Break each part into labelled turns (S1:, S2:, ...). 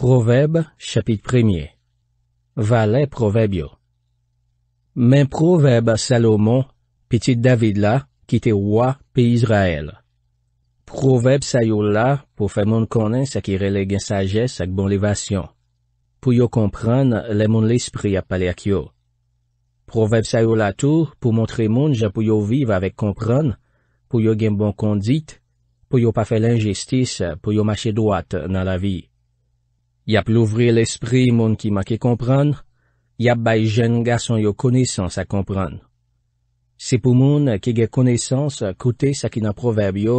S1: Proveb chapit premye Vale proveb yo Men proveb Salomon, piti David la, ki te wwa pe Israel. Proveb sayo la pou fe moun konen se ki rele gen sages sek bon levasyon. Pou yo kompran le moun l'esprit ap pale ak yo. Proveb sayo la tou pou montre moun jan pou yo vive avek kompran, pou yo gen bon kondit, pou yo pa fe l'injistis, pou yo mache dwat nan la vi. Yap l'ouvrir l'esprit moun ki man ki kompran, yap bay jen gason yo koneysans a kompran. Se pou moun ki gen koneysans koute sa ki nan proverb yo,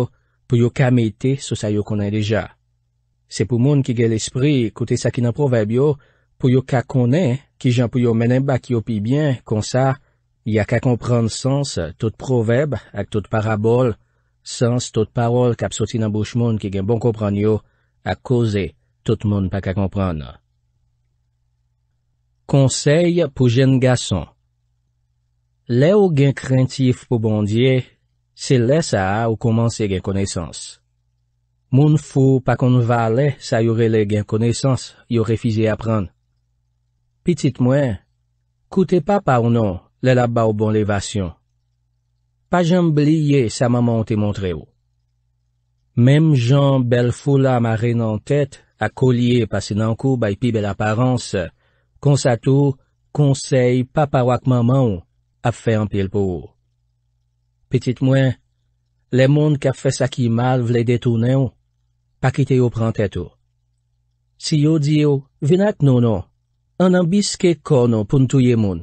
S1: pou yo ka mette sou sa yo konen deja. Se pou moun ki gen l'esprit koute sa ki nan proverb yo, pou yo ka konen ki jan pou yo menen bak yo pi bien kon sa, ya ka kompran sens tout proverb ak tout parabol, sens tout parol kap soti nan bouch moun ki gen bon kompran yo, ak koze. Tout moun pa ka kompran nan. Konsey pou jen gason. Le ou gen krentif pou bondye, se le sa ou komanse gen konesans. Moun fou pa kon valè sa yore le gen konesans, yo refize apran. Pitit mwen, koute pa pa ou nan, le la ba ou bon levasyon. Pa jen blye sa maman te montre ou. Mem jan bel fou la ma renan tet, ak kolye pasinankou bay pi bel aparense, konsato konsey papawak maman ou ap fè anpil pou ou. Petit mwen, le moun ka fè sakimal vle detounen ou, pa kite yo prantet ou. Si yo di yo, vinak nou nou, an anbiske kono poun touye moun.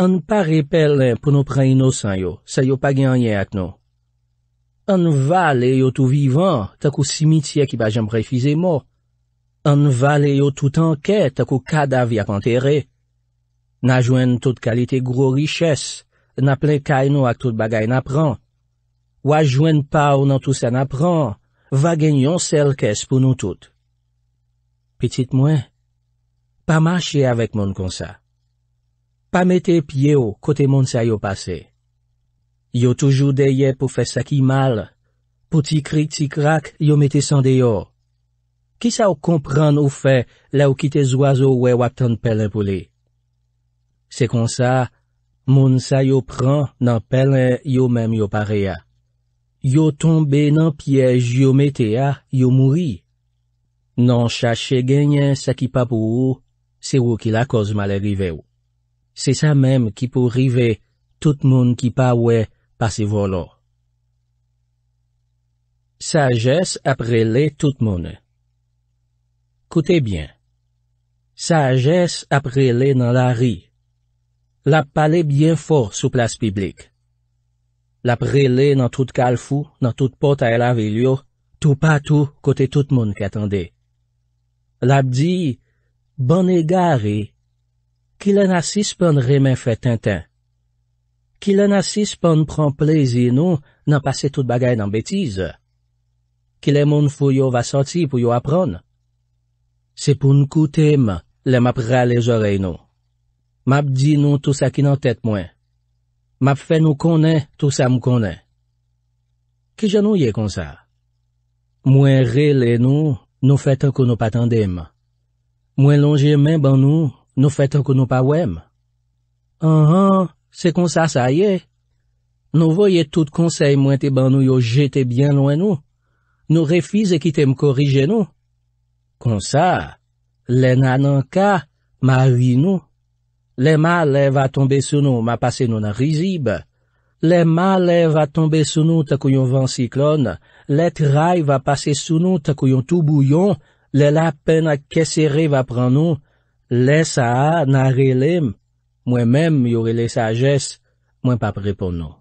S1: An pa repel lè poun ou pran inosan yo, sa yo pa genye ak nou. An va le yo tou vivan, tak ou simitye ki bajan prefize mou, An valè yo tout anket akou kada vi ap anterè. Na jwen tout kalite grou richès, na plekay nou ak tout bagay napran. Wa jwen pa ou nan tout sa napran, va genyon sel kes pou nou tout. Petit mwen, pa mache avèk moun konsa. Pa metè pye yo kote moun sa yo pase. Yo toujou deye pou fè sa ki mal, poti kritik rak yo metè san deyo. Ki sa ou kompran ou fe la ou kite zwa zo we wak tan pelen pou le? Se kon sa, moun sa yo pran nan pelen yo menm yo pare ya. Yo tombe nan pyej yo mete ya, yo mouri. Nan chache genyen sa ki pa pou ou, se ou ki la koz male rive ou. Se sa menm ki pou rive, tout moun ki pa we pase volo. Sages apre le tout moun e. Koute bien, sa jes ap rele nan la ri. Lap pale bien fo sou plas piblik. Lap rele nan tout kal fou, nan tout pot bon a el avil yo, tou patou kote tout moun ki atande. Lap di, ban e gare, ki le nasis pan remen fe tintan. Ki le nasis pan pran plezi nou nan pase tout bagay nan betize. Ki le moun fou yo va santi pou yo apran. Se pou nou koutem, le map ra le zorey nou. Map di nou tout sa ki nan tet mwen. Map fe nou konen tout sa mwen konen. Ki jan nou ye kon sa? Mwen rele nou, nou fet an kon nou patandem. Mwen longe men ban nou, nou fet an kon nou pawem. An an, se kon sa sa ye. Nou voye tout konsey mwen te ban nou yo jete bien lwen nou. Nou refize ki te mkorije nou. Kon sa, le nanan ka, ma vi nou. Le ma le va tombe sou nou, ma pase nou nan rizib. Le ma le va tombe sou nou, takoyon van siklon. Le trai va pase sou nou, takoyon tou bouyon. Le la pen ak kesere va pran nou. Le sa a, nan re lem. Mwen men, yo rele sa jes, mwen pa pre pon nou.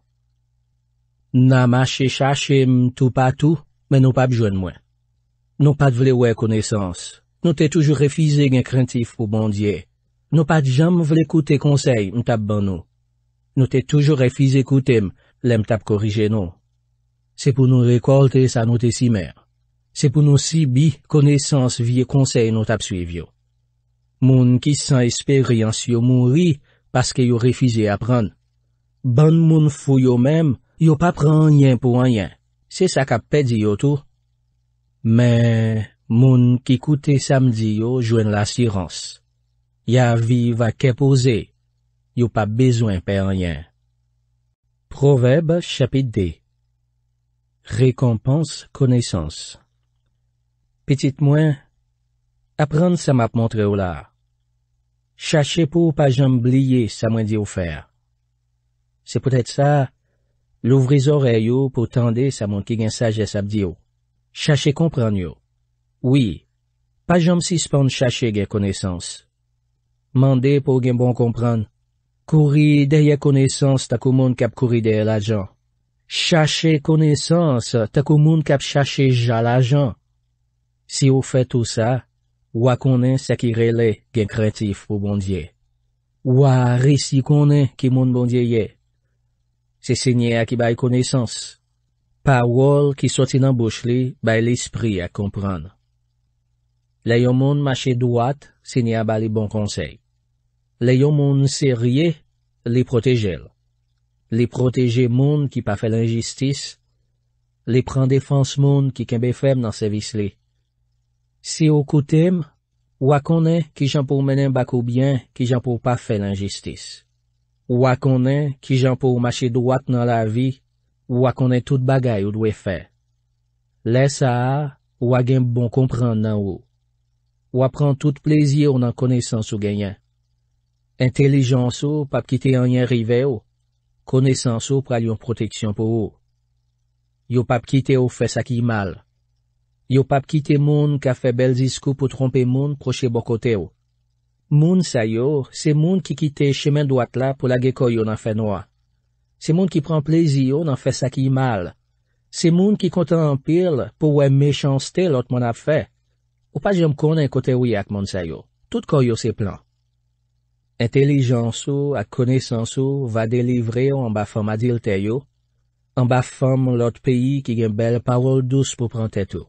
S1: Nan ma se chache m tou patou, men nou pa bjwen mwen. Nou pat vle wè konesans, nou te toujou refize gen krentif pou bondye. Nou pat jam vle koute konsey nou tap ban nou. Nou te toujou refize koute m, lem tap korije nou. Se pou nou rekolte sa nou te si mer. Se pou nou si bi konesans vie konsey nou tap suye vyo. Moun ki san esperyans yo bon moun ri, paske yo refize apren. Ban moun fwe yo mèm, yo pa pre anyen pou anyen. Se sa kap pedi yo tou. Men, moun ki koute samdi yo jwen la sirans. Ya vi va kepoze, yo pa bezwen pe anyen. Proveb chapit de. Rekompans konesans. Petit mwen, aprand sa map montre yo la. Chache pou pa jom bliye sa mwen di yo fer. Se pwetet sa, louvri zore yo pou tende sa moun ki gen sages apdi yo. Chache kompran yo. Oui. Pajam sispan chache gen konesans. Mande pou gen bon kompran. Kouri deye konesans takou moun kap kouri deye la jan. Chache konesans takou moun kap chache ja la jan. Si ou fe tout sa, wakone sakirele gen krentif pou bondye. Wari si kone ki moun bondye ye. Se se nye akibay konesans. Pa wol ki soti nan bouch li, bay l'espri a kompran. Le yon moun mache dwat, se ni a bay li bon konsey. Le yon moun se rye, li proteje l. Li proteje moun ki pa fe l'injistis. Li pran defans moun ki kembe fem nan se vis li. Si yo koutem, wakone ki jan pou menen bakoubyen ki jan pou pa fe l'injistis. Wakone ki jan pou mache dwat nan la vi. Ou a konen tout bagay ou dwe fè. Lè sa a, ou a gen bon komprend nan ou. Ou a pran tout plezi ou nan koneysans ou genyen. Entelejans ou pap kite anyen rive ou, koneysans ou pral yon proteksyon pou ou. Yo pap kite ou fè sa ki mal. Yo pap kite moun ka fè bel zisku pou trompe moun proche bokote ou. Moun sa yo, se moun ki kite chemen dwat la pou la geko yo nan fè noua. Se moun ki pran plezi yo nan fè sa ki mal. Se moun ki kontan anpil pou wè mechans te lot moun ap fè. Ou pa jom konen kote wè ak moun sa yo. Tout koy yo se plan. Intelijansou ak koneysansou va delivre yo an ba fèm adilte yo. An ba fèm lot peyi ki gen bel parol douz pou pran tè tou.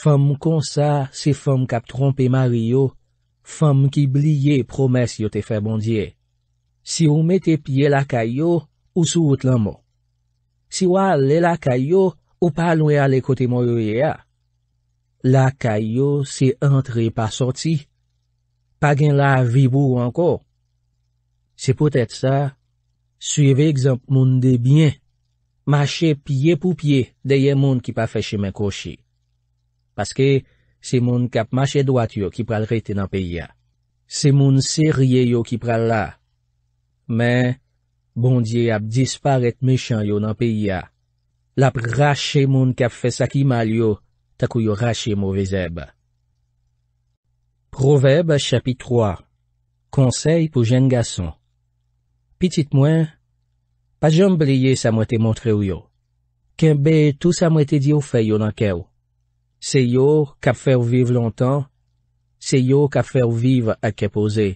S1: Fèm kon sa se fèm kap trompè mari yo. Fèm ki bliye promè si yo te fè bon diye. Si ou mè te piye lakay yo, ou sou out lan mo. Si wa le lakay yo, ou pa lwe ale kote mo yo ye a. Lakay yo se antre pa sorti, pa gen la vibou anko. Se potet sa, suyeve ekzamp moun de byen, mache pye pou pye deye moun ki pa fèche men koshi. Paske, se moun kap mache doat yo ki pral rete nan peye a. Se moun serye yo ki pral la. Men, Bondye ap disparet mechan yo nan peyi ya. Lap rache moun kap fe sakimal yo, takou yo rache mou vezeb. Proveb chapit 3 Konsey pou jen gason Pitit mwen, pa jom bleye sa mwete montre yo yo. Kenbe tou sa mwete diyo fe yo nan keyo. Se yo kap fer viv lontan, se yo kap fer viv ak kepoze.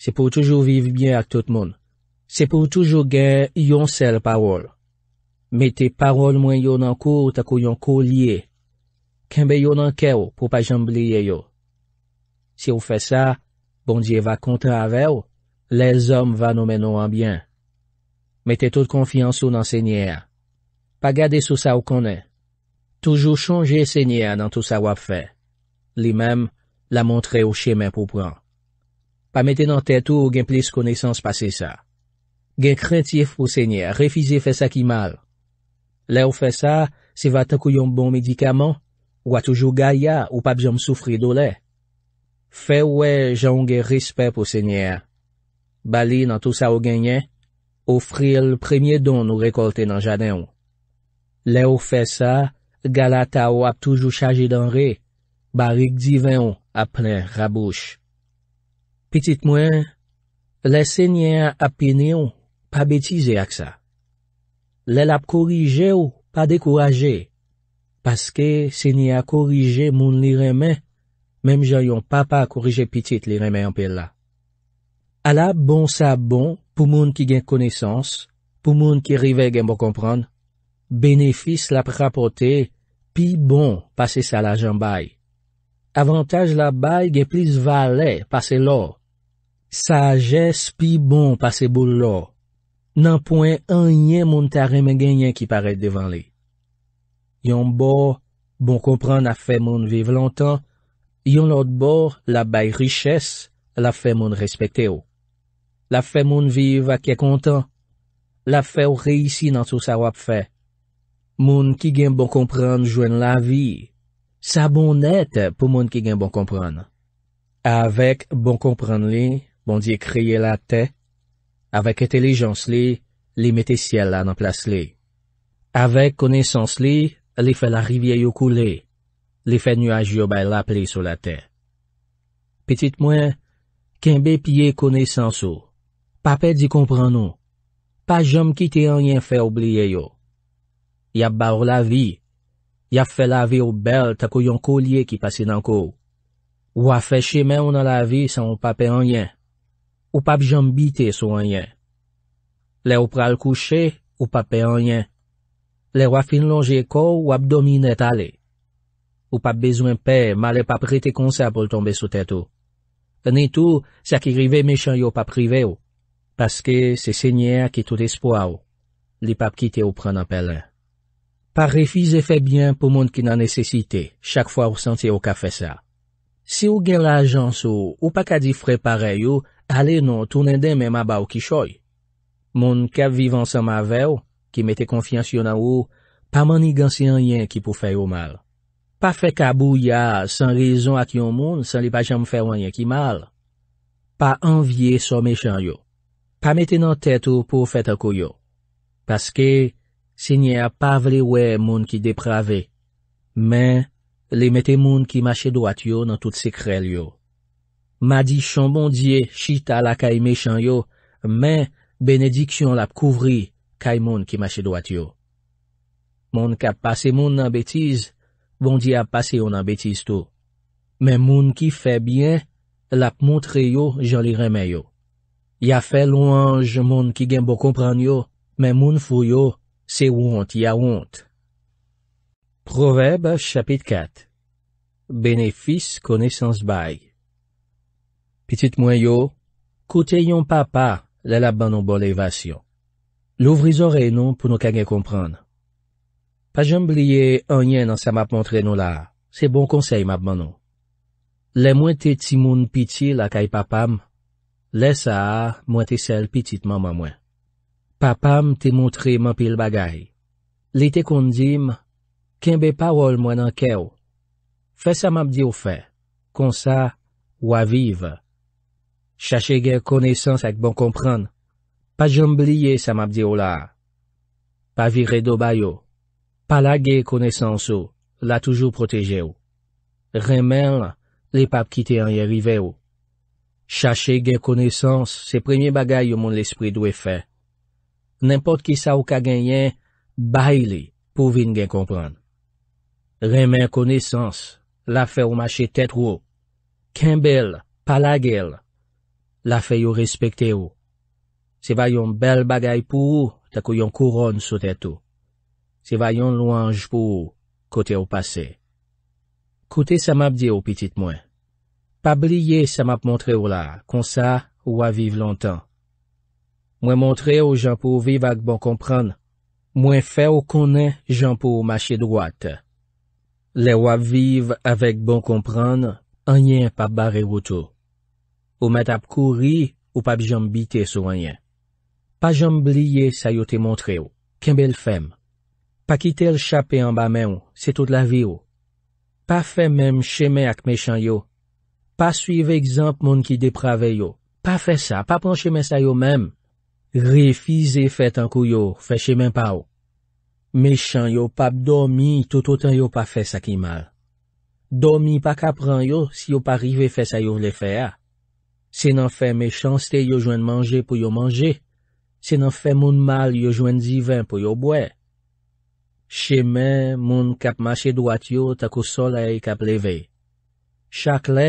S1: Se pou toujou viv byen ak tout moun. Se pou toujou gen yon sel parol. Mete parol mwen yon an kou takou yon kou liye. Kenbe yon an ke ou pou pa jambliye yo. Se ou fe sa, bondye va kontra ave ou, les om va nou menon an bien. Mete tout konfians ou nan se nye a. Pa gade sou sa ou konen. Toujou chonje se nye a nan tou sa wap fe. Li mem la montre ou che men pou pran. Pa mete nan tet ou gen plis konesans pase sa. Gen krentif pou sènyè, refize fè sa ki mal. Lè ou fè sa, se va takou yon bon medikaman, ou a toujou gaya ou pa bjom soufri do lè. Fè wè jan gen rispè pou sènyè. Balè nan tou sa ou genyen, ou fril premye don nou rekolte nan janè ou. Lè ou fè sa, gala ta ou ap toujou chaje dan re, barik divè ou ap plè rabouch. Petit mwen, lè sènyè ap pènyè ou, a betize ak sa. Le lap korije ou pa dekoraje, paske se ni a korije moun li remen, mem jayon papa korije pitit li remen anpe la. Ala bon sa bon pou moun ki gen konesans, pou moun ki rive gen bo kompran, benefis lap rapote pi bon pase sa la jan bay. Avantaj la bay gen plis vale pase lo. Sagesse pi bon pase bo lo. nan poen anyen moun taremen genyen ki paret devan li. Yon bo, bon kompran la fe moun vive lontan, yon lot bo, la bay riches, la fe moun respekte ou. La fe moun vive a ke kontan, la fe ou reisi nan sou sa wap fe. Moun ki gen bon kompran jwen la vi, sa bon net pou moun ki gen bon kompran. Avek bon kompran li, bon diye kriye la tey, Avek etelejans li, li mette siel la nan plas li. Avek koneysans li, li fe la rivye yo koule. Li fe nuaj yo bay la ple sou la ten. Petit mwen, kenbe piye koneysans ou. Pape di kompran nou. Pa jom kite anyen fe oubliye yo. Yap ba ou la vi. Yap fe la vi ou bel takoyon kolye ki pase nan ko. Ou a fe cheme ou nan la vi san ou pape anyen. Ou pap jambi te sou anyen. Le ou pral kouche, ou pap pe anyen. Le wafin longe e kou, ou abdomi net ale. Ou pap bezwen pe, ma le pap rete konsa pou l tombe sou tete ou. Tene tou, sa ki rive mechanyo pap rive ou. Paske se se nye a ki tout espoa ou. Li pap kite ou pran apel. Par refize fe byen pou moun ki nan nesesite, chak fwa ou sante ou ka fe sa. Se ou gen la ajans ou, ou pa ka di fre pare yo, Ale non, tounen den men maba ou ki choy. Moun kep vivan san ma vew, ki mette konfiansyon nan ou, pa manigansyen yon yon ki pou fè yo mal. Pa fè kabou ya san rezon ak yon moun san li pa jam fè wanyen ki mal. Pa anvye so mechan yo. Pa mette nan tèt ou pou fèt akoy yo. Paske, se nye a pa vle wè moun ki deprave. Men, li mette moun ki mache do at yo nan tout sekrel yo. Madi chan bondye chita la kay mechan yo, men benediksyon la pkouvri kay moun ki mache doat yo. Moun ka pase moun nan betiz, bondye a pase bon yo nan betiz tou. Men moun ki fe byen, la pmontre yo jan li reme yo. Ya fe louange moun ki genbo kompran yo, men moun fou yo, se wont ya wont. Proveb chapit kat Benefis konesans baye Pitit mwen yo, koute yon papa le labmanon bol evasyon. Louvri zore yon pou nou kage kompran. Pa jom blye anyen nan sa map montre yon la, se bon konsey mapmanon. Le mwen te timoun piti la kay papam, le sa mwen te sel pitit maman mwen. Papam te montre mwen pil bagay. Li te kondim, kenbe parol mwen ankeyo. Fe sa map di ou fe, konsa, waviv. Chache gen koneysans ak bon kompran. Pa jamb liye sa map di ou la. Pa virre do bayo. Pa la gen koneysans ou, la toujou proteje ou. Ren men, li pa pkite an yerive ou. Chache gen koneysans, se premiye bagay ou moun l'esprit dwe fè. Nenpot ki sa ou ka gen yen, bay li pou vin gen kompran. Ren men koneysans, la fè ou ma chete tètr ou. Ken bel, pa la gen el. La fe yon respekte ou. Se vay yon bel bagay pou ou, ta kou yon koron sou tèt ou. Se vay yon louange pou ou, kote ou pase. Kote sa map di ou pitit mwen. Pa bliye sa map montre ou la, kon sa ou waviv lontan. Mwen montre ou jan pou ou vive ak bon kompran, mwen fe ou konen jan pou ou mache dwat. Le waviv avèk bon kompran, anyen pa bare woutou. Ou met ap kouri, ou pap jambite sou anyen. Pa jambliye sa yo te montre yo. Ken bel fem? Pa kite l chapen an ba men yo, se tout la vi yo. Pa fem menm cheme ak mechan yo. Pa suive ekzamp moun ki deprave yo. Pa fe sa, pa pan cheme sa yo menm. Refize fet an kou yo, fe chemen pa yo. Mechan yo, pap domi, tout otan yo pa fe sa ki mal. Domi pa kapran yo, si yo pa rive fe sa yo vle fe a. Se nan fè mechans te yo jwen manje pou yo manje, se nan fè moun mal yo jwen divan pou yo bwe. Che men, moun kap mache dwat yo tak ou solei kap leve. Chak le,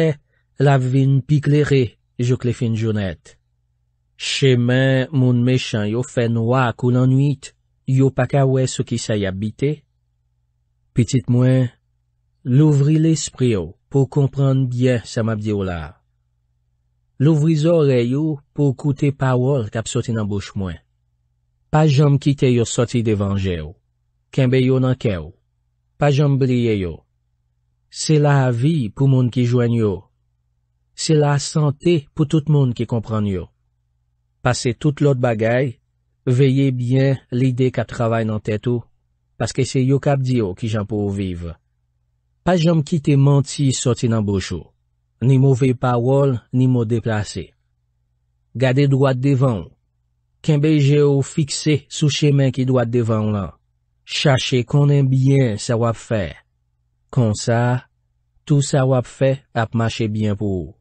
S1: la vin pik lere, jo kle fin jounet. Che men, moun mechans yo fè noua akou lanuit, yo paka we sou ki sa yabite. Petit mwen, louvri l'esprit yo pou kompran bien sa mabdi ou la. Lou vrizo re yo pou koute pawol kap soti nan bouch mwen. Pa jom kite yo soti devanje yo. Kenbe yo nan ke yo. Pa jom blye yo. Se la vi pou moun ki jwen yo. Se la sante pou tout moun ki kompran yo. Pase tout lot bagay, veye bien lide kap travay nan tet yo. Paske se yo kap di yo ki jan pou ou viv. Pa jom kite manti soti nan bouch yo. Ni mouve pawol, ni mou deplase. Gade dwa devan. Kenbe je ou fikse sou chemen ki dwa devan lan. Chache konen byen sa wap fe. Kon sa, tou sa wap fe ap mache byen pou.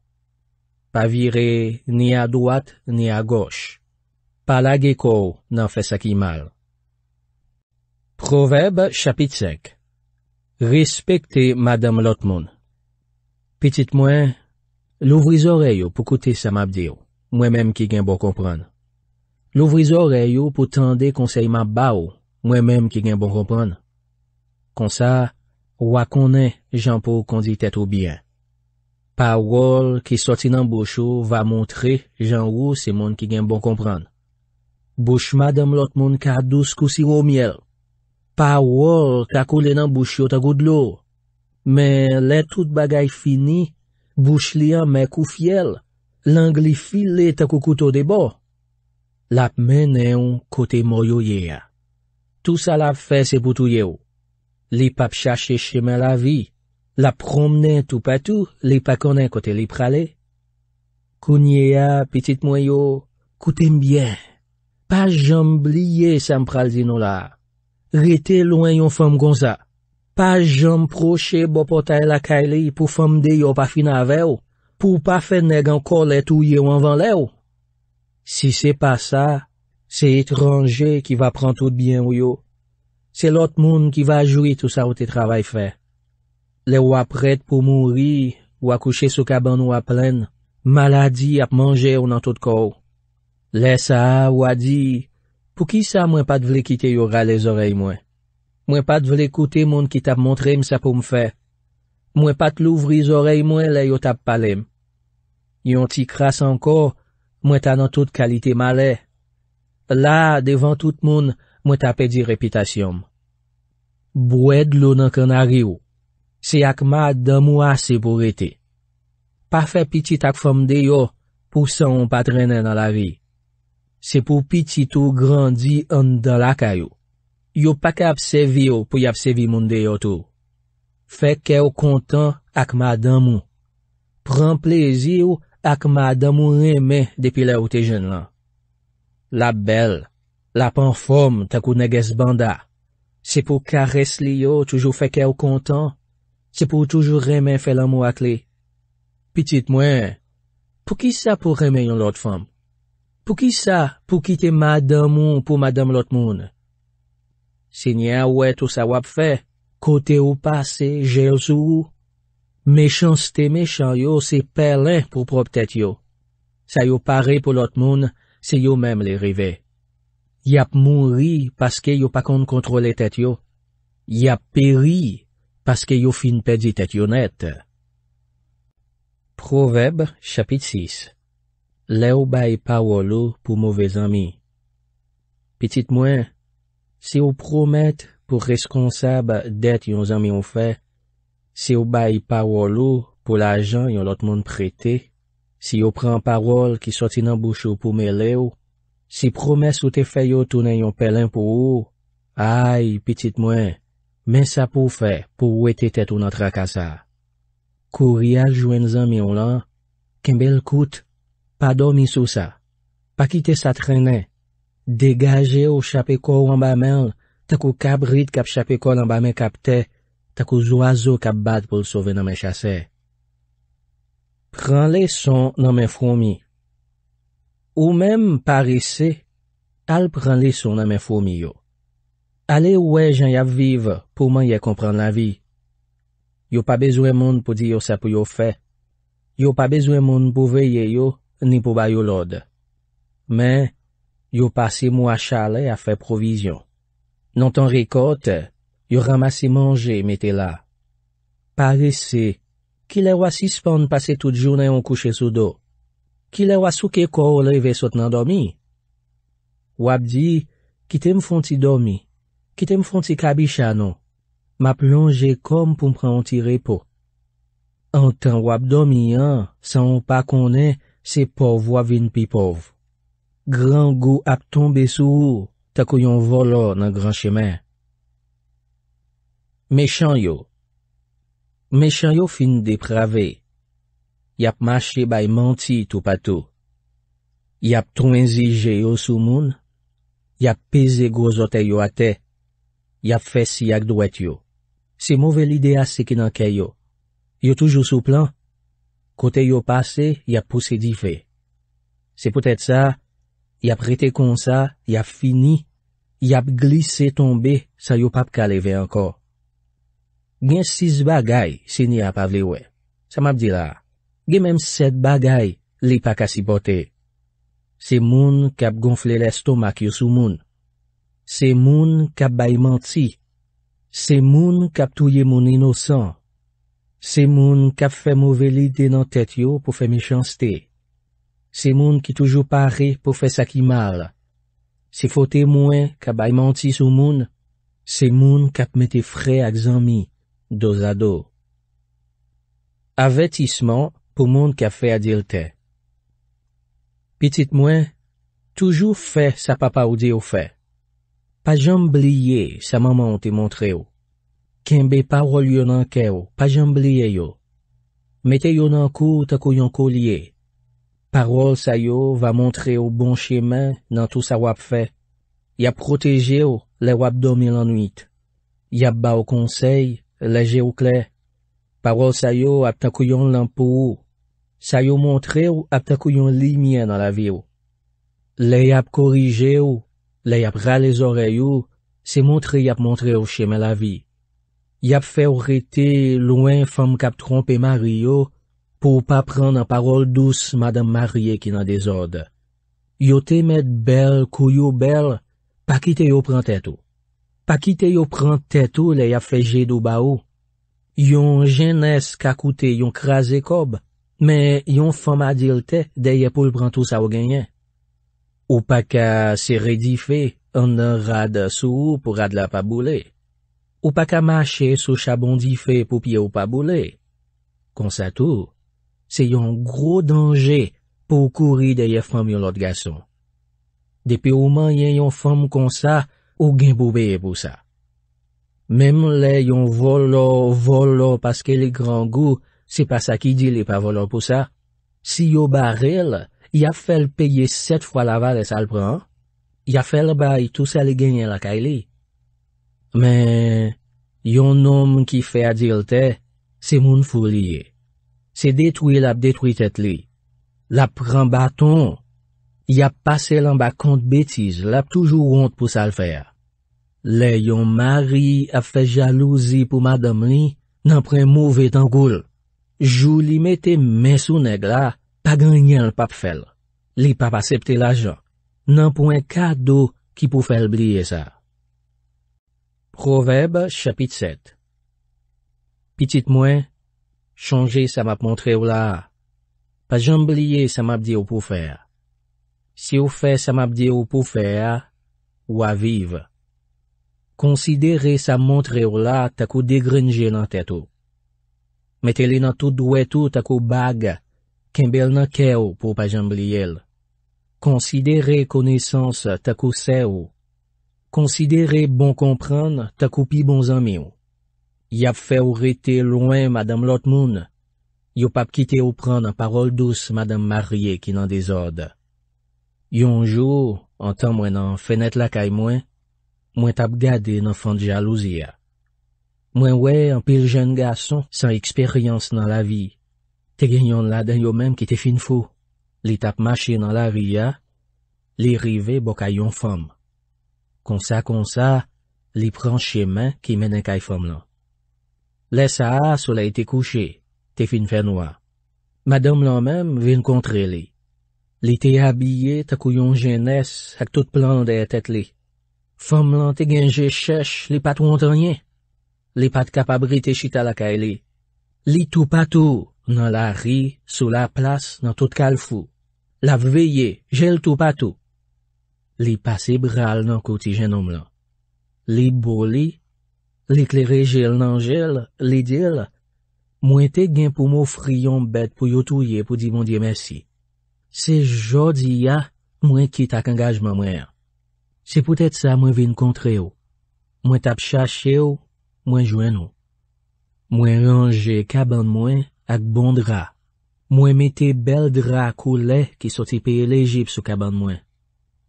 S1: Pa vire ni a dwat, ni a goch. Pa lage kou nan fese ki mal. Proveb chapit sek. Respekte madam lot moun. Petit mwen, louvri zoreyo pou koute sa mabdi ou, mwen menm ki gen bon kompran. Louvri zoreyo pou tende konseyman ba ou, mwen menm ki gen bon kompran. Konsa, wakone jan pou kondi tèt ou byen. Pawol ki soti nan bouchou va montre jan ou se moun ki gen bon kompran. Bouchma dam lot moun ka douz kousi wou miel. Pawol kakou le nan bouchou ta goud lou. Men, len tout bagay fini, bouch li an men kou fiel, lang li fil le takou koutou de bo. Lap men neon kote moyo ye a. Tou sa la fè se boutou ye ou. Li pap chache chemen la vi, lap promnen tou patou, li pa konen kote li prale. Koun ye a, pitit moyo, koutem byen. Pa jamb li ye san pral zinon la. Retè lwen yon fèm gonsa, pa jom proche bo potay la kaili pou famde yo pa finave ou, pou pa fen neg anko let ou yo anvan le ou. Si se pa sa, se etranje ki va pran tout bien ou yo. Se lot moun ki va joui tout sa ou te travay fe. Le ou apret pou mouri ou akouche sou kaban ou ap plen, maladi ap manje ou nan tout kou. Le sa ou adi, pou ki sa mwen pa devle kite yo ra les orey mwen. Mwen pat vle kote moun ki tap montrem sa pou mw fe. Mwen pat louvri zorey mwen le yo tap palem. Yon ti kras anko, mwen tan an tout kalite male. La, devan tout moun, mwen tap pedi repitasyon. Bwed loun an kanaryo. Se akma, dan mwa se pou rete. Pa fe piti tak fom de yo, pou san an pat renen an la vi. Se pou piti tou grandi an dan laka yo. Yo pa ka apsevi yo pou yapsevi moun de yotou. Fèkè ou kontan ak madamou. Pran plezi yo ak madamou remè depi la ou te jen lan. La bel, la panfom takou neges banda. Se pou kares li yo toujou fèkè ou kontan, se pou toujou remè felamou ak li. Petit mwen, pou ki sa pou remè yon lot fam? Pou ki sa pou kite madamou pou madam lot moun? Se nye a wè tou sa wap fè, kote ou pa se jèl sou ou. Mèchan stè mèchan yo se pelè pou prop tèt yo. Sa yo pare pou lot moun, se yo mèm lè rive. Yap moun ri paske yo pa kont kontrole tèt yo. Yap peri paske yo fin pedi tèt yo net. Provèbre, chapit 6 Lè ou bèi pa wò lou pou mouvez amy. Petit mwen, Si ou promet pou reskonsab det yon zanm yon fè, si ou bayi parol ou pou lajan yon lot moun prete, si ou pran parol ki soti nan bouchou pou me le ou, si promes ou te fè yo tounen yon pelen pou ou, ay, pitit mwen, men sa pou fè pou ou ete tèt ou nan trakasa. Kouryaj yon zanm yon lan, kembèl kout, pa domi sou sa, pa kite sa trenè, Degaje ou chape kou an ba men l, tak ou kabrit kap chape kou an ba men kapte, tak ou zoazo kap bat pou l sove nan men chase. Pren lè son nan men fwomi. Ou menm parise, al pren lè son nan men fwomi yo. Ale wè jan yav vive pou man yè komprend la vi. Yo pa bezwe moun pou di yo sa pou yo fe. Yo pa bezwe moun pou veye yo, ni pou bayo lode. Men, Yo pasi mwa chale a fe provizyon. Non tan rekote, yo ramasi manje metela. Pare se, ki le wa sispan pase tout jounen an kouche sou do. Ki le wa souke kou le ve sot nan domi. Wap di, ki te mfon ti domi, ki te mfon ti kabishanon. Ma plonje kom pou mpre an tirepo. An tan wap domi an, san ou pa konen, se pov wav vin pi pov. Gran gou ap tombe sou ou tako yon volo nan gran chemen. Mèchan yo. Mèchan yo fin deprave. Yap mache bay manti tou patou. Yap ton enzije yo sou moun. Yap peze gozote yo ate. Yap fè si ak dwet yo. Se mouve l'idea se ki nan ke yo. Yo toujou sou plan. Kote yo pase, yap pousse di fe. Se pote tsa, Yap rete kon sa, yap fini, yap glise tombe sa yo pap kaleve anko. Gen sis bagay se ni ap avle we. Sa map dila, gen menm set bagay li pa kasi bote. Se moun kap gonfle lestomak yo sou moun. Se moun kap bayman ti. Se moun kap touye moun inosan. Se moun kap fe mouveli denan tet yo pou fe mechanste. Se moun ki toujou pare pou fe sakimal. Se fote mwen ka bay mantis ou moun, se moun kap mette fre a gzanmi, dozado. Avetisman pou moun ka fe adilte. Petit mwen, toujou fe sa papa ou de ou fe. Pa jambliye sa maman ou te montre ou. Kenbe parol yon anke ou, pa jambliye yo. Mete yon anko ou tako yon kolye ou. Parol sa yo va montre yo bon chemen nan tout sa wap fe. Yap proteje yo le wap domi lanuit. Yap ba o konsey, leje yo kle. Parol sa yo ap takoyon lan pou ou. Sa yo montre yo ap takoyon li mien nan la vi ou. Le yap korije ou, le yap ra le zore yo, se montre yap montre yo chemen la vi. Yap fe ou rete louen fam kap trompe mari yo, pou pa pran nan parol douz madame Marie ki nan dezode. Yo te met bel kouyo bel, pa kite yo pran tetou. Pa kite yo pran tetou le ya fleje dou ba ou. Yon jen es kakoute yon krasi kob, men yon famadil te deye pou l pran tou sa ou genyen. Ou pa ka sere di fe, an nan rade sou pou rade la pa boule. Ou pa ka mache sou chabon di fe pou pie ou pa boule. Kon sa tou, Se yon gro danje pou kouri deye fom yon lot gason. Depi ouman yon fom kon sa, ou gen pou beye pou sa. Mem le yon volor, volor, paske le gran gou, se pa sa ki di le pa volor pou sa, si yo barel, ya fel peye set fwa laval e sal pran, ya fel baye tout sa le genye la kaile. Men, yon nom ki fe adilte, se moun fou liye. Se detwil ap detwitet li. Lap pran baton. Y ap pase lan bak kont betiz. Lap toujou ont pou sal fè. Le yon mari ap fè jalouzi pou madam li. Nan pran mouvè tangoul. Jou li mette mè sou neg la. Pa ganyan l pap fèl. Li pap asepte la jan. Nan pouen kado ki pou fèl bliye sa. Proveb chapit set. Pitit mwen. Chanje sa map montre ou la, pa jamblye sa map di ou pou fè a. Si ou fè sa map di ou pou fè a, ou aviv. Konsidere sa montre ou la takou degrenje nan tètou. Metelè nan tout ou etou takou bag, kembèl nan kè ou pou pa jamblye el. Konsidere konesans takou se ou. Konsidere bon kompran takou pi bon zami ou. Yap fe ou rete louen madame lot moun. Yo pap kite ou pran nan parol douz madame marye ki nan dezode. Yon jou, an tan mwen nan fenet la kay mwen, mwen tap gade nan fante jalouzia. Mwen we an pil jen gason san eksperyans nan la vi. Te gen yon laden yo menm ki te fin fou. Li tap mache nan la vi ya. Li rive bokay yon fom. Konsa konsa, li pran che men ki menen kay fom lan. Lè sa as ou lè ite kouche, te fin fè noua. Madame lan mèm vin kontre li. Li te abye takou yon jenès ak tout plan deye tet li. Fom lan te genje chèche li pat wantanyen. Li pat kapabri te chita lakay li. Li tou patou nan la ri sou la plas nan tout kalfou. La veye jel tou patou. Li pase bral nan koti jenom lan. Li boli. Li kleri jel nan jel, li dil, mwen te gen pou mou friyon bet pou yotouye pou di moun diye mersi. Se jodi ya, mwen kit ak angajman mwen. Se pwetet sa mwen vin kontre yo. Mwen tap chache yo, mwen jwen yo. Mwen ranje kaban mwen ak bon dra. Mwen mette bel dra ak ou le ki soti peye lejip sou kaban mwen.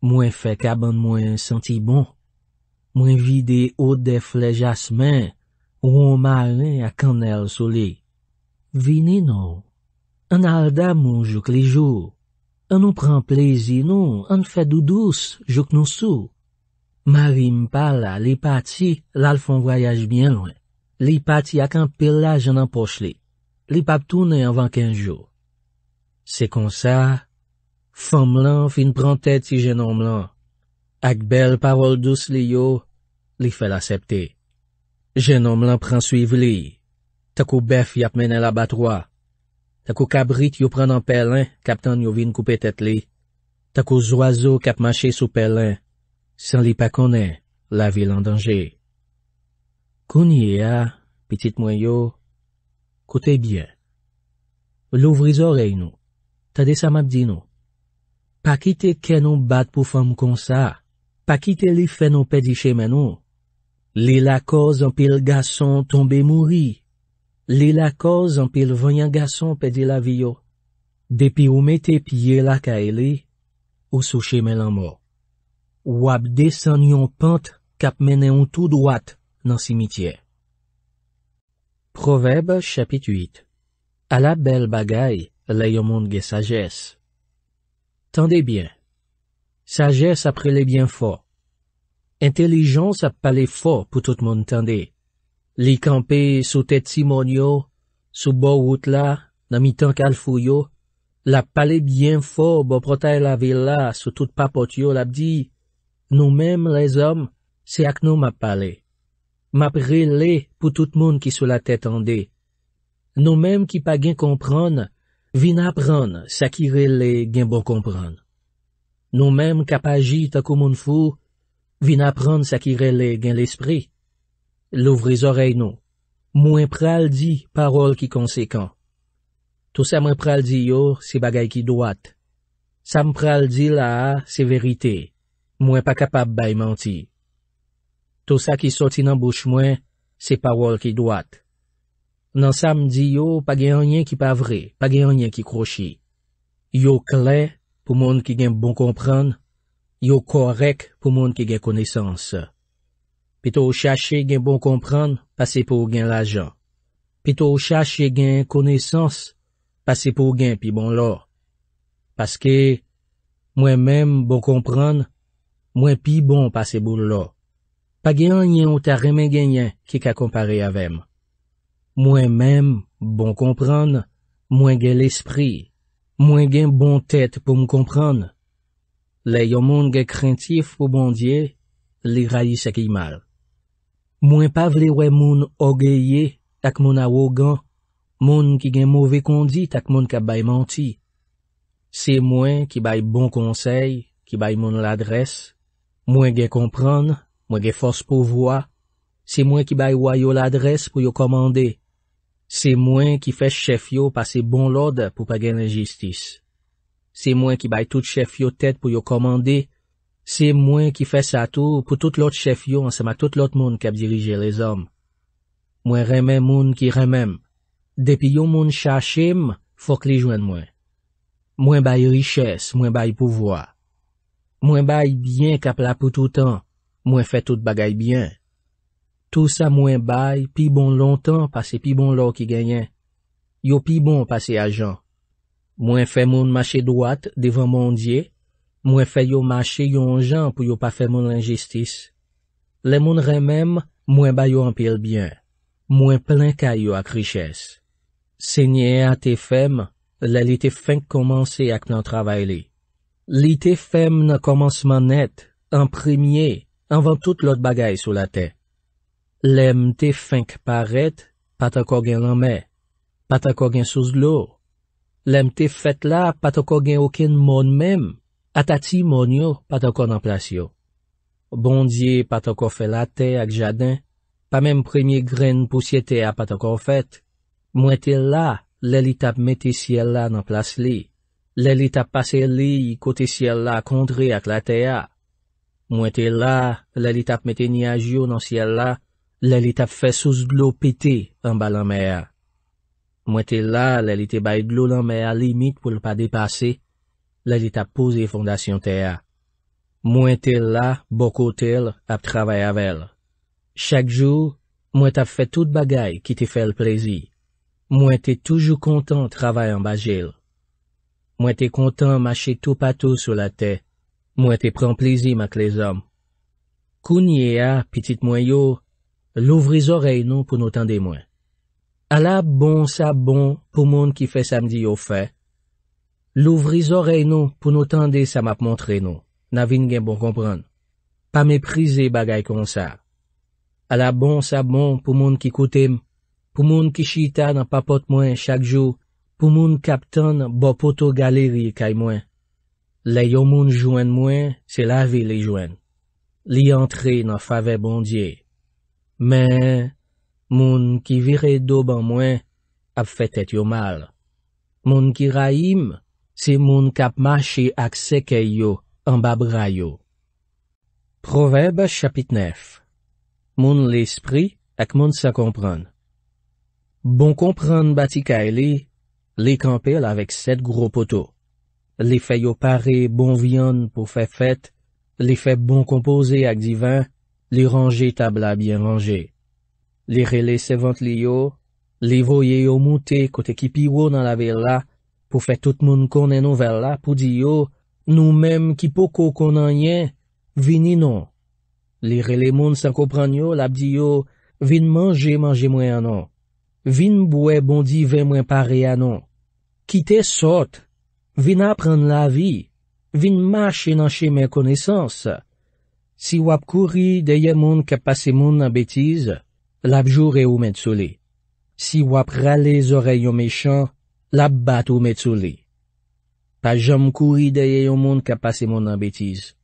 S1: Mwen fe kaban mwen senti bon. Mwen vide ou def le jasmen, ou an malen ak an el soli. Vini nou, an alda moun jok li jou, an nou pran plezi nou, an fèdou dous jok nou sou. Marim pala, li pati, lal fon voyaj bien lwen, li pati ak an pelaj an an poch li, li pap toune an vanken jou. Se kon sa, fon mlan fin pran tèt si jenon mlan. Ak bel parol dous li yo, li fel asepte. Genom lan pransuiv li. Takou bef yap menen la batroa. Takou kabrit yo pranan pelen, kap tan yo vin koupe tet li. Takou zoazo kap manche sou pelen. San li pa konen, la vil an dange. Koun ye a, pitit mwen yo, kote bien. Louvri zorey nou, ta de sa map di nou. Pakite kenon bat pou fam konsa. pa kite li fen nou pedi chemen nou, li la koz an pil gason tombe mouri, li la koz an pil vanyan gason pedi la vyo, depi ou metep ye la ka ele, ou sou chemen lan mo. Wap desan yon pant kap mene yon tou dwat nan simitye. Provèb chapit 8 A la bel bagay, le yon moun ge sages. Tande bien, Sages ap prele byen fo. Intelijons ap pale fo pou tout moun tende. Li kampe sou tete simonyo, sou bo wout la, nan mi tank al fuyo, la pale byen fo bo protay la vila sou tout papot yo labdi. Nou mem les om, se ak nou map pale. Map rele pou tout moun ki sou la tete ande. Nou mem ki pa gen kompran, vina pran sa ki rele gen bo kompran. Nou menm kap aji takou moun fou, vin aprand sa ki rele gen l'esprit. Louvri zorey nou. Mwen pral di parol ki konsekant. Tou sa mwen pral di yo, se bagay ki doat. Sam pral di la a, se verite. Mwen pa kapab bay manti. Tou sa ki soti nan bouch mwen, se parol ki doat. Nan sam di yo, pa gen anyen ki pa vre, pa gen anyen ki krochi. Yo klen, pou moun ki gen bon kompran, yo korek pou moun ki gen konesans. Pito chache gen bon kompran, pase pou gen la jan. Pito chache gen konesans, pase pou gen pi bon la. Paske, mwen menm bon kompran, mwen pi bon pase pou la. Pa gen an yon ta remen gen yon ki ka kompare avèm. Mwen menm bon kompran, mwen gen l'esprit, Mwen gen bon tèt pou m konpran. Le yo moun gen krentif pou bondye, li rayi seki mal. Mwen pa vle wè moun ogeye tak moun awogan, moun ki gen mouve kondi tak moun kap bay manti. Se mwen ki bay bon konsey, ki bay moun ladres, mwen gen konpran, mwen gen fos pou vwa, se mwen ki bay wayo ladres pou yo komande. Se mwen ki fè chèf yo pase bon lode pou pagè nan jistis. Se mwen ki bay tout chèf yo tèt pou yo komande, se mwen ki fè sa tou pou tout lot chèf yo ansama tout lot moun kap dirije les om. Mwen remè moun ki remèm. Depi yo moun chache m, fòk li jwen mwen. Mwen bay richès, mwen bay pouvoa. Mwen bay byen kap la pou tout an. Mwen fè tout bagay byen. Tou sa mwen bay, pi bon lontan pase pi bon lor ki genyen. Yo pi bon pase a jan. Mwen fe moun mache doat devan mondye, mwen fe yo mache yon jan pou yo pa fe moun l'injistis. Le moun remem, mwen bay yo anpil bien. Mwen plen kay yo ak riches. Se nye a te fem, le li te feng komanse ak nan travay li. Li te fem nan komanseman net, an premye, anvan tout lot bagay sou la ten. Lèm te fènk paret, patakò gen lèmè, patakò gen souz lò. Lèm te fèt la, patakò gen okin moun mèm, ata ti moun yo patakò nan plasyo. Bondye patakò fè la te ak jadin, pa mèm premiè gren pousyete a patakò fèt. Mwen te la, lè li tap meti siè la nan plasy li. Lè li tap pase li, kote siè la kontre ak la te a. Mwen te la, lè li tap meti ni a jyo nan siè la. Lè li tap fè sous glou piti an ba lan mè a. Mwen te lè lè li te bay glou lan mè a limit pou l pa depase. Lè li tap pose fondasyon te a. Mwen te lè bokou tel ap travè avèl. Chak jou, mwen te fè tout bagay ki te fè l plèzi. Mwen te toujou kontan travè an ba jèl. Mwen te kontan mâche tou patou sou la te. Mwen te pran plèzi mèk lè zom. Kouni e a pitit mwen yo. Louvri zorey nou pou nou tende mwen. Ala bon sa bon pou moun ki fe samdi yo fe. Louvri zorey nou pou nou tende sa map montre nou. Navin gen bon kompran. Pa meprize bagay kon sa. Ala bon sa bon pou moun ki koutem. Pou moun ki chita nan papot mwen chak jou. Pou moun kapten bo poto galeri kay mwen. Le yo moun jwen mwen, se lavi le jwen. Li antre nan fave bon diye. Men, moun ki vire do ban mwen ap fet et yo mal. Moun ki rayim, se moun kap mache ak sekeyo an bab rayo. Proveb chapit nef Moun l'esprit ak moun sa kompran. Bon kompran batika ele, le kampel avek set gro poto. Le feyo pare bon vyan pou fe fet, le fe bon kompose ak divan, Li ranje tab la byen ranje. Li rele se vant li yo, li voye yo moute kote ki pi wo nan la ve la, pou fe tout moun konen nou vel la, pou di yo, nou mem ki poko konan yen, vin inon. Li rele moun san kopran yo, lap di yo, vin manje manje mwen anon. Vin bwe bondi ven mwen pare anon. Ki te sot, vin apren la vi, vin mache nan che men konesans, Si wap kouri deye moun kapase moun nan betize, la bjou re ou men tsou li. Si wap rale zore yo mechan, la bat ou men tsou li. Pa jom kouri deye yo moun kapase moun nan betize.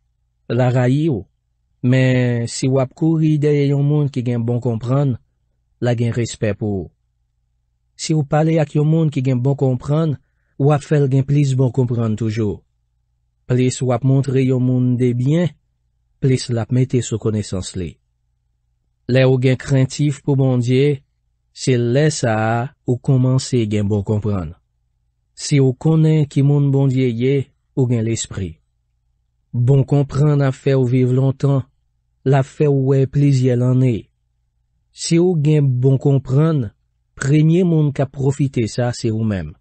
S1: La rayi ou. Men, si wap kouri deye yo moun ki gen bon kompran, la gen respet pou ou. Si ou pale ak yo moun ki gen bon kompran, wap fel gen plis bon kompran toujou. Plis wap montre yo moun de bien, plis lap metes ou konesans li. Le ou gen krentif pou bondye, se le sa a ou komanse gen bon kompran. Se ou konen ki moun bondye ye, ou gen l'esprit. Bon kompran a fe ou viv lontan, la fe ou we plizye lan ne. Se ou gen bon kompran, premye moun ka profite sa se ou men.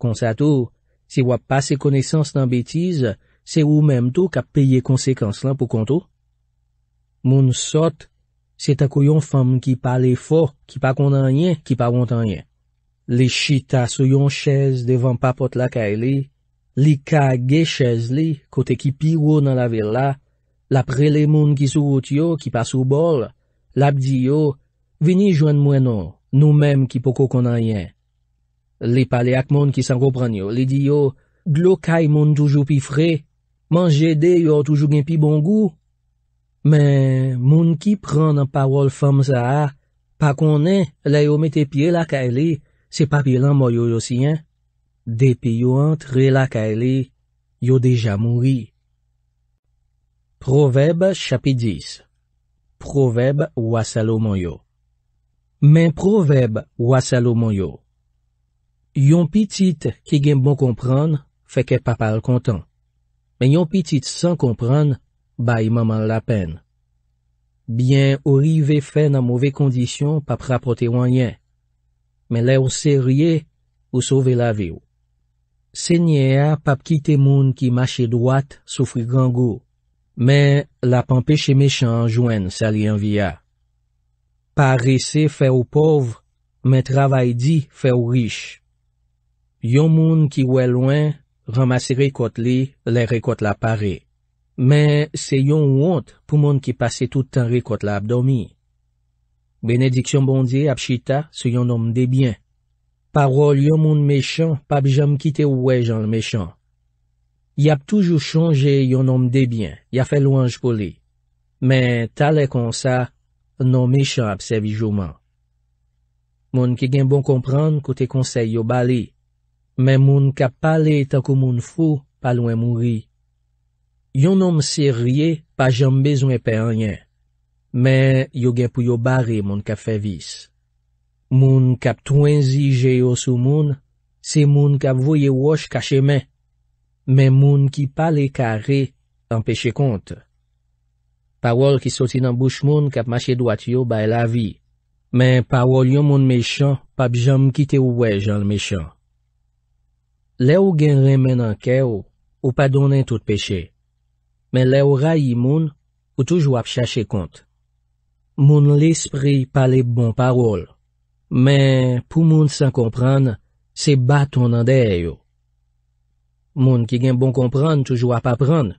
S1: Konsa tou, se wap pase konesans nan betiz, se wap pase konesans nan betiz, Se ou menm tou ka peye konsekans lan pou kontou. Moun sot, se tako yon fam ki pale fo, ki pa konan yen, ki pa wontan yen. Li chita sou yon chèz devan papote la kae li, li ka ge chèz li, kote ki piwo nan la vil la, la prele moun ki sou woti yo, ki pa sou bol, la bdi yo, vini jwen mwen nou, nou menm ki poko konan yen. Li pale ak moun ki san kopranyo, li di yo, glokay moun toujou pi frey, Man jede yo toujou gen pi bon gou. Men, moun ki pran nan pawol fam sa a, pa konen la yo met epi e la ka ele, se pa pi lan mwoyo yo si an. Depi yo antre e la ka ele, yo deja mwouri. Proveb chapi 10 Proveb wasalo mwoyo Men, proveb wasalo mwoyo Yon pitit ki gen bon kompran, feke papal kontan. men yon pitit san kompran, ba imaman la pen. Bien, ou rive fe nan mouve kondisyon pap rapote wanyen, men le ou se rye ou sove la ve ou. Se nye a pap kite moun ki mache dwat soufri gangou, men la panpeche mechan jwen sa li anvia. Pa rese fe ou pov, men travay di fe ou riche. Yon moun ki wè lwen, Ramase rekote li, le rekote la pare. Men, se yon wante pou moun ki pase toutan rekote la abdomi. Benediksyon bondye ap chita se yon nom debyen. Parol yon moun mechon, pap jam kite ouwe jan le mechon. Yap toujou chanje yon nom debyen, yap fe louange pou li. Men, talè kon sa, non mechon ap se vijouman. Moun ki gen bon kompran kote konsey yo bali. Men moun kap pale etan kou moun fou, pa lwen moun ri. Yon nom se rie, pa jom bezon e pe anyen. Men, yo gen pou yo bare, moun kap fe vis. Moun kap twenzi je yo sou moun, se moun kap voye wosh kache men. Men moun ki pale kare, empeshe kont. Pa wol ki soti nan bouch moun, kap mache dwat yo baye la vi. Men, pa wol yon moun mechon, pap jom kite ouwe jol mechon. Le ou gen ren men an ke ou, ou pa donen tout peche. Men le ou rayi moun, ou toujou ap chache kont. Moun l'esprit pale bon parol. Men pou moun san kompran, se baton nan deyo. Moun ki gen bon kompran toujou ap apran.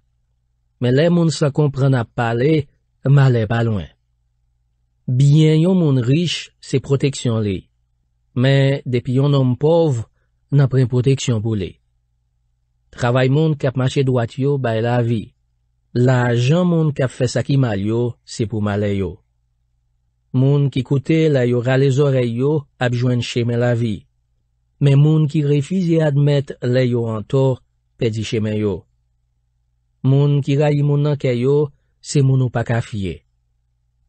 S1: Men le moun san kompran ap pale, male pa lwen. Bien yon moun riche se proteksyon li. Men depi yon om pov, nan pren proteksyon pou li. Travay moun kap mache dwat yo bay la vi. La ajan moun kap fe sakimal yo, se pou male yo. Moun ki koute la yo rale zore yo, abjwen cheme la vi. Men moun ki refize admet le yo an to, pedi cheme yo. Moun ki rayi moun nan ke yo, se moun ou pa kafye.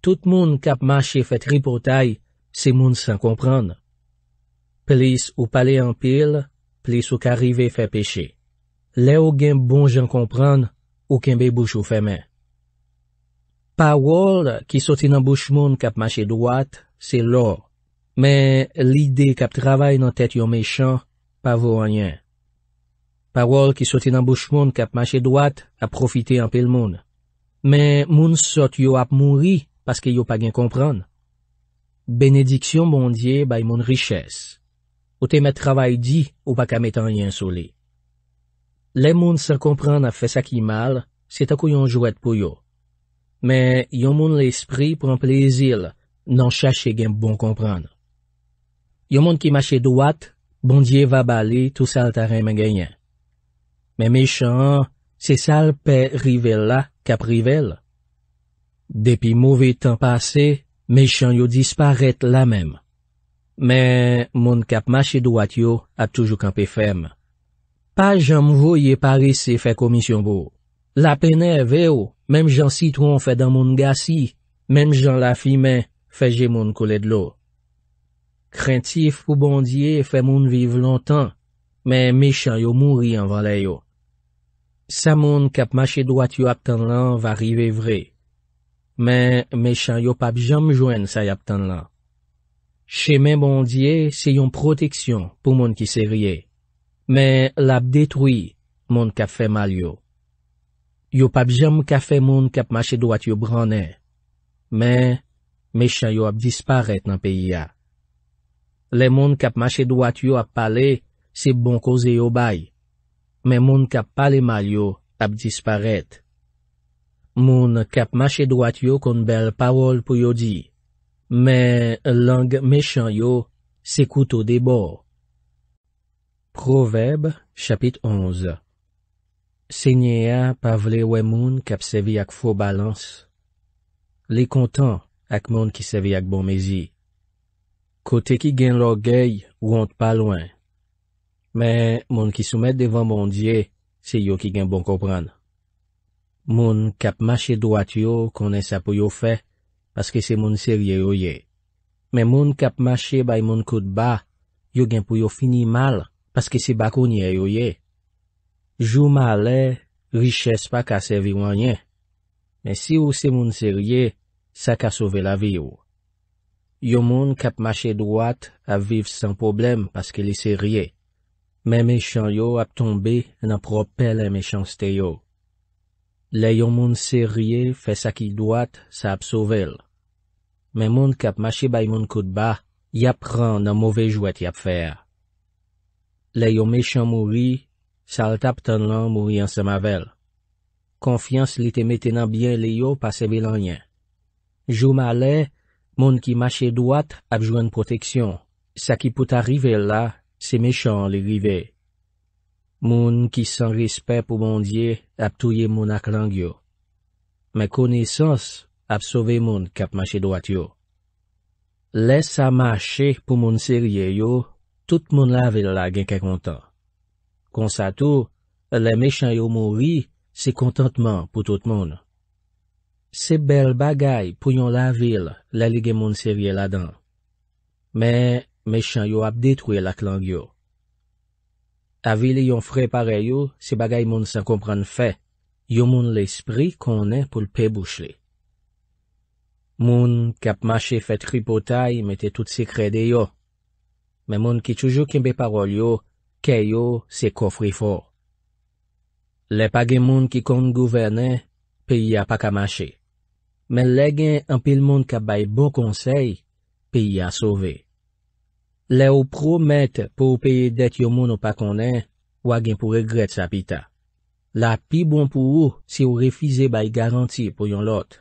S1: Tout moun kap mache fet ripotay, se moun san kompran nan. Plis ou pale an pil, plis ou karive fè peche. Le ou gen bon jen kompran, ou kenbe bouchou fèmen. Pawol ki soti nan bouch moun kap mache dwat, se lor. Men lide kap travay nan tèt yo mechan, pa vo anyen. Pawol ki soti nan bouch moun kap mache dwat, ap profite an pil moun. Men moun sot yo ap moun ri, paske yo pa gen kompran. Benediksyon bondye bay moun riches. Ou te met travay di ou pa kam etan yensou li. Le moun se kompran a fesak imal, se takou yon jwet pou yo. Men, yon moun l'esprit pran plezil nan chache gen bon kompran. Yon moun ki mache dwat, bondye va bali tou sal taran men genyen. Men mechan, se sal pe rive la kap rivel. Depi mouve tan pase, mechan yo disparet la menm. Men, moun kapmache dwat yo ap toujou kanpe fem. Pa jan mwoye parise fe komisyon bo. La pene ve yo, menm jan sitouan fe dan moun gasi, menm jan la fi men, fe je moun kole dlo. Krentif pou bondye fe moun vive lontan, men me chan yo mouri an valay yo. Sa moun kapmache dwat yo ap tan lan va rive vre. Men, me chan yo pap jan mjouen say ap tan lan. Che men bondye se yon proteksyon pou moun ki serye. Men lab detwi moun kap fe mal yo. Yo pap jem kap fe moun kap mache dwat yo branen. Men, me chan yo ap disparet nan peyi ya. Le moun kap mache dwat yo ap pale, se bon koze yo bay. Men moun kap pale mal yo ap disparet. Moun kap mache dwat yo kon bel pawol pou yo di. Men, lang mechan yo, se kouto de bo. Proveb, chapit 11 Se nye a, pa vle we moun kap sevi ak fo balans. Le kontan ak moun ki sevi ak bon mezi. Kote ki gen lor gey, wont pa loin. Men, moun ki soumet devan moun diye, se yo ki gen bon kompran. Moun kap mache dwat yo, konen sa pou yo fey. paske se moun serye yoye. Me moun kap mache bay moun kout ba, yo gen pou yo fini mal, paske se bakounye yoye. Jou ma ale, riches pa ka sevi wanyen. Me si ou se moun serye, sa ka sove la vi ou. Yo moun kap mache dwat, ap viv san problem paske li serye. Me mechan yo ap tombe, nan propel en mechans te yo. Le yo moun serye, fe sa ki dwat, sa ap sovel. Men moun kap mache bay moun kout ba, yap ran nan mouve jwet yap fer. Le yo mechon mouri, sal tap tan lan mouri an semavel. Konfians li te meten an byen le yo pa sebe lan yen. Jou ma le, moun ki mache dwat apjwen proteksyon. Sa ki pout arrive la, se mechon li rive. Moun ki san rispe pou moun diye, ap touye moun ak langyo. Me koneysans, ap sove moun kap mache doat yo. Lè sa mache pou moun serye yo, tout moun la vil la genke kontan. Konsa tou, lè mechanyo mou vi, se kontantman pou tout moun. Se bel bagay pou yon la vil, lè li gen moun serye la dan. Mè, mechanyo ap detwè lak lang yo. A vil yon fre pare yo, se bagay moun sa kompran fè, yo moun l'espri konen pou l'pe bouch li. Moun kap mache fet ripotay mette tout se krede yo. Men moun ki choujou kimbe parol yo, ke yo se kofri for. Le page moun ki kon gouverne, piya pa kamache. Men le gen anpil moun kap bay bon konsey, piya sove. Le ou promet pou ou piye det yo moun ou pa konen, wagen pou regret sa pita. La pi bon pou ou si ou refize bay garanti pou yon lote.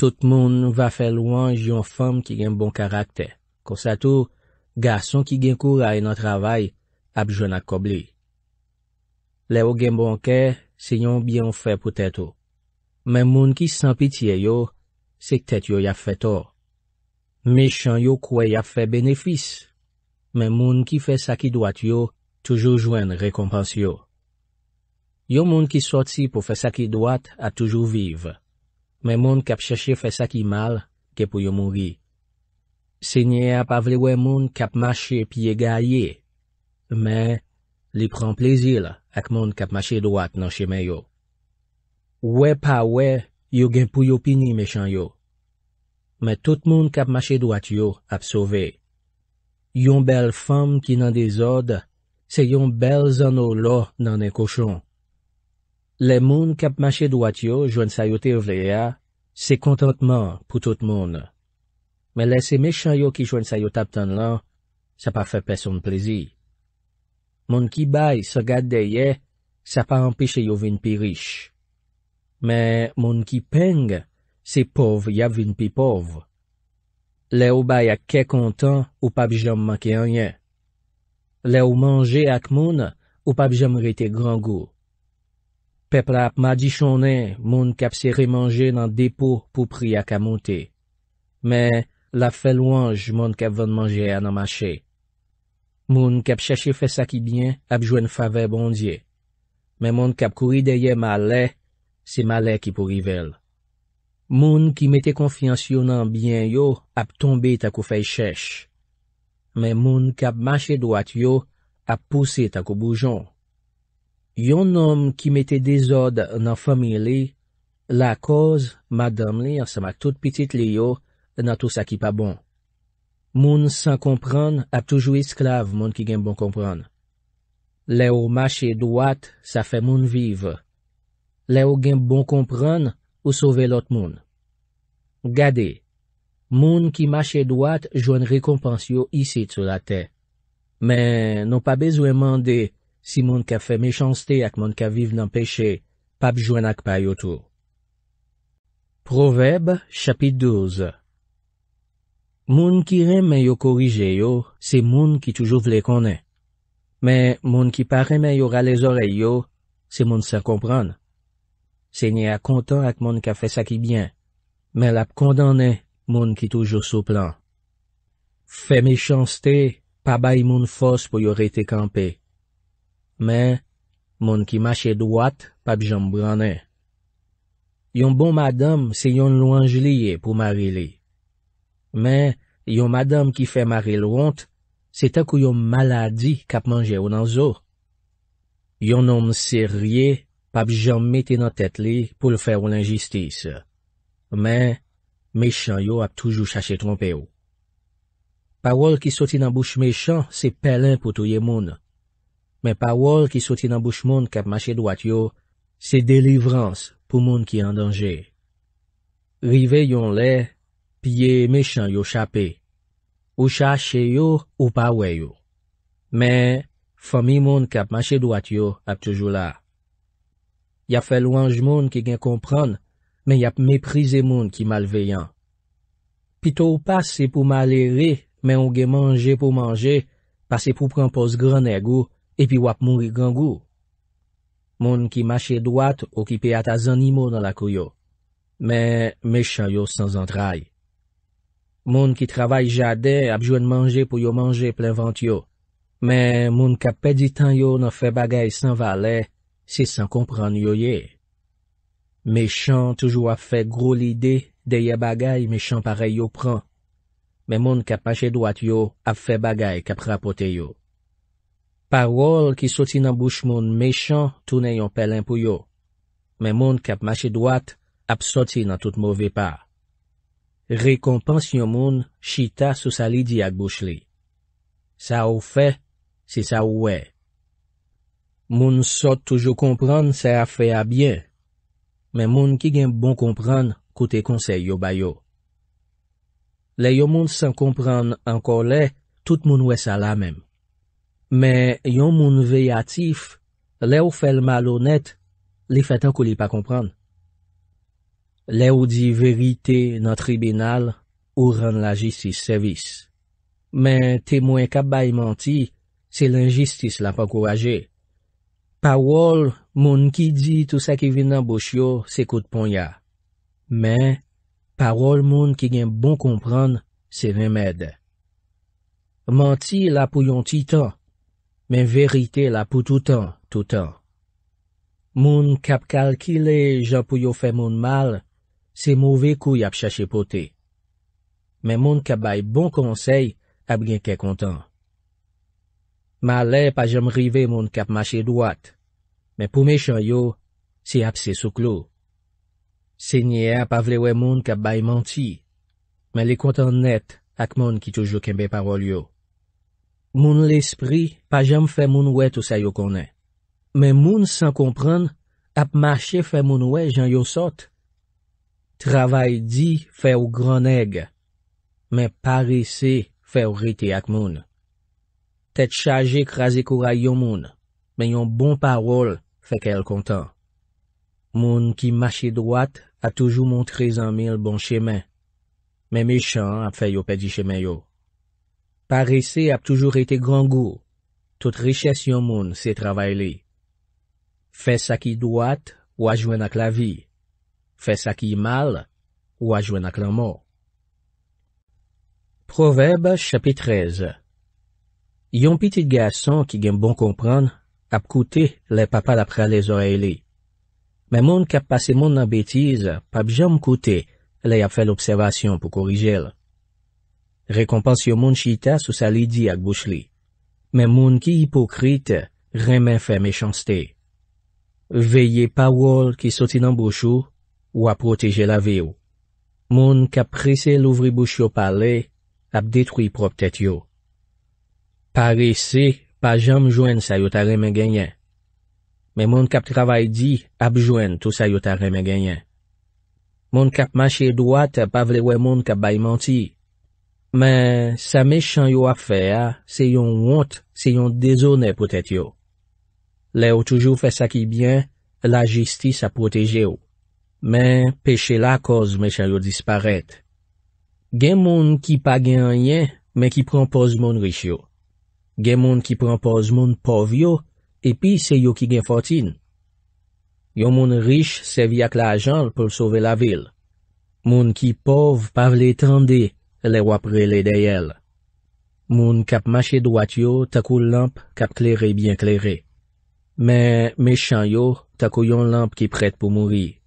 S1: Tout moun va fè louan jyon fèm ki gen bon karakter, konsa tou, gason ki gen kour ay nan travay ap jwen akobli. Le ou gen bon kè, se yon byon fè pou tèt ou. Men moun ki san pitiye yo, se ktèt yo ya fè to. Mèchan yo kwe ya fè benefis, men moun ki fè sa ki doat yo, toujou jwen rekompans yo. Yo moun ki sot si pou fè sa ki doat, a toujou viv. Mè moun kap chèche fè sa ki mal, ke pou yo moun ri. Se nye ap avle wè moun kap mache piye ga a ye, mè li pran plezil ak moun kap mache doat nan chème yo. Wè pa wè, yo gen pou yo pini me chan yo. Mè tout moun kap mache doat yo ap sove. Yon bel fam ki nan de zod, se yon bel zan ou lo nan en koshon. Le moun kap mache dwat yo jwen sayo te vleye a, se kontantman pou tout moun. Me lese me chan yo ki jwen sayo tap tan lan, sa pa fe peson plezi. Moun ki bay se gade deye, sa pa ampiche yo vin pi rish. Me moun ki peng, se pov ya vin pi pov. Le ou bay ak ke kontan ou pa bjom maken anye. Le ou manje ak moun ou pa bjom rete grangou. Peplap ma di chonen moun kap se remanje nan depo pou pri ak a monte. Men, la fe louanj moun kap ven manje anan mache. Moun kap chache fe sakibyen ap jwen fave bondye. Men moun kap kuri deye male, se male ki pou rivel. Moun ki mete konfiansyonan byen yo ap tombe tako fe chache. Men moun kap mache doat yo ap puse tako boujon. Yon nom ki mette dezod nan famye li, la koz, madame li, an sa ma tout pitit li yo, nan tout sa ki pa bon. Moun san kompran ap toujou esklav moun ki gen bon kompran. Le ou mache doat, sa fe moun viv. Le ou gen bon kompran, ou sove lot moun. Gade, moun ki mache doat jwen rekompansyo isi tso la te. Men, nou pa bezwe mande, Si moun ka fè méchanstè ak moun ka vive nan peche, pa bjwen ak pa yo tou. Provèb, chapit 12 Moun ki rem men yo korije yo, se moun ki toujou vle konen. Men, moun ki pa remen yo ralezore yo, se moun sa kompran. Se nye ak kontan ak moun ka fè sa ki byen, men lap kondanen moun ki toujou sou plan. Fè méchanstè, pa bay moun fos pou yo rete kampe. Men, moun ki mache dwat, pap jom branen. Yon bon madame, se yon louange liye pou mare li. Men, yon madame ki fe mare louante, se te kou yon maladi kap manje ou nan zo. Yon nom serye, pap jom meti nan tet li pou l'fer ou l'injistis. Men, mechanyo ap toujou chache trompe ou. Parol ki soti nan bouche mechan, se pelen pou touye moun. men pawol ki soti nan bouch moun kap mache dwat yo, se delivrans pou moun ki an danje. Rive yon le, piye mechan yo chapè, ou chache yo ou pawè yo. Men, fomi moun kap mache dwat yo ap tejou la. Yap fe louange moun ki gen kompran, men yap meprize moun ki malveyan. Pito ou pas se pou male re, men ou gen manje pou manje, pas se pou pran pos gran ego, Epi wap mou yi gangou. Moun ki mache dwat ou ki pe ataz animo nan lakou yo. Men, mechan yo san zantray. Moun ki travay jade apjouen manje pou yo manje plen vant yo. Men, moun ka pedi tan yo nan fe bagay san vale, se san kompran yo ye. Mechan toujou ap fe grou lide deye bagay mechan pare yo pran. Men, moun ka mache dwat yo ap fe bagay kap rapote yo. Parol ki soti nan bouch moun mechan, tou ne yon pelen pou yo. Men moun kap mache dwat, ap soti nan tout mouve pa. Rekompans yon moun, chita sou sa lidi ak bouch li. Sa ou fe, si sa ou we. Moun sot toujou kompran, se a fe a bie. Men moun ki gen bon kompran, koute konsey yo bayo. Le yo moun san kompran anko le, tout moun we sa la mem. Men yon moun vey atif, le ou fel mal honet, li fetan kou li pa kompran. Le ou di verite nan tribunal, ou ran la jistis sevis. Men temwen kap bay manti, se l'injistis la pa kouwaje. Pawol moun ki di tout sa ki vin nan boshyo, se kout pon ya. Men, pawol moun ki gen bon kompran, se remed. Manti la pou yon titan. Men verite la pou toutan, toutan. Moun kap kalkile jan pou yo fè moun mal, se mouvè kouy ap chache pote. Men moun kap bay bon konsey ap gen ke kontan. Ma le pa jom rive moun kap mache dwat, men pou me chan yo, se ap se souklo. Se nye ap avle we moun kap bay manti, men le kontan net ak moun ki toujou kembe parol yo. Moun l'esprit pa jem fè moun wè tou sa yo konè. Men moun san kompren ap mache fè moun wè jan yo sot. Travay di fè ou granèg, men parise fè ou rite ak moun. Tet chaje krasi kouray yo moun, men yon bon parol fè kel kontan. Moun ki mache dwat ap toujou moun trezan mil bon chemè. Men mechan ap fè yo pedi chemè yo. Parese ap toujou rete gran gou. Tout reches yon moun se travay li. Fe sak yi dwat, wajwen ak la vi. Fe sak yi mal, wajwen ak la mou. Proverbe chapit treze Yon piti gason ki gen bon kompran ap koute le papa la pralè zore li. Men moun kap pase moun nan betiz, pap jom koute le ap fè l'observasyon pou korijel. Rekompans yo moun chita sou sa lidi ak bouch li. Men moun ki hipokrite, remen fe mechanste. Veye pa wol ki soti nan bouch yo, wap proteje la veyo. Moun kap prese louvri bouch yo pale, ap detwi prop tet yo. Pare se, pa jam jwen sa yo ta remen genyen. Men moun kap travay di, ap jwen tou sa yo ta remen genyen. Moun kap mache dwat, pa vlewe moun kap bay manti. Men, sa mechanyo a fe a, se yon wont, se yon dezone potet yo. Le ou toujou fè sa ki byen, la jistis a proteje yo. Men, peche la koz mechanyo disparèt. Gen moun ki pa gen anyen, men ki pranpoz moun rish yo. Gen moun ki pranpoz moun pov yo, epi se yo ki gen fotin. Yo moun rish sevi ak la ajanl pou sove la vil. Moun ki pov pavle trande yo. le wap rele dey el. Moun kap mache dwat yo takou lamp kap kleré byen kleré. Men, me chan yo takou yon lamp ki pret pou mouri.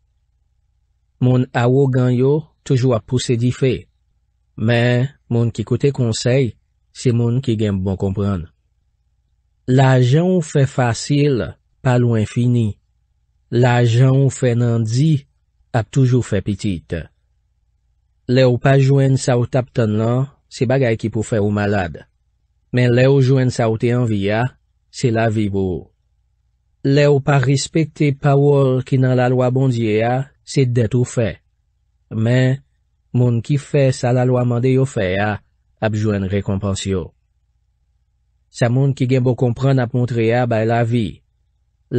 S1: Moun awo gan yo toujou ap pousse di fe. Men, moun ki koute konsey se moun ki gen bon kompran. La jan ou fe fasil pa lwen fini. La jan ou fe nandi ap toujou fe pitit. Le ou pa jwen sa ou tap ton lan, se bagay ki pou fè ou malade. Men le ou jwen sa ou te anvi ya, se la vi bou. Le ou pa rispekte pawol ki nan la lwa bondye ya, se det ou fè. Men, moun ki fè sa la lwa mande yo fè ya, ap jwen rekompansyo. Sa moun ki gen bo kompran ap moutre ya bay la vi,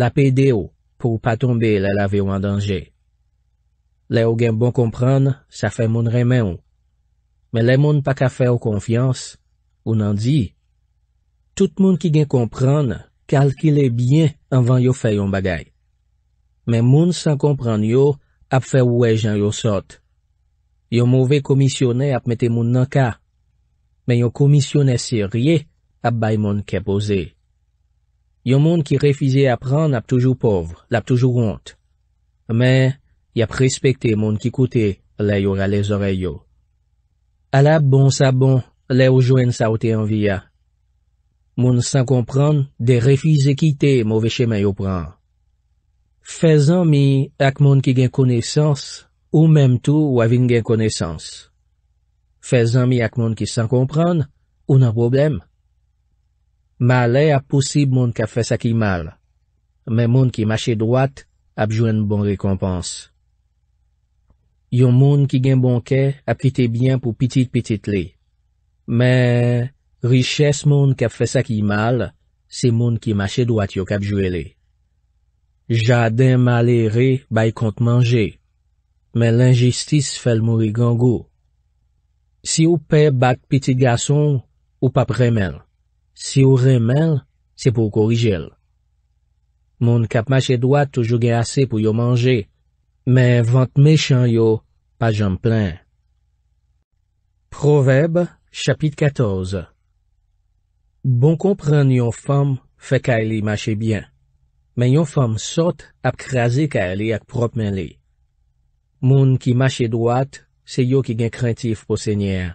S1: la pe de ou pou pa tombe la la vi ou an danje. Le ou gen bon kompran, sa fe moun remen ou. Men le moun pa ka fe ou konfians, ou nan di. Tout moun ki gen kompran, kalkile bien anvan yo fe yon bagay. Men moun san kompran yo, ap fe ouwe jan yo sot. Yo mouve komisyone ap mette moun nan ka. Men yo komisyone se rye, ap bay moun ke pose. Yo moun ki refize ap pran ap toujou pov, lap toujou ont. Men... Yap respekte moun ki koute la yora le zoreyo. Ala bon sa bon, le ou jwen sa ote anvia. Moun san kompran de refize kite mou veche mayo pran. Fezan mi ak moun ki gen konesans ou menm tou wavin gen konesans. Fezan mi ak moun ki san kompran ou nan problem. Ma le ap posib moun ka fese ak imal. Men moun ki mache dwat ap jwen bon rekompans. Yon moun ki gen bonke ap kite byan pou pitit-pitit li. Men, riches moun kap fe sak yi mal, se moun ki mache dwat yo kap jwe li. Jaden male re bay kont manje, men l'injistis fel mouri gangou. Si ou pe bak pitit gason, ou pap remel. Si ou remel, se pou korijel. Moun kap mache dwat toujou gen ase pou yo manje. Men vant mechan yo, pa jom plen. Provèb, chapit 14 Bon kompren yon fam, fe kaili mache bien. Men yon fam sot ap krasi kaili ak prop men li. Moun ki mache dwat, se yo ki gen krentif pou sènyer.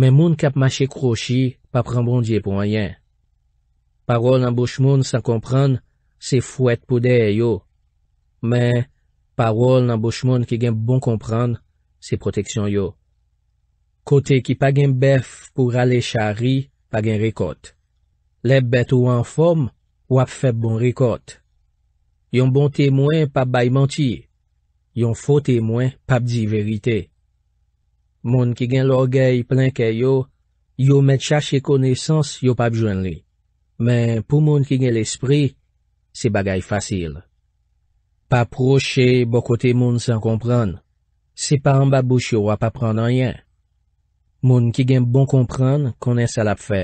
S1: Men moun kap mache krochi, pa pran bondye pou ayen. Parol an bouch moun san kompren, se fwet pou dey yo. Men... Parol nan bòch moun ki gen bon kompran, se proteksyon yo. Kote ki pa gen bef pou rale chari, pa gen rekot. Le bet ou an fòm, wap feb bon rekot. Yon bon tèmouen pap bay menti, yon fò tèmouen pap di verite. Moun ki gen lògey plenke yo, yo met chache konesans yo pap jwen li. Men pou moun ki gen l'esprit, se bagay fasil. Pa proche bokote moun san kompran, se pa an babouche wap ap pran an yen. Moun ki gen bon kompran, konen sa lap fe.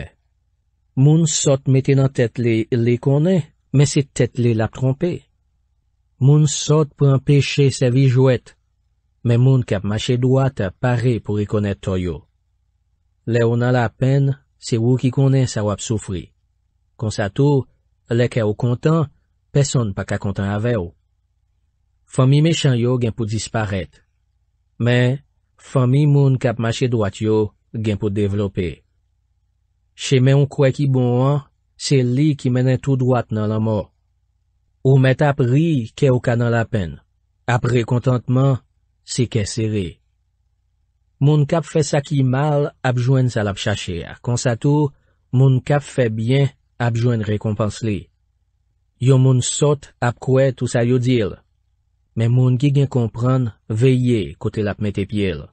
S1: Moun sot meten an tet le le konen, men se tet le lap trompe. Moun sot pou an peche se vi jwet, men moun kap mache dwata pare pou rekonen toyo. Le ou nan la pen, se ou ki konen sa wap soufri. Konsato, le ke ou kontan, peson pa ka kontan ave ou. Fon mi me chan yo gen pou disparèt. Men, fon mi moun kap mache dwat yo gen pou devlopè. Che men ou kwe ki bon an, se li ki menen tou dwat nan la mò. Ou met ap ri ke ou ka nan la pen. Apre kontantman, se ke seri. Moun kap fe sakimal ap jwen sal ap chache. Konsa tou, moun kap fe byen ap jwen rekompans li. Yo moun sot ap kwe tout sa yo dil. Men moun ki gen kompran, veye kote lap met epiel.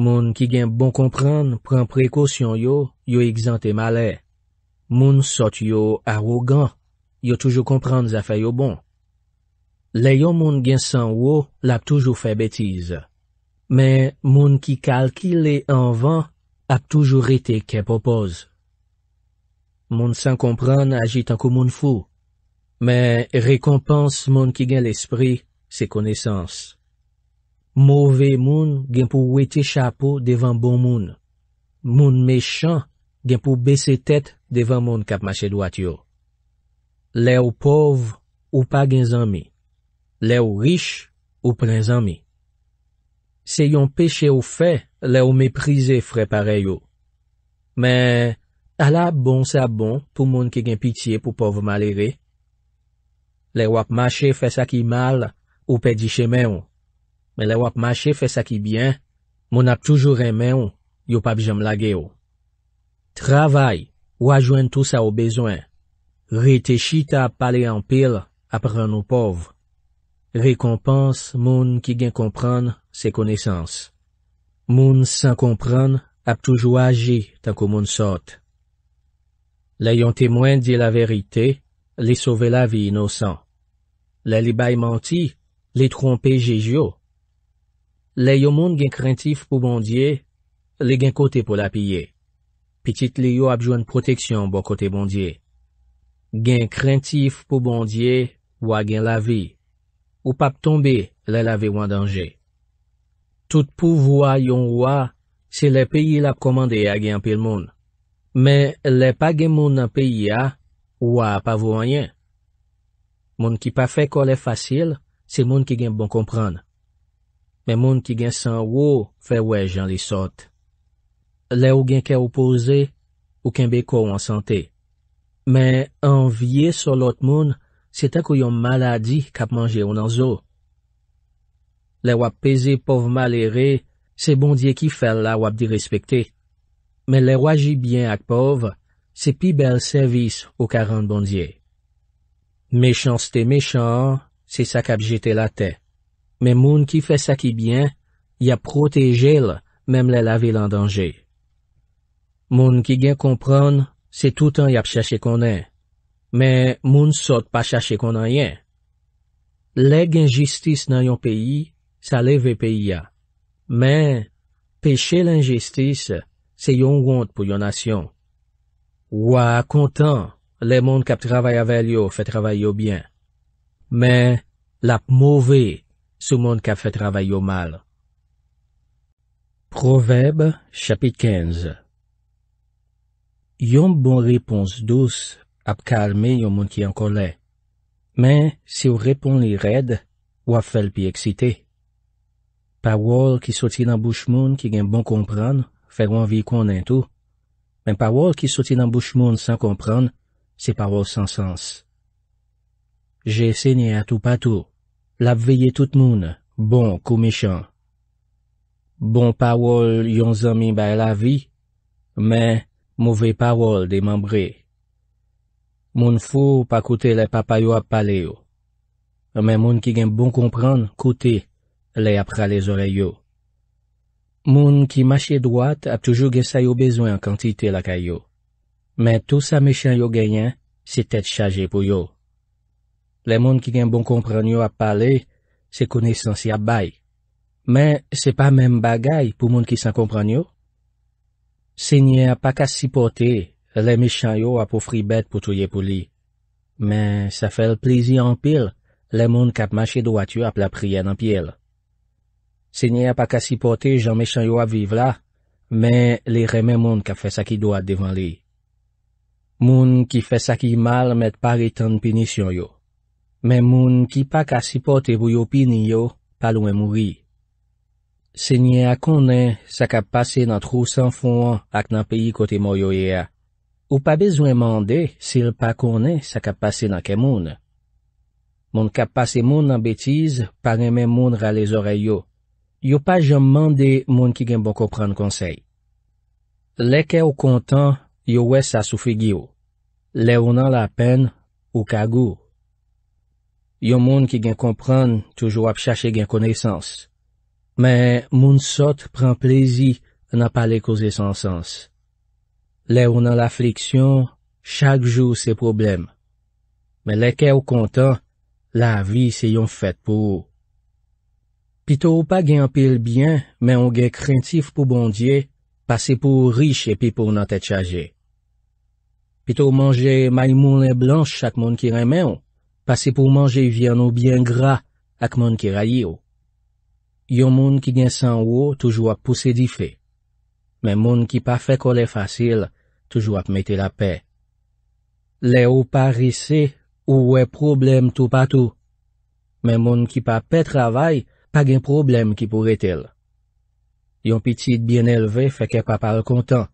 S1: Moun ki gen bon kompran, pran prekosyon yo, yo egzante male. Moun sot yo arogan, yo toujou kompran zafay yo bon. Le yo moun gen san wo, lap toujou fe betize. Men moun ki kalki le anvan, ap toujou rete ke popoz. Moun san kompran, aji tankou moun fou. Men rekompans moun ki gen l'esprit se konesans. Mouve moun gen pou weti chapo devan bon moun. Moun mechan gen pou besi tet devan moun kap mache dwat yo. Le ou pov ou pa gen zami. Le ou rich ou pren zami. Se yon peche ou fe, le ou meprize fre pare yo. Men ala bon sa bon pou moun ki gen pitiye pou pov malerey. Lè wap mache fè sa ki mal ou pè di chèmen ou. Mè lè wap mache fè sa ki bien, moun ap toujou remen ou, yo pabjèm lage ou. Travay, wajwen tou sa ou bezwen. Rite chita pale anpil ap ren nou pov. Rekompans moun ki gen kompran se konesans. Moun san kompran ap toujou aji tan kou moun sot. Lè yon temwen di la verite, Li sove la vi inosan. Le li bay manti, li trompe jej yo. Le yo moun gen krentif pou bondye, le gen kote pou la piye. Pitit li yo apjouan proteksyon bo kote bondye. Gen krentif pou bondye, wwa gen la vi. Ou pap tombe, le la vi wan danje. Tout pou wwa yon wwa, se le piye la komande a gen pil moun. Men le pa gen moun nan piye a, Ouwa ap avou anyen. Moun ki pa fe kol e fasil, se moun ki gen bon kompran. Men moun ki gen san ou, fe wè jan li sot. Le ou gen ke opoze, ou ken be ko an sante. Men anvye solot moun, se te kou yon maladi kap manje ou nan zo. Le wap peze pov malere, se bondye ki fel la wap di respekte. Men le wajib bien ak pov, se pi bel servis ou karan bondye. Mechanstè mechan, se sa kap jetè la te. Men moun ki fè sa ki byen, ya proteje l, mem le lave l an danje. Moun ki gen kompran, se toutan yap chache konen. Men moun sot pa chache konen yen. Leg enjistis nan yon peyi, sa leve peyi ya. Men, peche l enjistis, se yon wont pou yon asyon. Ouwa akontan, le moun kap travay avalyo fe travay yo byen. Men, lap mouve sou moun kap fe travay yo mal. Provèb, chapit 15 Yon bon repons dous ap kalme yon moun ki an kolè. Men, si ou repons li red, ouwa fel pi eksite. Pa wòl ki soti nan bouch moun ki gen bon kompran, fe wan vi konen tou. Men pawol ki soti nan bouch moun san kompran, se pawol san sans. Je eseni atou patou, la veye tout moun, bon kou mechan. Bon pawol yon zami ba la vi, men mouve pawol de man bre. Moun fou pa koute le papaywa pale yo. Men moun ki gen bon kompran koute le apra le zore yo. Moun ki mache dwat ap toujou gen sa yo bezwen an kantite la kay yo. Men tou sa mechanyo genyen, se tet chaje pou yo. Le moun ki gen bon kompran yo ap pale, se kounesansi ap bay. Men se pa men bagay pou moun ki san kompran yo? Se nye ap ak asipote, le mechanyo ap oufri bet pou touye pou li. Men se fel plezi anpil, le moun kap mache dwat yo ap la prien anpil. Se nye a pa kasi pote jan mechan yo aviv la, men li reme moun ka fe sakidwa devan li. Moun ki fe sakidwa mal met pari tan pinisyon yo. Men moun ki pa kasi pote bou yo piniyo, pa louen moui. Se nye a konen sa ka pase nan trou sanfon ak nan peyi kote mou yo ye a. Ou pa bezwen mande si l pa konen sa ka pase nan ke moun. Moun ka pase moun nan betiz pa reme moun ra le zore yo. Yo pa jom mande moun ki gen bon kopran konsey. Lè ke ou kontan, yo wè sa soufi gyo. Lè ou nan la pen, ou kagou. Yo moun ki gen kompran, toujou ap chache gen koneysans. Mè moun sot pran plezi nan pale kosey san sans. Lè ou nan la fliksyon, chak jou se problem. Mè lè ke ou kontan, la vi se yon fèt pou ou. Pito ou pa gen apil byen, men ou gen krentif pou bondye, pase pou riche epi pou nan tet chaje. Pito ou manje maymounen blanche ak moun ki remen ou, pase pou manje vyen ou byen gra ak moun ki rayi ou. Yon moun ki gen san ou ou, toujou ap pousse di fe. Men moun ki pa fe kolè fasil, toujou ap mette la pe. Le ou pa risse, ou we problem tou patou. Men moun ki pa pe travay, pa gen problem ki pou re tel. Yon pitit byen elve feke pa pal kontan,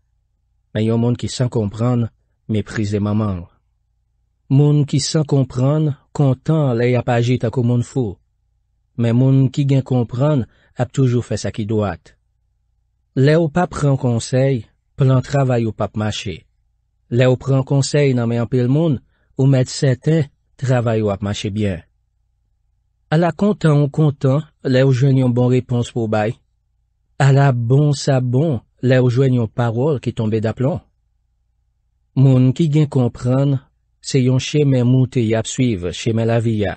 S1: men yon moun ki san kompran, me priz de mamang. Moun ki san kompran, kontan le apajit akou moun fou. Men moun ki gen kompran, ap toujou fe sa ki doat. Le ou pa pran konsey, plan travay ou pap mache. Le ou pran konsey nan men anpil moun, ou met sete travay ou ap mache byen. A la kontan ou kontan, lè ou jwen yon bon repons pou bay. A la bon sa bon, lè ou jwen yon parol ki tombe da plan. Moun ki gen kompran, se yon cheme mouti ap suive, cheme la viya.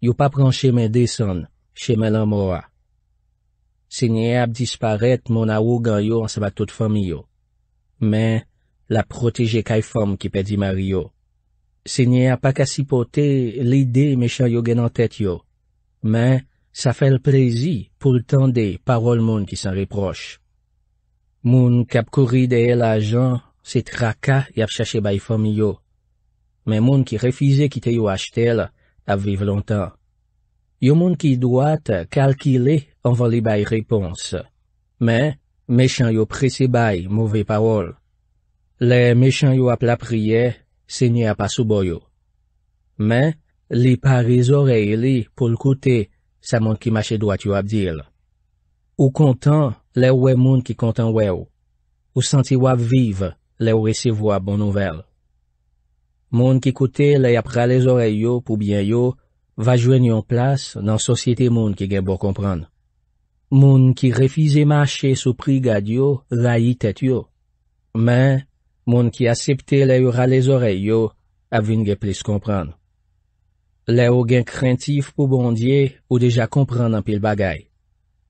S1: Yo pa pran cheme desan, cheme la moua. Se nye ap disparet, moun a ou gan yo an sabatot fom yo. Men, la proteje kay fom ki pedi mari yo. Se nye ap akasi pote, lide me chan yo gen an tet yo. Men, sa fel plezi pou l'tan de parol moun ki san riproche. Moun kap kori de el ajan, se traka yap chache bay fom yo. Men moun ki refize kite yo achetel, ap vive lontan. Yo moun ki doat kalkile anvole bay repons. Men, mechan yo prese bay mouve parol. Le mechan yo ap la priye, se nye ap asuboyo. Men, se nye ap asuboyo. Li pari zorey li pou l'koute sa moun ki mache doat yo abdil. Ou kontan, le oue moun ki kontan we ou. Ou santi wav vive, le oue se voa bon nouvel. Moun ki koute le apra le zorey yo pou bien yo, va jwen yon plas nan sosyete moun ki gen bo kompran. Moun ki refize mache sou prigad yo, la yi tet yo. Men, moun ki asepte le yura le zorey yo, avin gen plis kompran. Lè ou gen krentif pou bondye ou deja kompren nan pil bagay.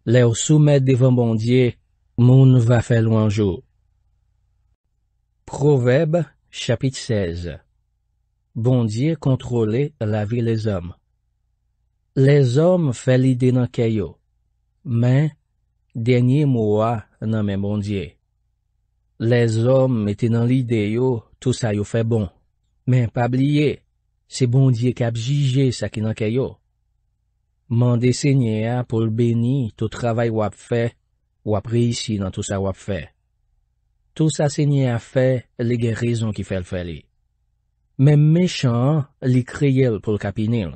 S1: Lè ou soumet devan bondye, moun va fè lou anjou. Proveb, chapit 16 Bondye kontrole la vi les om. Les om fè lidé nan kè yo. Men, denye mou a nan men bondye. Les om metè nan lidé yo, tout sa yo fè bon. Men, pa bliye. Se bondye kap zige sa ki nan ke yo. Mande se nye a pou lbeni tou travay wap fe, wap reishi nan tou sa wap fe. Tou sa se nye a fe, li gen rezon ki fel feli. Men mechan, li kreyel pou lkap inil.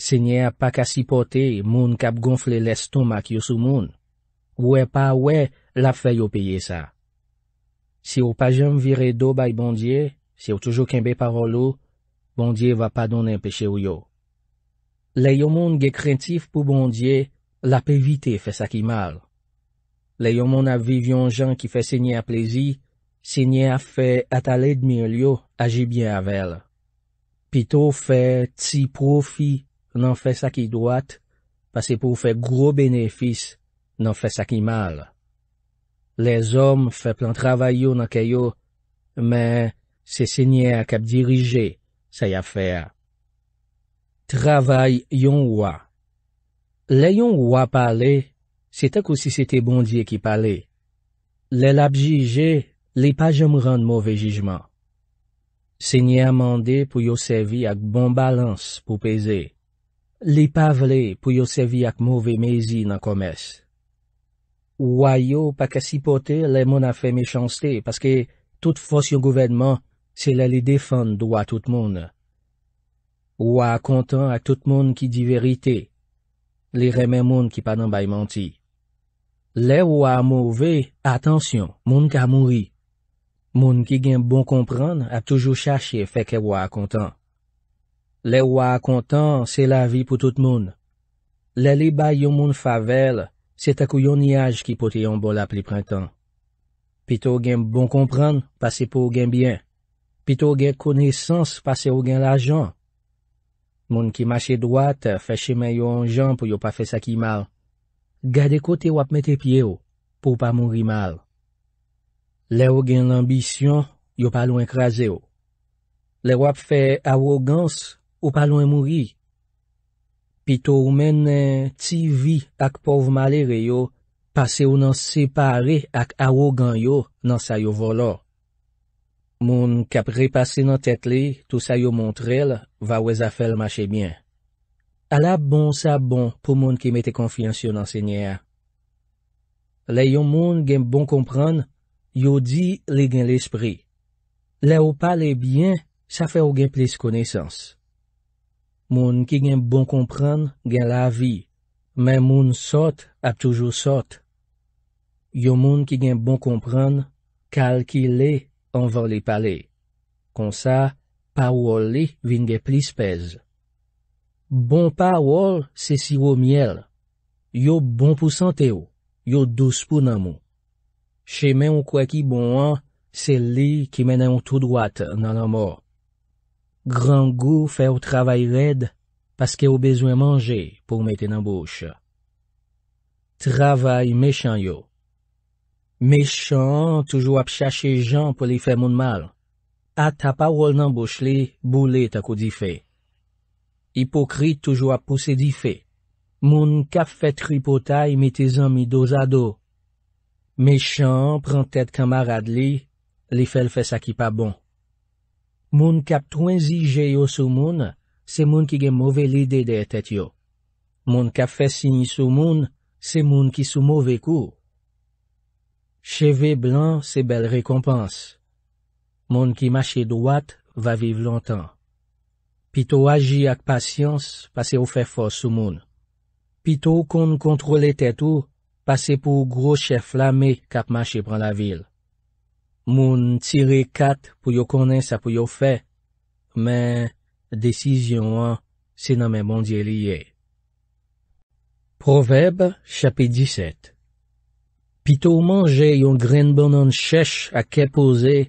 S1: Se nye a pa kasi pote, moun kap gonfle lestomak yo sou moun. Ou e pa ou e, la fe yo peye sa. Se yo pajem vire do bay bondye, se yo toujou kenbe parolo, bondye va pa donen peche ou yo. Le yo moun ge krentif pou bondye, la pe vite fe sakimal. Le yo moun aviv yon jan ki fe sènyè a plezi, sènyè a fe atale d'miyol yo, aji bien avèl. Pito fe ti profi nan fe sakidouat, pase pou fe gro benefis nan fe sakimal. Le zom fe plan travay yo nan ke yo, men se sènyè a kap dirije, Sa ya fè a. Travay yon wwa. Le yon wwa pale, se tak ou si se te bondye ki pale. Le lap jige, le pa jom rande mouve jijman. Se nye amande pou yo sevi ak bon balans pou peze. Le pa vle pou yo sevi ak mouve mezi nan komes. Wwa yo pak asipote le moun afè mechanste paske tout fos yon gouvenman Se lè li defan dwa tout moun. Wwa akontan ak tout moun ki di verite. Li remen moun ki panan bay manti. Lè wwa mouve, atansyon, moun ka moui. Moun ki gen bon kompran, ap toujou chache feke wwa akontan. Lè wwa akontan, se la vi pou tout moun. Lè li bay yon moun favel, se takou yon niyaj ki pote yon bol ap li printan. Pito gen bon kompran, pase pou gen bien. Pito gen koneysans pase ou gen la jan. Moun ki mache dwat fèche men yo an jan pou yo pa fè sa ki mal. Gade kote wap mète pie yo pou pa mouri mal. Le ou gen l'ambisyon yo pa loun kreze yo. Le wap fè arogans yo pa loun mouri. Pito ou men eh, ti vi ak pov male re yo pase ou nan separe ak arogan yo nan sa yo volo. Moun kap repase nan tet li, tout sa yo montrel, va weza fel mache bian. Ala bon sa bon pou moun ki mete konfiansyon nan se nye a. Le yo moun gen bon kompran, yo di le gen l'esprit. Le ou pa le bian, sa fe ou gen plis konesans. Moun ki gen bon kompran gen la vi, men moun sot ap toujou sot. Yo moun ki gen bon kompran, kalki le. Anvan li pale. Kon sa, pa wol li vin ge plis pez. Bon pa wol se siwo miel. Yo bon pou sante yo. Yo douz pou nan mou. Che men ou kwa ki bon an, se li ki menen ou tou dwate nan nan mou. Gran gou fè ou travay red, paske ou bezwen manje pou meten nan bouch. Travay mechanyo. Mèchan touj wap chache jan pou li fè moun mal. At apawol nan bouch li, boule takou di fè. Hipokrit touj wap posè di fè. Moun kap fè tri potay mè te zan mi dozado. Mèchan pran tèt kamarad li, li fè l fè sakipa bon. Moun kap trwenzi je yo sou moun, se moun ki gen mouvel ide de etet yo. Moun kap fè sin sou moun, se moun ki sou mouvel kou. Cheve blan se bel rekompans. Moun ki mache dwat va vive lontan. Pito aji ak pasyans pase ou fe fos sou moun. Pito kon kontrole tet ou, pase pou groche flame kap mache pran la vil. Moun tire kat pou yo konen sa pou yo fe. Men, desizyon an, se nan men moun diye liye. Provèb chapi diset. pi tou manje yon gren bonan chèche a kè pose,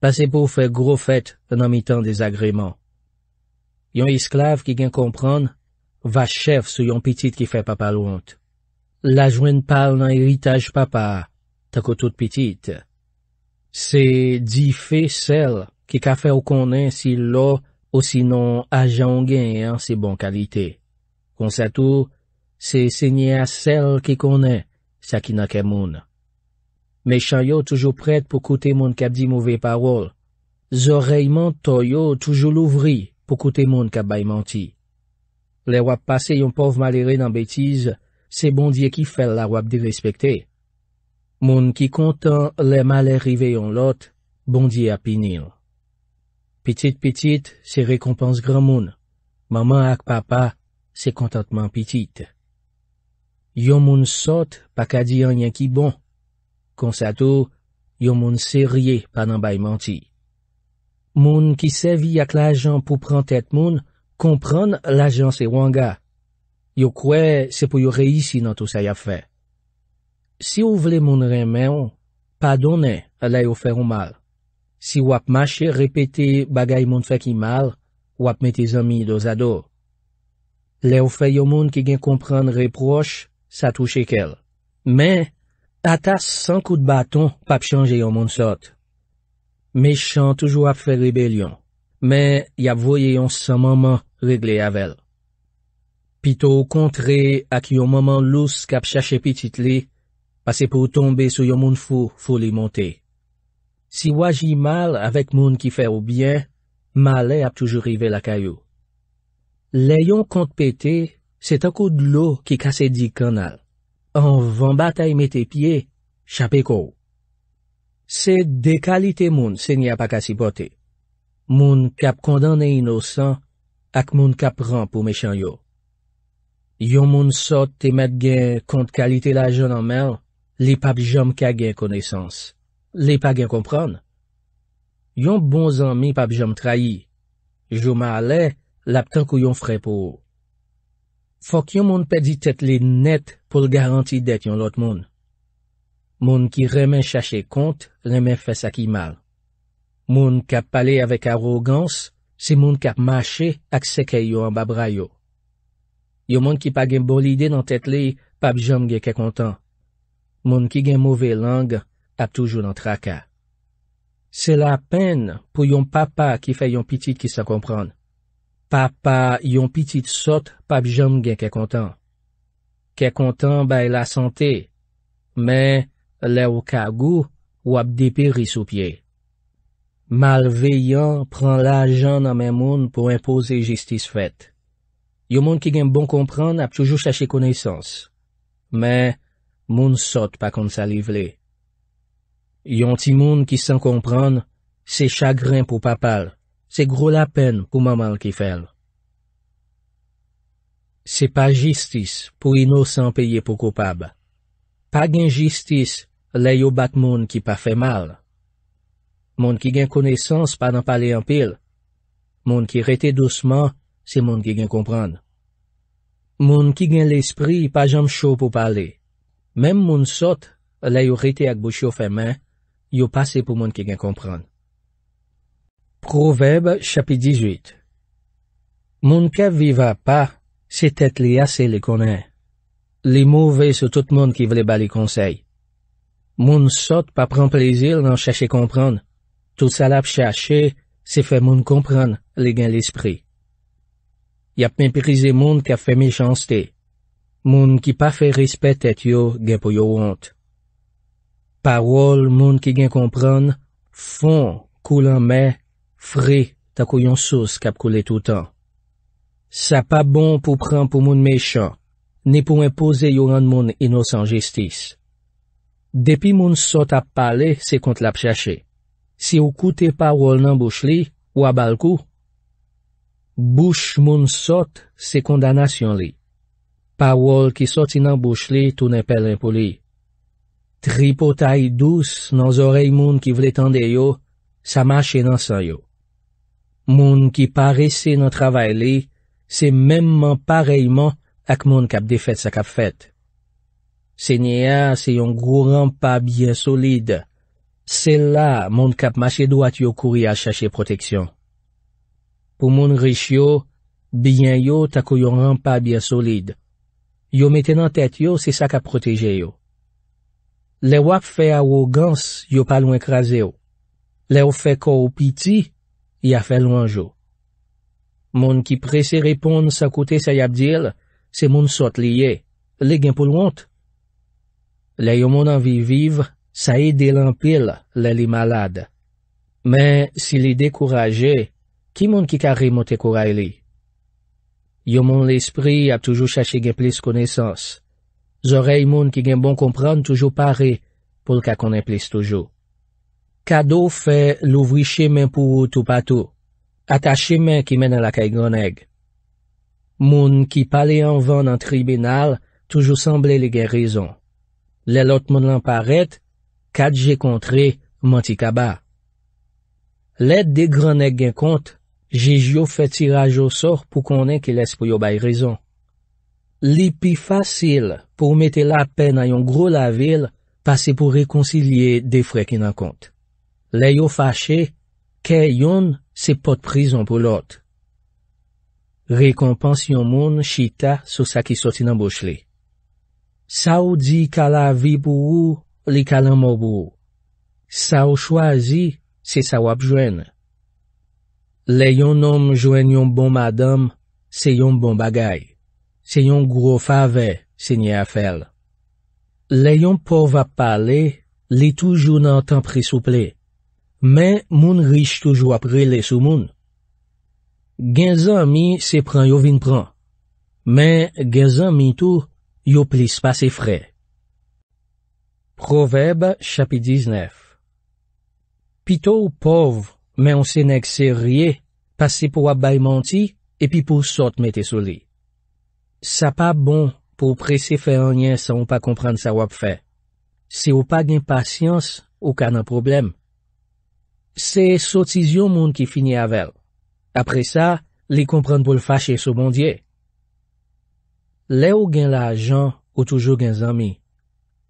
S1: pase pou fè gro fèt nan mitan desagreman. Yon esklav ki gen kompran, va chèv sou yon pitit ki fè papalwant. La jwen pal nan eritage papa, tako tout pitit. Se di fè sel ki ka fè ou konen si lo ou si non a jan gen an se bon kalite. Kon sa tou, se se nye a sel ki konen sa ki na ke moun. Meshan yo toujou prete pou koute moun kap di mouve parol. Zor reyman to yo toujou louvri pou koute moun kap bay manti. Le wap pase yon pov malere nan betize, se bondye ki fel la wap de respekte. Moun ki kontan le malere yon lot, bondye apinil. Pitit-pitit se rekompans gran moun. Maman ak papa se kontantman pitit. Yon moun sot pa ka di an yen ki bon. Konsato, yon moun se rie pa nan bay menti. Moun ki sevi ak la ajan pou pran tet moun, kompran l'ajan se wanga. Yo kwe se pou yo reisi nan tou sa ya fe. Si ou vle moun renmen, pa donen la yo fer ou mal. Si wap mache repete bagay moun fe ki mal, wap meti zami do zado. La yo fe yo moun ki gen kompran reproche, sa touche ke l. Men, ata san kou de baton pa p chanje yon moun sot. Me chan toujou ap fè rebelyon, men y ap voye yon san mouman regle avèl. Pito ou kontre ak yon mouman lous kap chache pitit li, pase pou tombe sou yon moun fou fou li monte. Si waj yi mal avèk moun ki fè ou bien, male ap toujou rive la kayou. Le yon kont pète, Se takou dlou ki kase di kanal. An vamba tay me te pye, chape kou. Se de kalite moun se nye apakasi pote. Moun kap kondan e inosan, ak moun kap ran pou me chan yo. Yon moun sote te met gen kont kalite la joun anmen, li pap jom kage konesans. Li pa gen kompran. Yon bon zanmi pap jom trahi. Jouman ale, lap tankou yon frepou ou. Fok yon moun pedi tet li net pou l garanti det yon lot moun. Moun ki remen chache kont, remen fese akimal. Moun kap pale avek arogans, se moun kap mache ak seke yo an bab rayo. Yon moun ki pa gen bolide nan tet li, pap jom ge ke kontan. Moun ki gen mouve lang, ap toujou nan traka. Se la pen pou yon papa ki fe yon pitit ki sa kompran. Pa pa yon pitit sot pap jom gen kekontan. Kekontan bay la sante, men le wakagu wap deperi sou pie. Malveyan pran la jan nan men moun pou impose jistis fete. Yon moun ki gen bon kompran ap choujou chache koneysans. Men moun sot pa kon salivele. Yon ti moun ki san kompran se chagren pou papal. Se gro la pen pou mamal ki fel. Se pa jistis pou inosan peye pou kopab. Pa gen jistis, le yo bat moun ki pa fe mal. Moun ki gen konesans pa nan pale anpil. Moun ki rete dosman, se moun ki gen kompran. Moun ki gen l'espri, pa jam chou pou pale. Mem moun sot, le yo rete ak bou chou fe men, yo pase pou moun ki gen kompran. Proveb chapit 18 Moun ke viva pa, se tet li ase li konen. Li mou ve sou tout moun ki vle ba li konsey. Moun sot pa pran plezil nan chache kompran. Tout salap chache se fe moun kompran li gen l'esprit. Yap men perize moun ke fe me chanste. Moun ki pa fe respet et yo gen po yo ont. Parol moun ki gen kompran fon koulan mey. Fri, tako yon sos kap koule toutan. Sa pa bon pou pran pou moun mechan, ni pou mwen pose yon an moun inosan jistis. Depi moun sot ap pale, se kont lap chache. Si ou koute pa wol nan bouch li, wabal kou. Bouch moun sot, se kondanasyon li. Pa wol ki sot inan bouch li, tou ne pel impoli. Tripotay dous nan zorey moun ki vle tende yo, sa mache nan san yo. Moun ki pare se nan travay li, se memman pareyman ak moun kap defet sa kap fet. Se nye a, se yon gro rampa byen solide. Se la, moun kap mache do at yo kouri a chache proteksyon. Po moun rech yo, byen yo tako yon rampa byen solide. Yo meten an tet yo, se sa kap proteje yo. Le wap fe awo gans, yo pa loun ekraze yo. Le wap fe ko opiti, yo pa loun ekraze yo. Ya fè lou anjou. Moun ki presè repoun sa koute sa yabdil, se moun sot liye, li gen pou lwant. Le yo moun anvi viv, sa yi delan pil le li malade. Men, si li dekouraje, ki moun ki kari motekoura li? Yo moun l'esprit ap toujou chache gen plis kounesans. Zorey moun ki gen bon kompran toujou pare, pou lka konen plis toujou. Kado fe louvri chemen pou ou tou patou. Ata chemen ki menen lakay gronek. Moun ki pale anvan nan tribunal, toujou semble li gen rezon. Le lot moun lan paret, kat je kontre, manti kaba. Let de gronek gen kont, je jo fe tiraj ou sor pou konen ki les pou yo bay rezon. Li pi fasil pou mete la pen a yon gro la vil, pase pou rekoncilie de frek inan kont. Le yo fache, ke yon se pot prizon pou lot. Rekompans yon moun chita sou sa ki soti nan bouch li. Sa ou di kala vi pou ou, li kala mou pou ou. Sa ou chwazi, se sa wap jwen. Le yon nom jwen yon bon madam, se yon bon bagay. Se yon gro fave, se nye afel. Le yon pov ap pale, li toujoun nan tan prisoupley. Men moun rich toujou ap rele sou moun. Gen zan mi se pran yo vin pran. Men gen zan mi tou, yo plis pa se fre. Proveb chapi 19 Pito ou pov, men on se nek se rie, pase pou ap bay manti, epi pou sot mette soli. Sa pa bon pou prese fe anyen sa ou pa kompran sa wap fe. Se ou pa gen pasyans, ou ka nan probleme. Se sotiz yon moun ki fini avel. Apre sa, li kompran pou l fache sou bondye. Le ou gen la ajan ou toujou gen zami.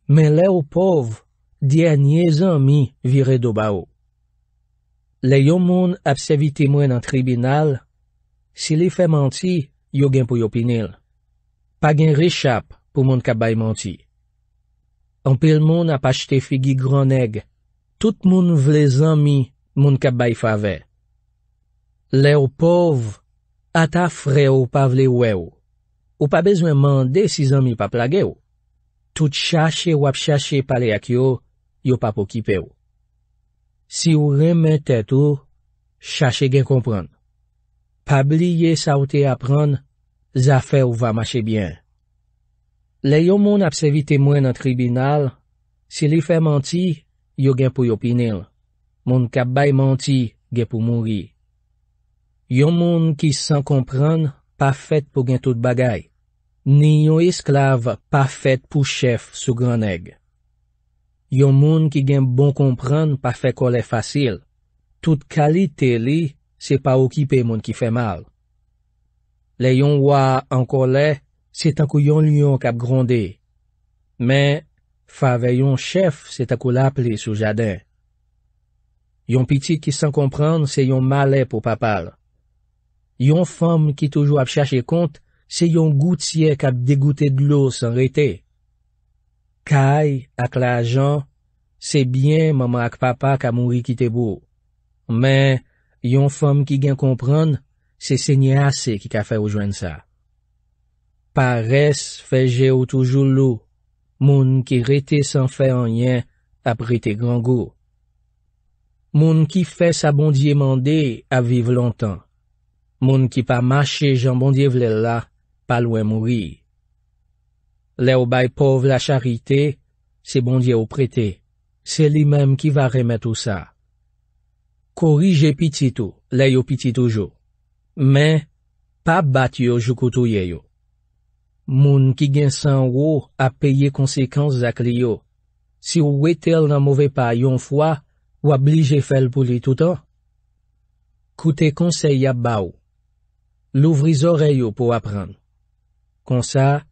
S1: Men le ou pov, di anye zami vire do ba ou. Le yon moun apsevi temwen an tribinal, si li fe manti, yo gen pou yopinil. Pa gen rechap pou moun kabay manti. Anpil moun apache te figi groneg, tout moun vle zami, moun kap bay fave. Le ou pov, ata fre ou pa vle ou e ou. Ou pa bezwen mande si zanmi pa plage ou. Tout chache ou ap chache pale ak yo, yo pa pokipe ou. Si ou reme tet ou, chache gen kompran. Pa bli ye saote apran, zafè ou va mache bien. Le yo moun ap sevi temwen nan tribunal, si li fe manti, yo gen pou yo pinil. moun kap bay manti ge pou moun ri. Yon moun ki san kompran pa fet pou gen tout bagay, ni yon esklav pa fet pou chef sou gran eg. Yon moun ki gen bon kompran pa fet kolè fasil, tout kalite li se pa okipe moun ki fe mal. Le yon waa an kolè, se tankou yon lyon kap gronde. Men, fave yon chef se tankou la pli sou jaden. Yon piti ki san kompran se yon male pou papal. Yon fam ki toujou ap chache kont se yon goutie kap degoute d'lou san rete. Kay ak la jan, se bien mama ak papa kap moui kite bou. Men, yon fam ki gen kompran se se nye ase ki ka fe oujwen sa. Pares feje ou toujou lou, moun ki rete san fe anyen ap rete gran gout. Moun ki fè sa bondye mande a vive lontan. Moun ki pa mache jan bondye vle la, pa lwen moui. Le ou bay pov la charite, se bondye ou prete, se li menm ki va remet ou sa. Korije pititou, le yo pititou jo. Men, pa bat yo jukotou ye yo. Moun ki gen san ou a peye konsekans zak li yo. Si ou we tel nan mouve pa yon fwa, Wab lije fel pou li toutan? Koute konsey ya bau. Louvri zoreyo pou apren. Konsa,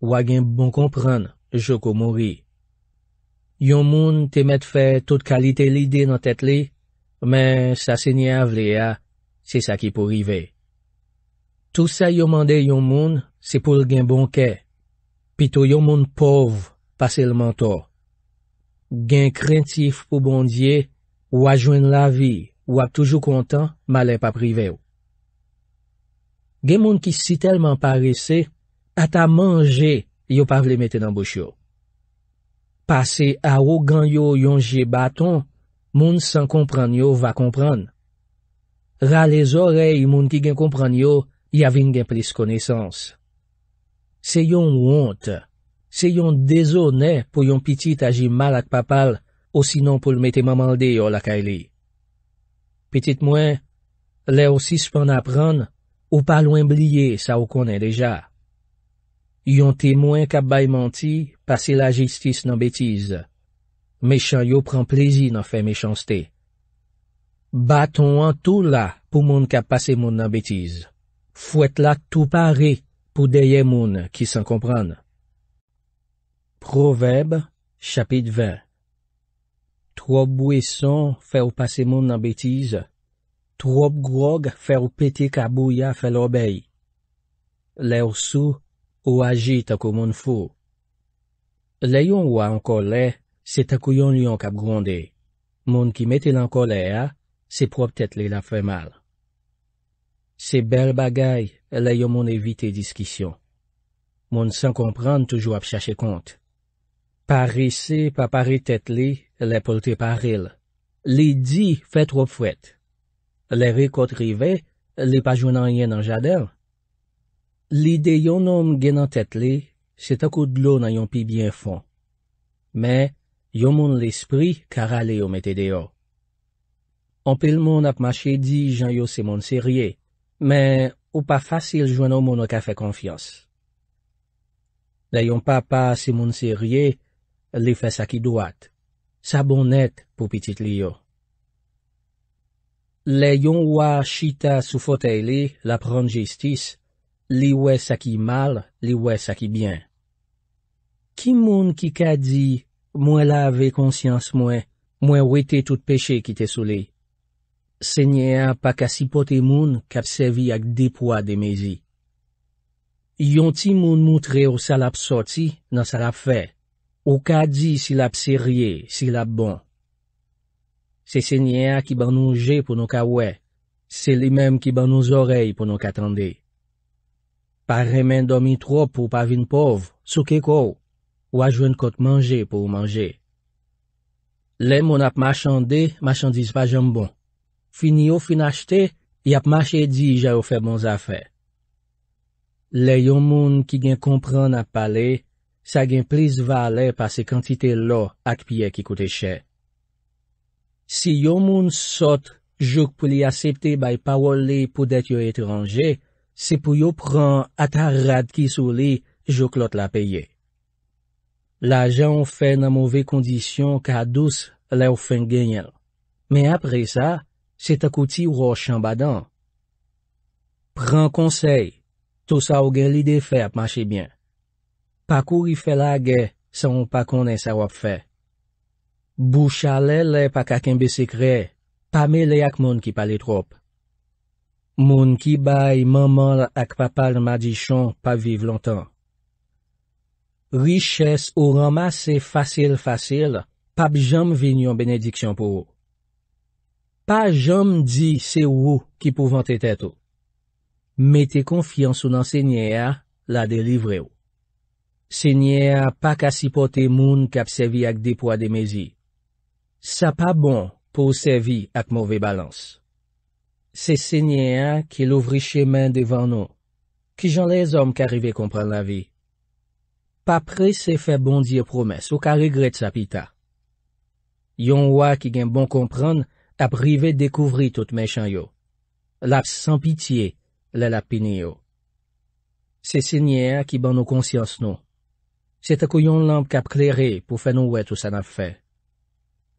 S1: wagen bon kompren joko mori. Yon moun temet fe tout kalite li de nan tet li, men sa se nye avle ya, se sa ki pou rive. Tou sa yon mande yon moun, se pou lgen bon ke. Pito yon moun pov, paselman to. Gen krentif pou bondye, wajwen la vi, wap toujou kontan, malen pa prive ou. Gen moun ki si telman pare se, ata manje yo pa vle meten an bouch yo. Pase a ou gan yo yon je baton, moun san kompran yo va kompran. Ra le zorey moun ki gen kompran yo, ya vin gen plis konesans. Se yon wont, Se yon dezo ne pou yon pitit aji mal ak papal ou sinon pou l'mete mamalde yo lakay li. Pitit mwen, le ou sis pou an apran ou pa lwen blye sa ou konen deja. Yon temwen kap bay manti pase la jistis nan betiz. Meshan yo pran plezi nan fe meshanste. Baton an tou la pou moun kap pase moun nan betiz. Fwet la tou pare pou deye moun ki san kompran. Proveb, chapit 20 Trob boueson fè ou pase moun nan betize. Trob grog fè ou peti kabouya fè l'obey. Lè ou sou, ou agite akou moun fou. Lè yon wwa anko lè, se takou yon lyon kap gronde. Moun ki mette lanko lè a, se prop tèt lè la fè mal. Se bel bagay, lè yon moun evite diskisyon. Moun san kompran toujou ap chache kont. Pari se pa pari tet li, le pou te paril. Li di, fe tro pfouet. Le ve kot rive, li pa jounan yen nan jadel. Li de yon nom genan tet li, se tako dlo nan yon pi bien fon. Men, yon moun l'espri kar ale yon metede yo. An pel moun ap mache di jan yo se moun serye, men, ou pa fasil jounan moun a ka fe konfiyans. La yon papa se moun serye, li fe saki doat. Sa bon net pou pitit li yo. Le yon wak chita sou fotele, la pran jistis, li we saki mal, li we saki bien. Ki moun ki ka di, mwen la ave konsyans mwen, mwen wete tout peche ki te sole. Se nye a pak asipote moun kap sevi ak depwa de mezi. Yon ti moun moutre ou salap soti, nan salap fey, Ou ka di sil ap serye, sil ap bon. Se senye a ki ban nou je pou nou ka we, se li menm ki ban nou zorey pou nou ka tende. Pa remen domi tro pou pa vin pov, sou ke kou, ou a jwen kote manje pou manje. Le moun ap machande, machandise pa jambon. Fini ou finachte, yap machedi ja ou fe bon zafè. Le yon moun ki gen kompran ap pale, sa gen plis va ale pa se kantite lo at piye ki koute chè. Si yo moun sot, jok pou li asepte bay pawol li pou det yo etranje, se pou yo pran ata rad ki sou li, jok lot la peye. La jan fè nan mouve kondisyon ka adous le ou fèn genyel, men apre sa, se ta kouti wò chan badan. Pran konsey, to sa ou gen li defè ap mache byen. Pa kou rifela ge, san ou pa konen sa wap fe. Bou chale le pa kakenbe se kre, pa me le ak moun ki pale trop. Moun ki bay maman la ak papal madichon pa vive lontan. Riches ou rama se fasil-fasil, pap jom vinyon benediksyon pou ou. Pa jom di se ou ou ki pou vante tet ou. Mete konfyan sou nan senye a, la delivre ou. Se nye a pa kasi pote moun k ap sevi ak depwa de mezi. Sa pa bon pou sevi ak mouve balans. Se se nye a ki louvri chemen devan nou. Ki jan lez om k a rive kompran la vi. Pa pre se fe bon diye promes ou ka regre tsa pita. Yon wak ki gen bon kompran ap rive dekouvri tout mechanyo. Lap san pitiye lalap piniyo. Se se nye a ki ban nou konsyans nou. Sè te kou yon lamp kap klerè pou fè nou wè tou san ap fè.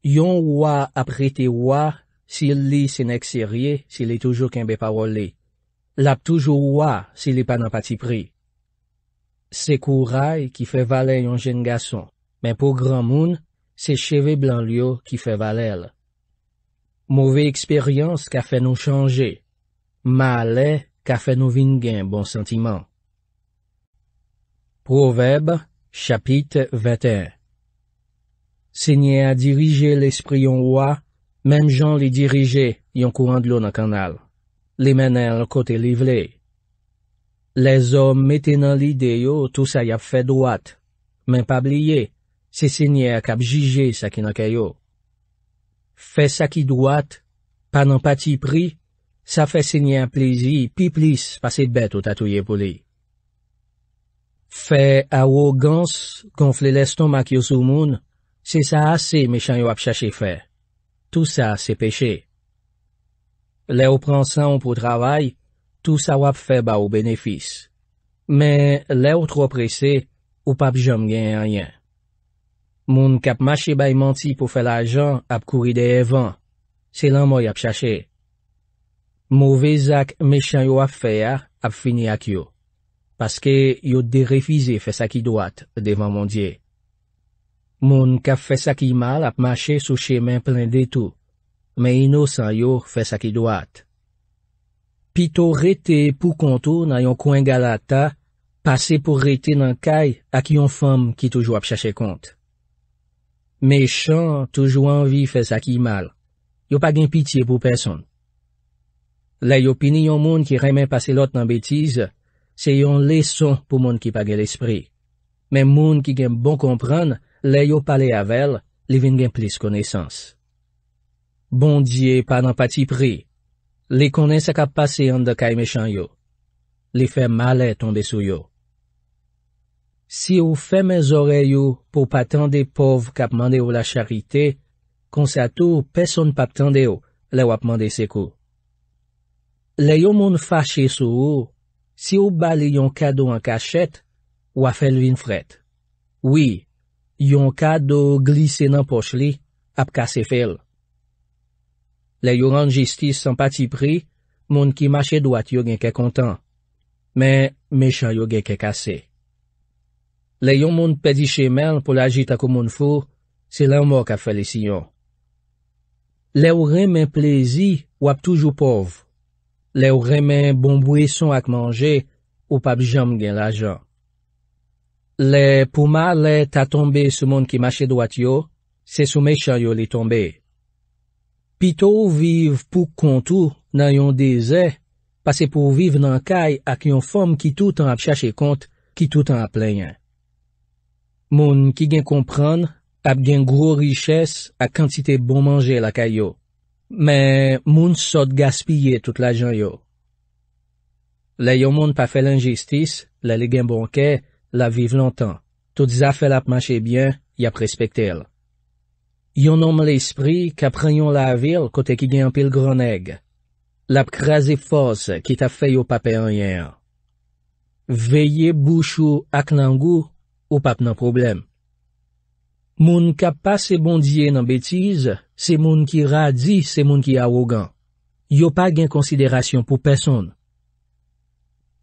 S1: Yon wà ap rete wà si lè sè nèk serye si lè toujou kèmbe pa wò lè. Lap toujou wà si lè pan ap atipri. Se kou ray ki fè valè yon jen gason, men pou gran moun se cheve blan liyo ki fè valèl. Mouve eksperyans ka fè nou chanje. Ma lè ka fè nou vin gen bon sentiman. Proveb CHAPIT VETER SENYER DIRIJE L'ESPRY YON WA, MEM JAN LI DIRIJE YON KOUANDLO NA KANAL, LI MENEN AL KOTE LIVLE. LE ZOM METE NAN LI DEYO TOU SA YAP FE DWAT, MEN PA BLIYE, SE SENYER KAP JIJE SA KI NAKAYO. FE SA KI DWAT, PAN ANPATI PRI, SA FE SENYER PLIZI PI PLIZ PASE BET O TATOUYE POULI. Fè awo gans konflè lèstom ak yo sou moun, se sa asè me chan yo ap chache fè. Tout sa se peche. Lè ou pransan pou travay, tout sa wap fè ba ou benefis. Men lè ou tro presè, ou pap jom gen a riyan. Moun kap mache bay manti pou fè la jan ap kouri de evan. Se lan mòy ap chache. Mouvez ak me chan yo ap fè a, ap fini ak yo. paske yo derefize fè sakidouat devan mondye. Moun ka fè sakimal ap mache sou chèmen plen detou, men inosan yo fè sakidouat. Pito rete pou kontou nan yon kwen galata, pase pou rete nan kay ak yon fèm ki toujou ap chache kont. Mèchan toujou anvi fè sakimal, yo pa gen piti pou person. La yo pini yon moun ki remen pase lot nan betize, Se yon leson pou moun ki pa gen l'esprit. Men moun ki gen bon kompran, le yo pale avel, li vin gen plis konesans. Bon diye pan empati pri. Li konen sa kap pase yon da kay me chan yo. Li fe male tonde sou yo. Si yo fe me zore yo pou pa tande pov kap mande yo la charite, konsa tou peson pa tande yo le wap mande seko. Le yo moun fache sou yo, Si ou bale yon kado an kachet, wafel vin fret. Oui, yon kado glise nan poch li, ap kase fel. Le yon rande jistis san pati pri, moun ki mache dwat yon gen ke kontan. Men, mecha yon gen ke kase. Le yon moun pedi che men pou la jita kou moun fou, se lan mok ap fale si yon. Le ouren men plezi wap toujou pov. Le ou remen bon bweson ak manje ou pap jom gen la jan. Le pouma le ta tombe sou moun ki mache dwat yo, se sou me chan yo li tombe. Pito ou viv pou kontou nan yon deze, pase pou viv nan kay ak yon fom ki toutan ap chache kont, ki toutan ap lenyen. Moun ki gen kompran ap gen gro riches ak kantite bon manje la kay yo. Men, moun sot gaspye tout la jan yo. Le yo moun pa fe l'injistis, le le gen bonke, la viv lontan. Tout zafel ap mache byen, ya prespektel. Yo nom l'esprit ka prenyon la vil kote ki gen pil groneg. Lap kreze fos ki ta fe yo pape an yer. Veye bouchou ak langou, ou pape nan probleme. Moun kap pa se bondye nan betize, se moun ki radzi se moun ki awogan. Yo pa gen konsiderasyon pou peson.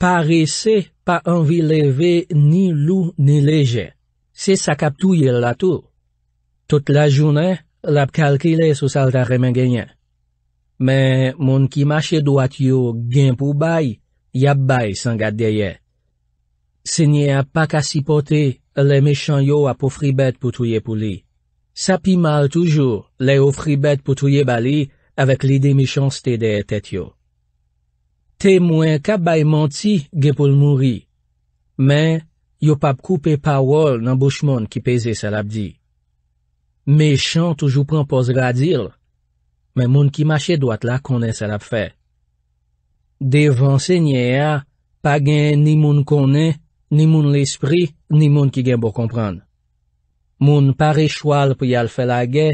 S1: Pa rese, pa anvi leve ni lou ni leje. Se sa kap touye lato. Tot la jounen, lap kalkile sou salta remen genye. Men, moun ki mache do atyo gen pou bay, yap bay san gadeye. Se nye ap pa kasi pote, le mechan yo apou fribet pou touye pou li. Sa pi mal toujou, le ou fribet pou touye bali, avek li de mechan stede etet yo. Te mwen kap bay manti, gen pou l'mouri. Men, yo pap koupe pawol nan bouchmon ki peze salabdi. Mechan toujou pran pos radil, men moun ki mache doat la konen salabfe. De vranse nye ya, pa gen ni moun konen, Ni moun l'esprit, ni moun ki gen bo kompran. Moun pare chwal pou yal felage,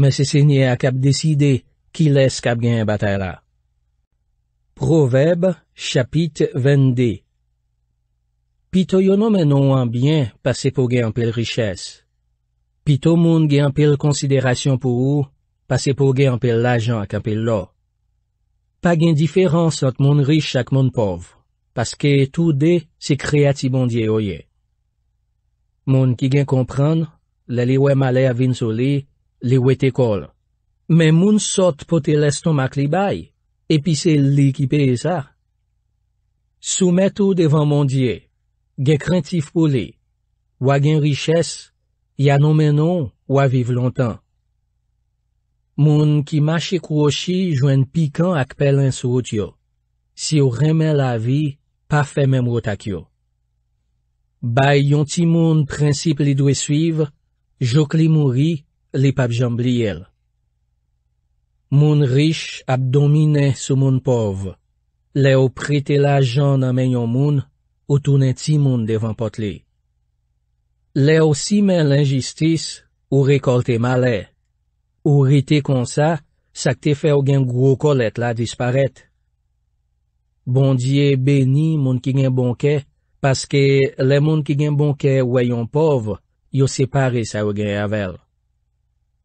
S1: men se senye ak ap deside ki les kap gen batay la. Proveb, chapit 22 Pito yonon men ou anbyen, pase pou gen anpil riches. Pito moun gen anpil konsiderasyon pou ou, pase pou gen anpil lajan ak anpil lo. Pa gen diferans at moun rich ak moun pov. paske tou de se kreati bondye oye. Moun ki gen kompran, le li we male avin soli, li we tekol. Men moun sot pote lestomak li bay, epi se li ki peye sa. Soumet ou devan mondye, gen krentif pou li, wagen riches, ya non menon waviv lontan. Moun ki mache kou oshi, jwen pikant ak pelen sou otyo. Si ou remen la vi, pa fè mèm wotakyo. Bay yon ti moun prinsip li dwe suiv, jok li mouri, li pap jamb li el. Moun rish ap domine sou moun pov, le ou prete la jan amènyon moun, ou tounen ti moun devan pot li. Le ou si mè l'injistis, ou rekolte male, ou rete konsa, sakte fè ou gen gwo kolet la disparet. Bondye beni moun ki gen bonke, paske le moun ki gen bonke wayon pov, yo separe sa ou gen avel.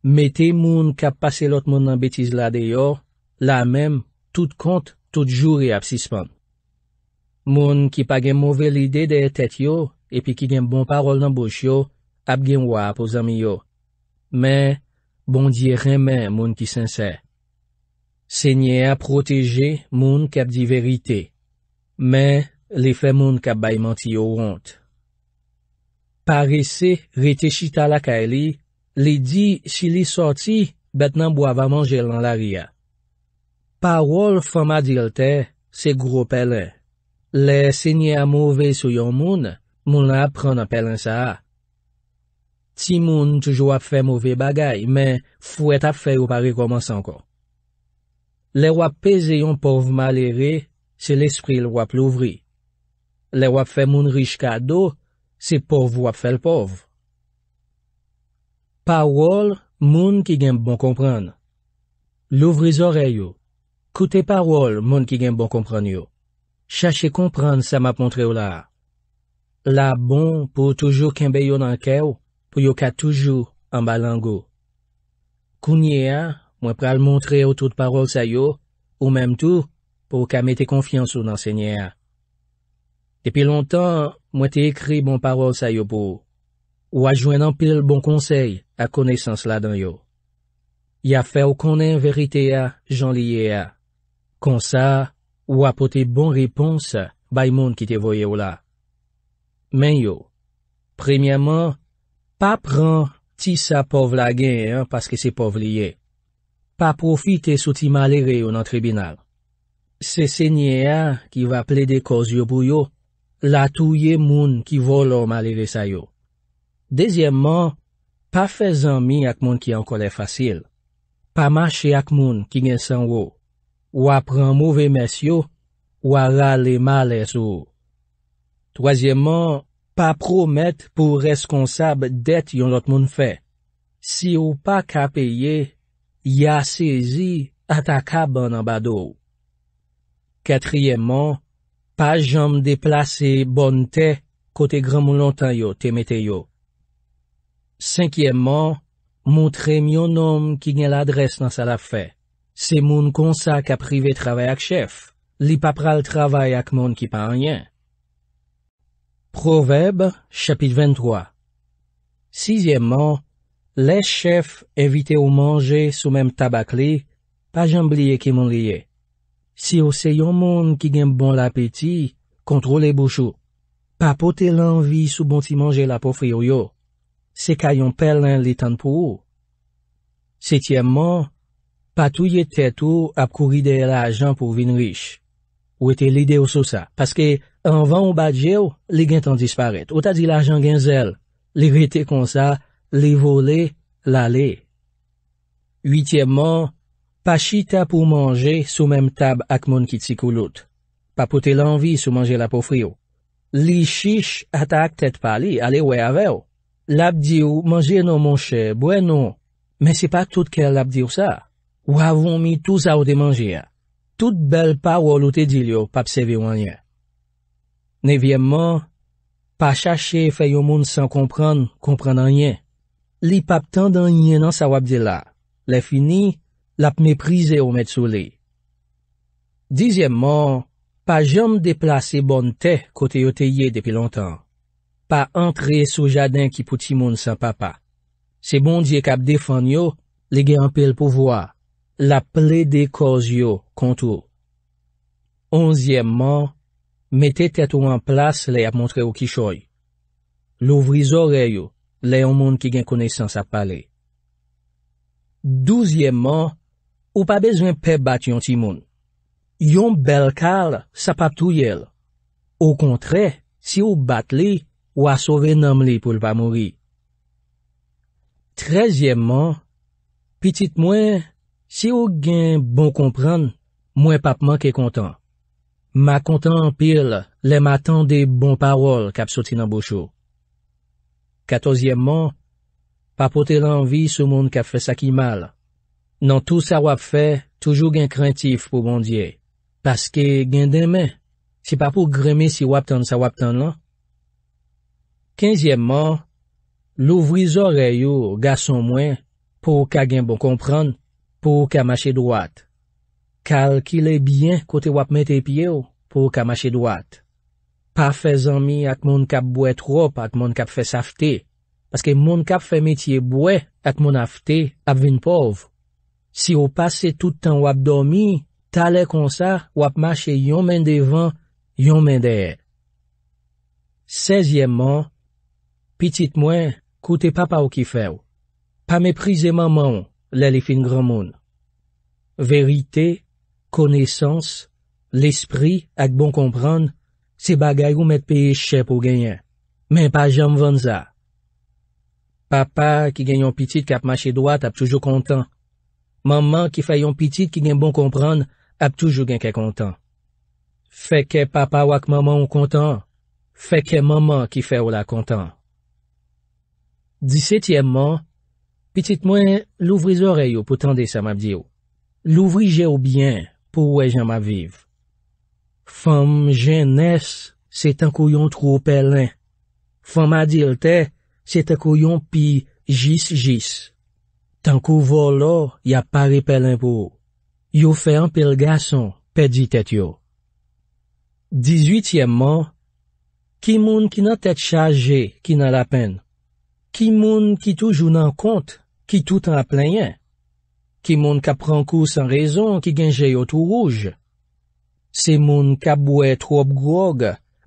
S1: Mete moun kap pase lot moun nan betiz la de yo, la menm, tout kont, tout jouri e ap sispan. Moun ki pa gen mouvel ide de tet yo, epi ki gen bon parol nan bouch yo, ap gen wap ou zami yo. Men, bondye remen moun ki sensè. Senye a proteje moun kap di verite, men li fe moun kap bayman ti yo ront. Pare se rete chita la ka li, li di si li sorti, bet nan bo ava manje lan la ria. Parol fama dilte, se gro pelen. Le senye a mouve sou yon moun, moun ap pran ap pelen sa. Ti moun toujou ap fe mouve bagay, men fou et ap fe ou pare koman san kon. Lè wap peze yon pov malere, se l'espril wap louvri. Lè wap fe moun riche ka do, se pov wap fel pov. Pawol moun ki gen bon kompran. Louvri zore yo. Koute pawol moun ki gen bon kompran yo. Chache kompran sa ma pon tre yo la. La bon pou toujou kenbe yo nan kew, pou yo ka toujou an ba lango. Kounye ya. Mwen pral montre yo tout parol sa yo, ou menm tou, pou ka mette konfians ou nan sènyè a. Depi lontan, mwen te ekri bon parol sa yo pou. Ou ajwen an pil bon konsey a koneysans la dan yo. Ya fe ou konen verite a, jan liye a. Kon sa, ou apote bon repons bay moun ki te voye ou la. Men yo, premiaman, pa pran ti sa pov lage, paske se pov liye. pa profite sou ti malere yo nan tribinal. Se se nye a ki va ple de koz yo bou yo, la touye moun ki volo malere sa yo. Dezyèmman, pa fe zanmi ak moun ki ankole fasil. Pa mache ak moun ki nye sanwo. Ou apren mouve mesyo, ou ala le male sou. Tozyèmman, pa promet pou reskonsab det yon lot moun fe. Si ou pa ka peye, Yase zi atakab an an bado. Katriyemman, pa jom deplase bon te kote gran moun lontan yo temete yo. Sankyemman, moun tremyon nom ki gen l adres nan sa la fe. Se moun konsa ka prive travay ak chef. Li pa pral travay ak moun ki pa an yen. Provèb, chapit 23. Sisyemman, Le chef evite ou manje sou mem tabak li, pa jan bliye ki moun liye. Si ou se yon moun ki gen bon la peti, kontrole bou chou. Pa pote lanvi sou bon ti manje la pou friyo yo. Se kayon pelen li tan pou ou. Setyemman, pa touye tetou ap kouri de la ajan pou vin riche. Ou ete lide ou sou sa. Paske an van ou badje ou, li gen tan disparet. Ou ta di la ajan gen zel. Li rete kon sa, Li vo le, la le. Vityebman, pa chita pou manje sou menm tab ak moun ki tsikou lout. Pa pote lanvi sou manje la pou fri ou. Li chish ata ak tet pa li, ale we ave ou. Lab di ou manje nou monshe, bwen nou. Men se pa tout ke lab di ou sa. Ou avon mi tout sa ou de manje ya. Tout bel pa ou lout e di li ou, pap se vi ou anye. Nevyemman, pa chache feyo moun san kompran, kompran anye. Li pap tan dan yen nan sa wap de la. Le fini, lap meprize ou met sou le. Dizemman, pa jom deplase bon te kote yo te ye depi lontan. Pa antre sou jadin ki pouti moun san papa. Se bon diye kap defan yo, le gen apel pou vwa. La ple de koz yo kontou. Onzimman, mette tet ou an plas le ap montre ou kishoy. Lou vri zore yo, le yon moun ki gen koneysan sap pale. Douzyèmman, ou pa bezwen pe bat yon ti moun. Yon bel kal sap ap tou yel. Ou kontre, si ou bat li, ou a sove nam li pou l pa mori. Trezyèmman, pitit mwen, si ou gen bon kompran, mwen papman ke kontan. Ma kontan pil le matan de bon parol kap soti nan bochou. Katozyèmman, pa pote lanvi sou moun ka fè sakimal, nan tout sa wap fè toujou gen krentif pou bondye, paske gen demè, se pa pou gremè si wap tan sa wap tan lan. Kenzyèmman, lou vwizore yo gason mwen pou ka gen bon kompran pou ka mache dwat. Kalkile byen kote wap met epye yo pou ka mache dwat. pa fe zanmi ak moun kap bwe trop ak moun kap fe safte, paske moun kap fe metye bwe ak moun afte ap vin pov. Si ou pase toutan wap domi, talè kon sa wap mache yon men devan, yon men der. Sezyèmman, pitit mwen, koute papa ou kifew. Pa meprize maman, lè li fin graman. Verite, konesans, l'espri ak bon kompran, Se bagay ou met peye chè pou genyen. Men pa jom vande za. Papa ki gen yon pitit kap mache doat ap toujou kontan. Maman ki fè yon pitit ki gen bon kompran ap toujou gen ke kontan. Fè ke papa wak maman ou kontan, fè ke maman ki fè ou la kontan. Disetiyemman, pitit mwen louvri zoreyo pou tende sa mabdiyo. Louvri je ou byen pou wè jom aviv. Fom jen nes, se tankou yon tro pelen. Fom adil te, se tankou yon pi jis jis. Tankou volo, ya pari pelen pou. Yo fe an pel gason, pedi tet yo. Dizuityemman, Ki moun ki nan tet chaje ki nan la pen. Ki moun ki toujou nan kont, ki toutan apleyen. Ki moun ka prankou san rezon ki genje yo tou rouj. Se moun kap bwe trop grog,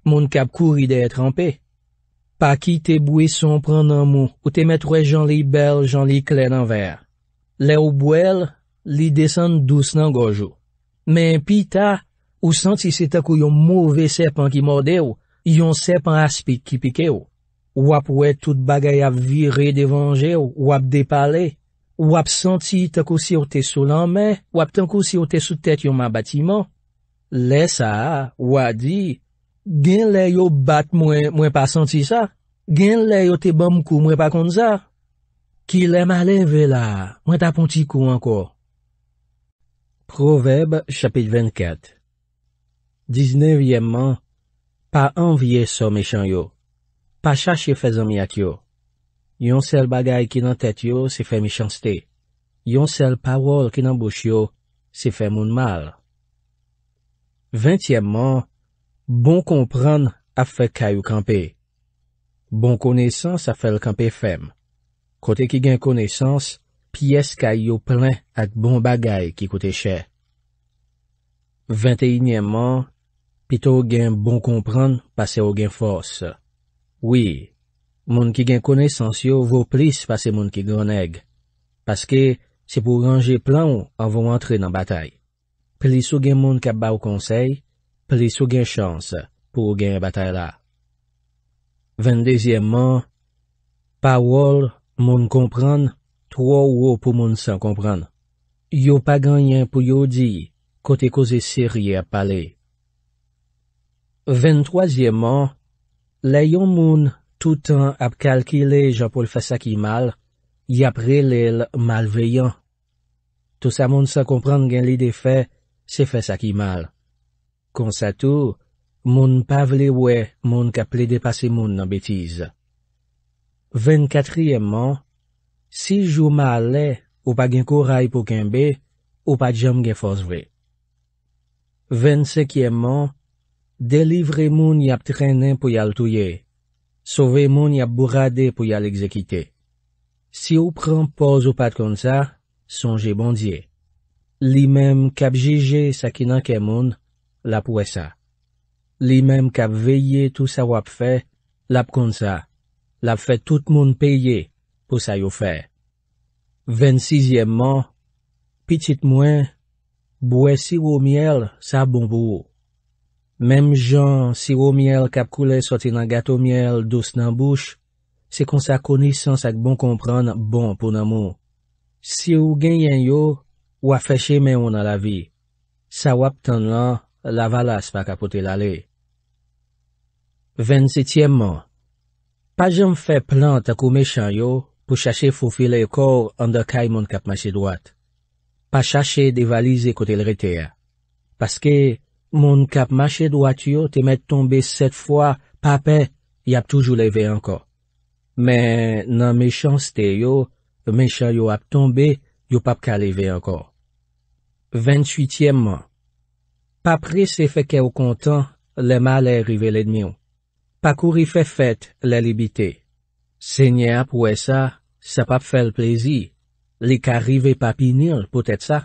S1: moun kap kouri de etrampi. Pakite bwe son pran nan mou, ou te metre jan li bel, jan li kle nan ver. Le ou bwe, li desen douz nan gojou. Men pi ta, ou santi se takou yon mouve sepan ki morde ou, yon sepan aspik ki pike ou. Wap wè tout bagay ap vire devanje ou, wap depale. Wap santi takou si yo te sou lanme, wap tankou si yo te sou tet yon mabatiman. Lè sa, wadi, gen lè yo bat mwen pa santi sa, gen lè yo te bom kou mwen pa kont za. Ki lè ma lè ve la, mwen ta ponti kou anko. Proveb, chapit 24 Diznevyèmman, pa anvye so mechan yo, pa chache fe zanmi ak yo. Yon sel bagay ki nan tet yo se fe mechanste, yon sel pawol ki nan bouch yo se fe moun mal. Ventièmman, bon kompran a fèk kay ou kampe. Bon konesans a fèl kampe fem. Kote ki gen konesans, piyes kay ou plen ak bon bagay ki kote chè. Ventièmman, pito gen bon kompran pase ou gen fòs. Oui, moun ki gen konesans yo vò plis pase moun ki gwenèg. Paske, se pou ranje plan ou an vò antre nan batay. pli sou gen moun kap ba ou konsey, pli sou gen chans pou gen batay la. Vendeziyeman, pa wol moun kompran, tro ou ou pou moun san kompran. Yo pa ganyan pou yo di, kote koze siri ap pale. Vendeziyeman, le yon moun toutan ap kalkile jan pou l fasa ki mal, ya prelel malveyan. Tousa moun san kompran gen li defè Se fè sak imal. Kon sa tou, moun pa vle wè moun ka ple depase moun nan betize. Venkatriyèmman, si jou ma ale ou pa gen kouray pou kenbe, ou pa jom gen fos ve. Vensekiyèmman, delivre moun yap trenen pou yal touye, sove moun yap bourade pou yal ekzekite. Si ou pran poz ou pat kon sa, sonje bondye. Li mem kap jeje sa ki nan ke moun, la pou e sa. Li mem kap veye tou sa wap fe, la pou kon sa. La pou fe tout moun peye, pou sa yo fe. Vensizyemman, pitit mwen, bou e siwou miel, sa bon pou ou. Mem jan, siwou miel kap koule soti nan gato miel, dos nan bouch, se kon sa koni san sak bon kompran bon pou nan moun. Siwou gen yen yo, Ou a fèche mè ou nan la vi. Sa wap tan lan, la valas pa kapote lale. Vensitièmman. Pa jom fè plant akou me chan yo pou chache fufile yo kor an de kaj moun kap mache dwat. Pa chache de valize kote l rete ya. Paske moun kap mache dwat yo te met tombe set fwa pape, y ap toujou leve anko. Men nan me chan ste yo, me chan yo ap tombe, yo pap ka leve anko. 28. Pa pre se feke ou kontan, le mal e rivele d'myon. Pa kouri fe fet, le libité. Se nye ap wè e sa, se pap fel plezi, li ka rive pa pinil pote tsa.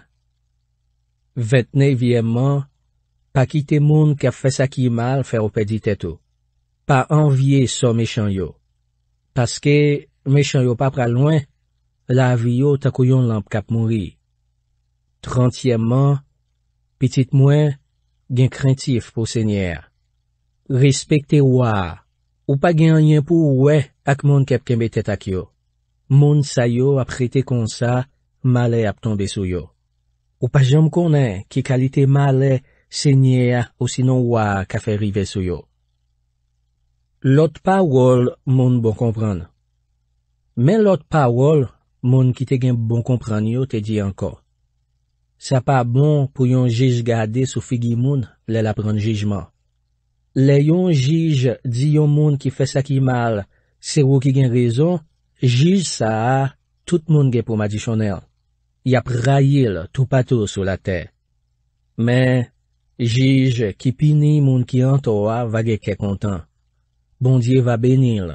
S1: 29. Ve tne vye mman, pa kite moun ke fe sa ki mal fe opedi teto. Pa anvye so me chan yo. Paske, me chan yo pa pra lwen, la aviyo takoyon lamp kap moun ri. Trentièmman, pitit mwen gen krentif pou sènyèr. Respekte wà, ou pa gen anyen pou wè ak moun kepkemetet ak yo. Moun sayo aprete konsa male aptonbe sou yo. Ou pa jom konen ki kalite male sènyèr ou sinon wà kafe rive sou yo. Lot pa wol moun bon kompran. Men lot pa wol moun ki te gen bon kompran yo te di anko. Sa pa bon pou yon jij gade sou figi moun lè la pren jijman. Lè yon jij di yon moun ki fè sakimal, se wou ki gen rezon, jij sa a, tout moun gen pou ma di chonel. Yap rayil tout patou sou la te. Men, jij ki pini moun ki antoa vage ke kontan. Bondye va benil,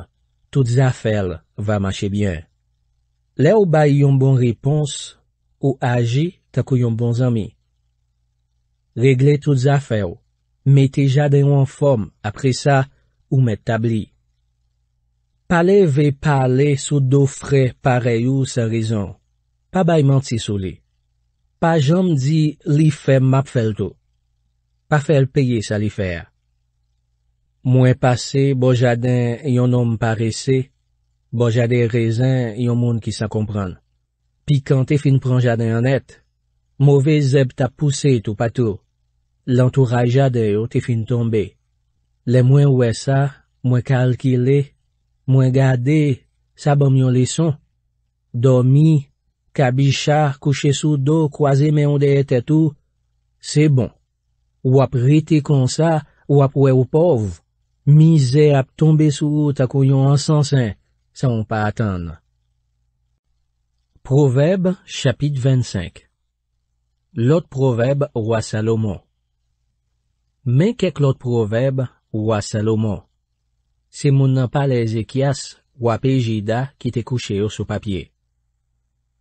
S1: tout zafel va mache bien. Lè ou bay yon bon repons ou aji, takou yon bon zami. Regle tout zafè ou, mette jaden ou an fòm, apre sa, ou met tabli. Pale ve pale sou do fre pare yon sa rezon. Pa bay manti sou li. Pa jom di li fè map fèl tou. Pa fèl peye sa li fè. Mwen pase, bo jaden yon nom pare se, bo jaden rezen yon moun ki sa kompran. Pi kante fin pran jaden an et, Mouve zeb ta pousse tou patou. Lantourajade yo te fin tombe. Le mwen wè sa, mwen kalkile, mwen gade, sa bom yon leson. Domi, kabichar, kouche sou do, kwaze men yon deye te tou. Se bon. Wap rite kon sa, wap wè ou pov. Mize ap tombe sou ou ta kouyon ansan sen. Sa won pa atan. Provèb, chapit 25. L'ot prouveb wwa Salomon. Men kek l'ot prouveb wwa Salomon. Se moun nan pa le zekyas wwa pejida ki te kouche yo sou papye.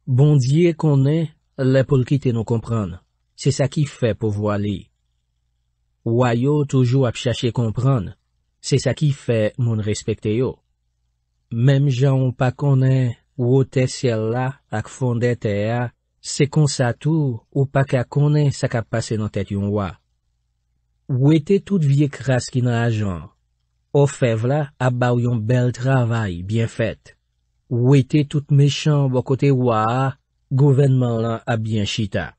S1: Bondye konen, le pou l'kite nou kompran. Se sa ki fe pou wali. Wwayo toujou ap chache kompran. Se sa ki fe moun respekte yo. Mem jan pa konen, wote siel la ak fondete ya. Se kon sa tou, ou pa ka konen sa ka pase nan tet yon wwa. Ou ete tout vie kras ki nan ajan. Ou fev la, ap ba ou yon bel travay, bien fet. Ou ete tout mecham bo kote wwa, govenman lan ap bien chita.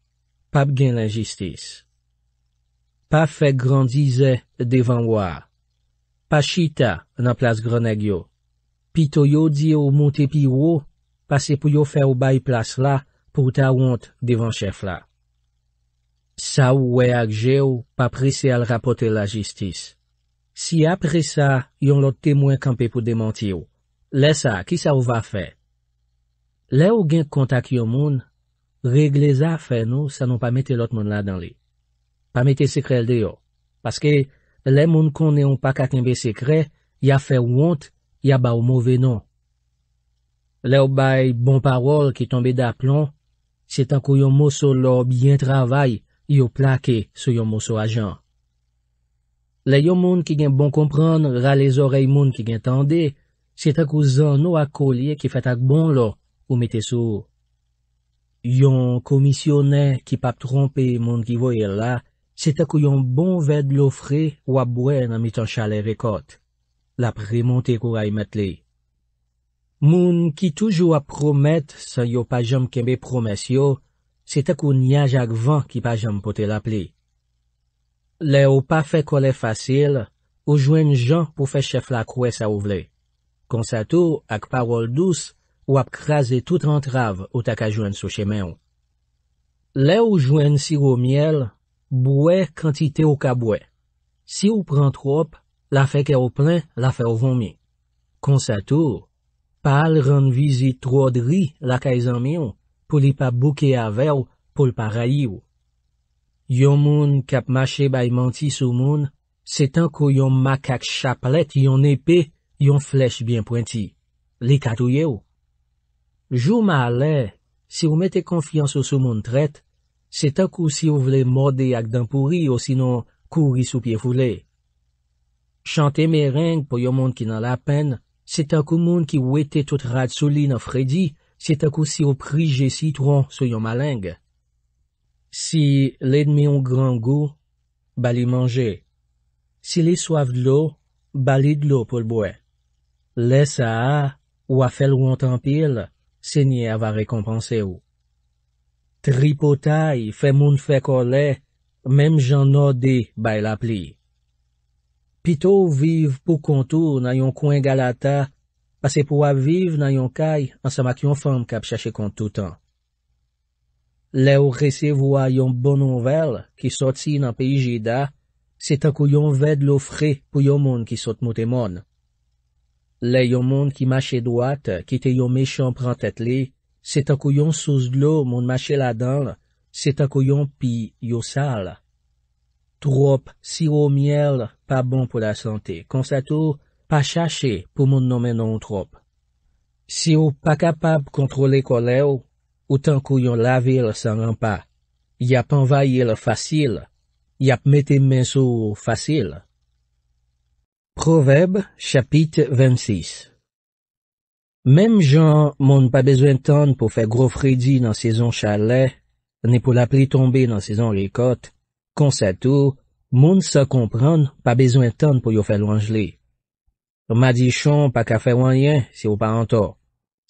S1: Pap gen la jistis. Pa fek grandize devan wwa. Pa chita nan plas groneg yo. Pi to yo di yo monte pi wwo, pase pou yo fe w bay plas la, pou ta wont devan chef la. Sa ou we ak je ou, pa presi al rapote la jistis. Si apre sa, yon lot temwen kampe pou demanti ou. Le sa, ki sa ou va fe? Le ou gen kontak yo moun, regle za fe nou, sa nou pa mette lot moun la dan li. Pa mette sekrel de yo. Paske, le moun konen ou pa katembe sekre, ya fe wont, ya ba ou mouve non. Le ou bay bon parol ki tombe da plon, se tan kou yon mousou lò byen travay yon plake sou yon mousou ajan. Le yon moun ki gen bon kompran ralezorey moun ki gen tande, se tan kou zan nou akolye ki fet ak bon lò pou mete sou. Yon komisyonè ki pap trompe moun ki voye la, se tan kou yon bon ved lò fre wap bwe nan mitan chale rekot, la premonte kou ray metle. Moun ki toujou ap promet se yo pa jom kembe promes yo, se tek ou nyaj ak van ki pa jom pote la pli. Le ou pa fe kole fasil, ou jwen jan pou fe chef la kwe sa ou vle. Konsa tou, ak parol dous, ou ap kras de tout antrav ou tak a jwen sou chemen ou. Le ou jwen siro miel, boue kantite ou ka boue. Si ou pran trop, la fe ke ou plen, la fe ou vomi. Konsa tou, pa al rande vizi tro de ri la kaizan mion, pou li pa bouke a ver pou li pa rayi ou. Yon moun kap mache bay manti sou moun, se tankou yon makak chaplet yon epi yon flesh bien pointi, li katouye ou. Jou ma ale, si ou mette konfians ou sou moun tret, se tankou si ou vle mode ak dampouri ou sinon kouri sou pie foule. Chante mereng pou yon moun ki nan la pen, Se takou moun ki ou ete tout rad soli nan fredi, se takou si ou prije si tron soyon maleng. Si le dme yon gran gou, bali manje. Si le soav dlou, bali dlou pou lboue. Le sa a, ou a fel wantan pil, se nye ava rekompanse ou. Tripotay fe moun fe kolè, mem jan no de bay la pli. Pito vive pou kontou nan yon kwen galata, pase pou ap vive nan yon kay an samak yon fam kap chache kontou tan. Le ou resevwa yon bononvel ki sotsi nan peyi jida, se takou yon ved lo fre pou yon moun ki sots mouten moun. Le yon moun ki mache dwat kite yon mechon prantet li, se takou yon sos glou moun mache la dan, se takou yon pi yo sal. Trop siwo miel, pa bon pou la sante, konsatou, pa chache pou moun nomen non, nan ou trop. Si ou pa kapab kontrole kole ou, ou tan kou yon lave yon sanan pa, yap envaye yon fasil, yap mete men sou fasil. Proveb, chapit 26 Mem jan moun pa bezwen tan pou fe gro fredi nan sezon chalet, ni pou la pli tombe nan sezon rikot, konsatou, Moun sa kompran, pa bezwen tan pou yo fè lwange li. Madi chon pa ka fè wanyen, se yo pa anto.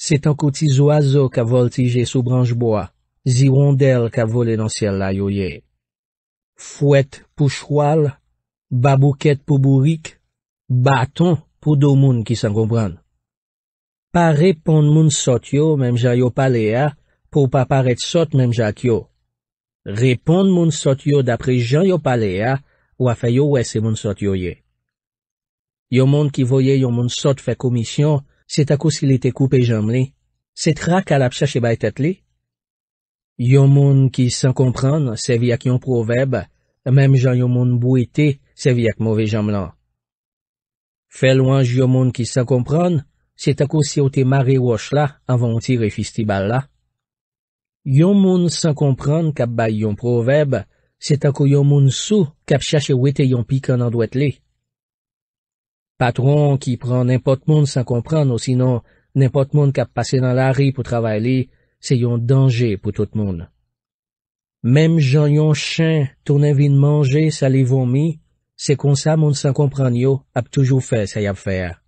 S1: Se tan koti zo azo ka voltije sou branjboa, zi wandel ka vole nan siel la yo ye. Fwet pou chwal, babouket pou bourik, baton pou do moun ki sa kompran. Pa repon moun sot yo, mem jan yo palea, pou pa paret sot mem jak yo. Repon moun sot yo dapre jan yo palea, wafay yo wè se moun sot yoye. Yon moun ki voye yon moun sot fè komisyon, se tako si li te koupe jom li, se tra kalap chache bay tet li. Yon moun ki san kompran, se vi ak yon proweb, mèm jan yon moun bou ete, se vi ak mouve jom lan. Fè lwange yon moun ki san kompran, se tako si yo te mare wosh la, avan ti refisti bal la. Yon moun san kompran kap bay yon proweb, se takou yon moun sou kap chache wete yon pi kanan dwet li. Patron ki pran n'impot moun san kompran ou sinon n'impot moun kap pase nan la ri pou travay li, se yon danje pou tout moun. Mem jan yon chen tournen vin manje sa li vomi, se konsa moun san kompran yo ap toujou fe se yap fer.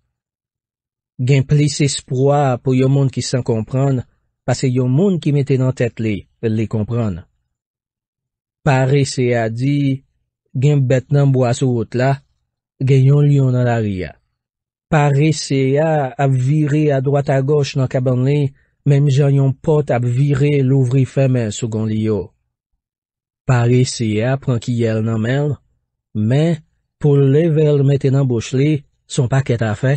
S1: Gen plis esproa pou yon moun ki san kompran, pase yon moun ki mette nan tet li, li kompran. Pare se a di, gen bet nan bo asot la, gen yon lyon nan a ria. Pare se a ap vire a doat a goch nan kaban li, menm jan yon pot ap vire louvri femen sou gon li yo. Pare se a pran ki yel nan men, men, pou le vel meten nan bouch li, son pa ket a fe.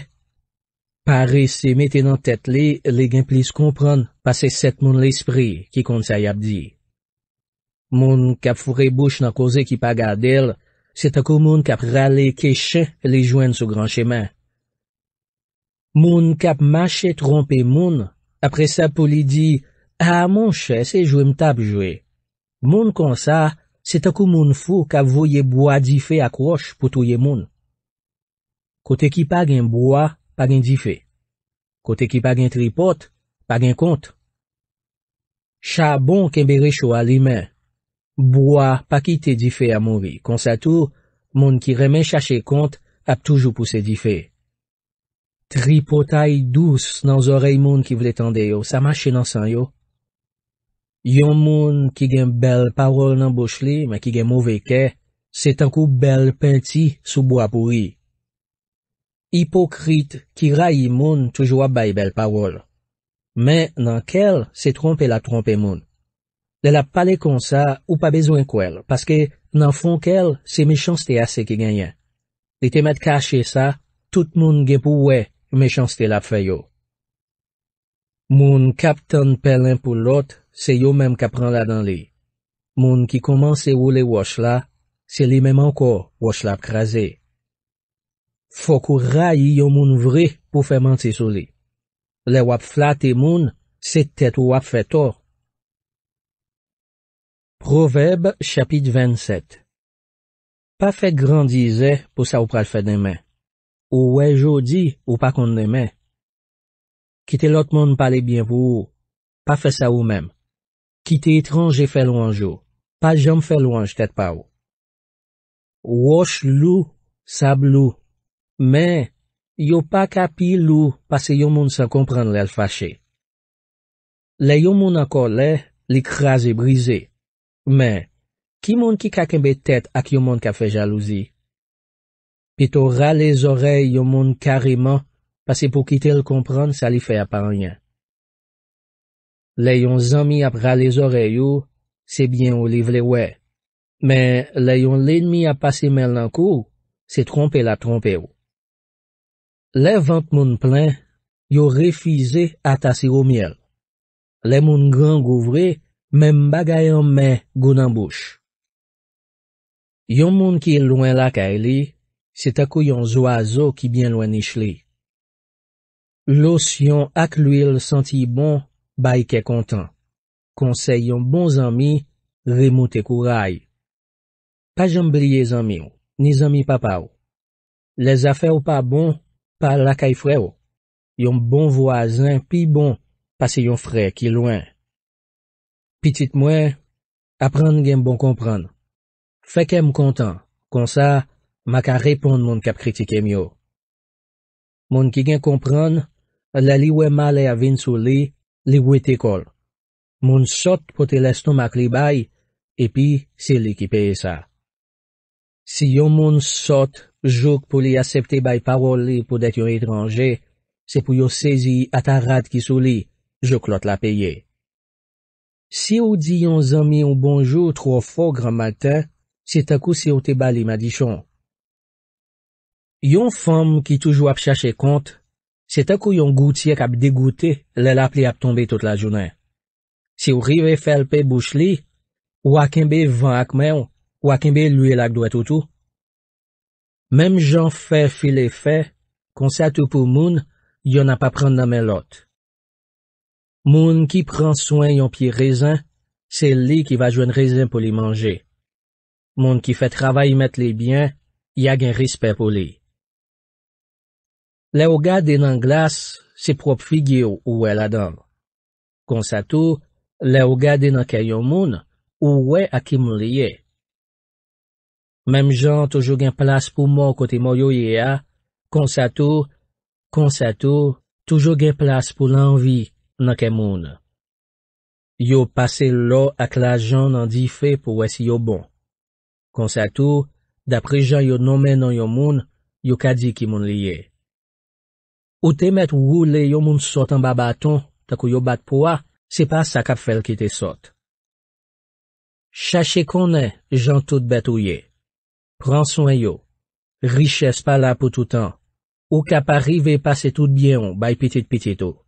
S1: Pare se meten nan tet li, le gen plis kompran, pase set moun l'esprit ki kont sa yap diye. Moun kap fure bouch nan koze ki pa gade l, se takou moun kap rale ke chen li jwen sou gran chemen. Moun kap mache trompe moun, apre sa pou li di, a, moun chen se jwen mtap jwe. Moun kon sa, se takou moun fou kap voye bwa di fe akroch pou touye moun. Kote ki pa gen bwa, pa gen di fe. Kote ki pa gen tripot, pa gen kont. Chabon ke mbere chou alimen. Boa pa ki te dife a moun vi, konsa tou, moun ki remen chache kont ap toujou pou se dife. Tripotay dous nan zorey moun ki vle tende yo, sa mache nan san yo. Yon moun ki gen bel parol nan bouch li, men ki gen mouve ke, se tankou bel penti sou boa pou i. Hipokrite ki rayi moun toujou ap bay bel parol. Men nan kel se trompe la trompe moun. Lè la pale kon sa ou pa bezwen kouel, paske nan fon kel se mechanste ase ki ganyan. Li te met kache sa, tout moun gen pou we mechanste la fe yo. Moun kap ton pelen pou lot, se yo menm ka pran la dan li. Moun ki komanse ou le wosh la, se li menm anko wosh la kreze. Fok ou ray yo moun vre pou fe manti sou li. Le wap flati moun, se tet ou wap fetor, Proveb chapit 27 Pa fe grandize pou sa ou pral fe demen. Ou wej ou di ou pa kon demen. Kite lot moun pale bien pou ou. Pa fe sa ou mem. Kite etranje fe louan jo. Pa jom fe louan jtet pa ou. Wosh lou, sab lou. Men, yo pa kapi lou pase yon moun sa kompran lè l fache. Le yon moun akor lè, li kras e brize. Men, ki moun ki kakembe tèt ak yo moun ka fe jalouzi? Pi to ra le zorey yo moun kareman, pase pou ki tel kompran sa li fe apan ryen. Le yon zanmi ap ra le zorey yo, se bien ou liv le wè. Men, le yon lenmi ap pase men lankou, se trompe la trompe yo. Le vant moun plen, yo refize ata si ou miel. Le moun gang ouvre, Mem bagayon me gounan bouch. Yon moun ki lwen lakay li, se takou yon zoazo ki byen lwen nish li. Los yon ak lwil senti bon, bay ke kontan. Konsey yon bon zami, remoute kou ray. Pa jom blye zami ou, ni zami papa ou. Le zafe ou pa bon, pa lakay fre ou. Yon bon voazen pi bon, pase yon fre ki lwen. Pitit mwen, apren gen bon kompran. Fè kem kontan, kon sa, mak a repon moun kap kritikem yo. Moun ki gen kompran, la li we male avin sou li, li we te kol. Moun sot pou te lestomak li bay, epi se li ki peye sa. Si yo moun sot, jok pou li asepte bay parol li pou det yon etranje, se pou yo sezi atarad ki sou li, jok lot la peye. Si ou di yon zami yon bonjou tro fo gran malte, se takou se ou te bali madichon. Yon fom ki toujou ap chache kont, se takou yon gouti ak ap degouti lel ap li ap tombe tout la jounen. Se ou rive felpe bouch li, wakimbe van akmen, wakimbe lue lak dwetoutou. Mem jan fe fil e fe, konsa tou pou moun, yon ap ap prend nan men lote. Moun ki pran soyn yon pi rezen, se li ki va jwen rezen pou li manje. Moun ki fe travay met li byen, yag en rispe pou li. Le ou gade nan glas, se prop figye ou ouwe la don. Konsato, le ou gade nan kayon moun, ou ouwe akimou liye. Mem jan toujou gen plas pou mou kote mou yo ye ah. a, konsato, konsato, toujou gen plas pou lanvi. nan ke moun. Yo pase lo ak la jan nan di fe pou wè si yo bon. Konsa tou, dapre jan yo nomen nan yo moun, yo ka di ki moun liye. Ou te met wou le yo moun sot an ba baton, takou yo bat pouwa, se pa sa kap fel ki te sot. Chache konen, jan tout bet ouye. Pran son yo. Riches pa la pou toutan. Ou kap arive pase tout bien ou bay pitit pitit ou.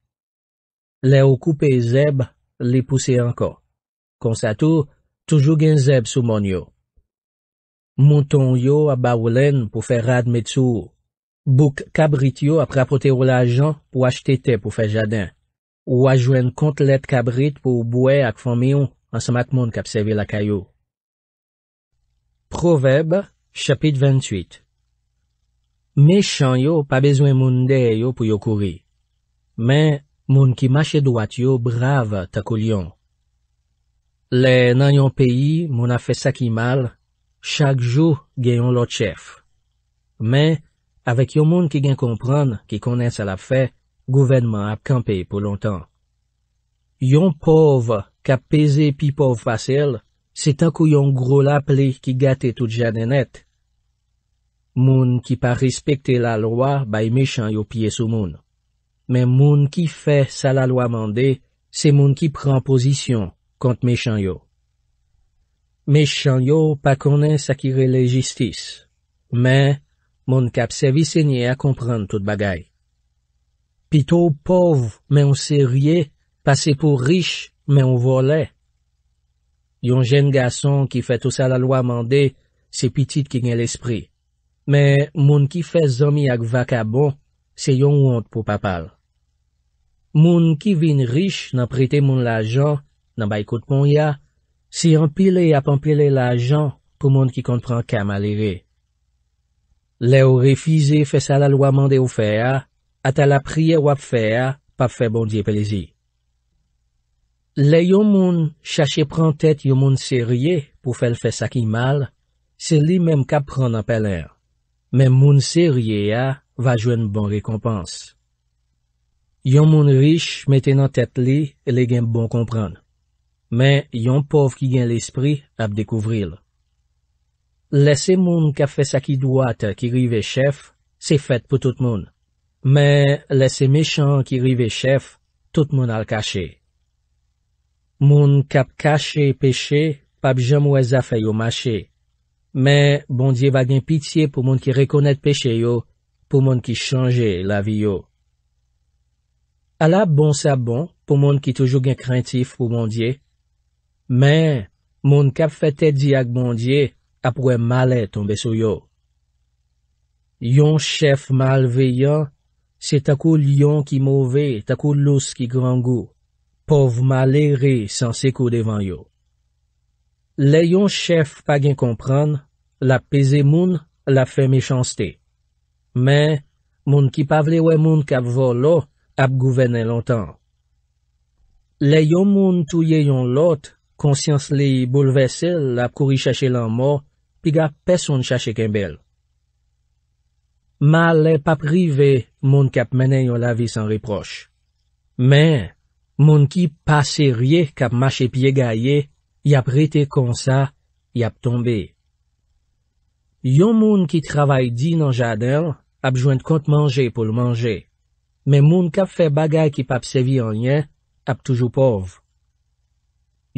S1: Le ou koupe zeb, li pousse anko. Konsa tou, toujou gen zeb sou moun yo. Mouton yo a ba ou len pou fe rad met sou. Bouk kabrit yo ap rapote ou la jan pou achete te pou fe jadin. Ou a jwen kont let kabrit pou ou boue ak fomiyon ansamak moun kap seve la kayo. Provèb, chapit 28 Mè chan yo pa bezwen moun de yo pou yo kouri. Mè, moun ki mache dwat yo brav takou lyon. Le nan yon peyi, moun a fe sakimal, chak jou gen yon lot chef. Men, avek yon moun ki gen kompran, ki konen sa la fe, gouvenman ap kampe pou lontan. Yon pov ka peze pi pov fasil, se takou yon gro la ple ki gate tout janenet. Moun ki pa respekte la lwa, bay mechan yo pie sou moun. Men moun ki fè sa la loi mande, se moun ki pran pozisyon kont me chan yo. Me chan yo pa konen sakire le jistis, men moun kapsevi se nye a kompran tout bagay. Pito pov men ou serye, pase pou riche men ou vole. Yon jen gason ki fè tou sa la loi mande, se pitit ki gen l'espri. Men moun ki fè zomi ak vakabon, se yon wont pou papal. Moun ki vin rish nan prete moun la ajan nan bay kout pon ya, si anpile ap anpile la ajan pou moun ki kont pran kam alire. Le ou refize fese ala lwa mande ou fe a, ata la priye wap fe a pap fe bon diye pelizi. Le yo moun chache pran tet yo moun serye pou fel fese akimal, se li menm kap pran apeler, menm moun serye ya va jwen bon rekompans. Yon moun rich meten an tèt li, le gen bon kompran. Men, yon pov ki gen l'esprit ap dekouvril. Lese moun kap fè sakidouat ki rive chef, se fèt pou tout moun. Men, lese mechan ki rive chef, tout moun al kache. Moun kap kache peche, pap jem wè zafè yo mache. Men, bondye va gen pitiè pou moun ki rekonèt peche yo, pou moun ki chanje la vi yo. A la bon sa bon pou moun ki toujou gen krentif pou moun diye, men moun kap fete di ak moun diye apwe male tombe sou yo. Yon chef malveyan, se takou lion ki move, takou lous ki grangou, pov male re san seko devan yo. Le yon chef pa gen kompran, la peze moun la fe mechanste. Men moun ki pavle we moun kap vo lo, ap gouvene lontan. Le yon moun touye yon lot, konsyans li boulevesel ap kouri chache lan mo, pi ga peson chache kembel. Ma le pa prive moun kap mene yon lavi san riproch. Men, moun ki pa serye kap mache pie gaye, yap rete konsa, yap tombe. Yon moun ki travay di nan jadel, ap jwente kont manje pou l manje. men moun kap fe bagay ki pap sevi anye, ap toujou pov.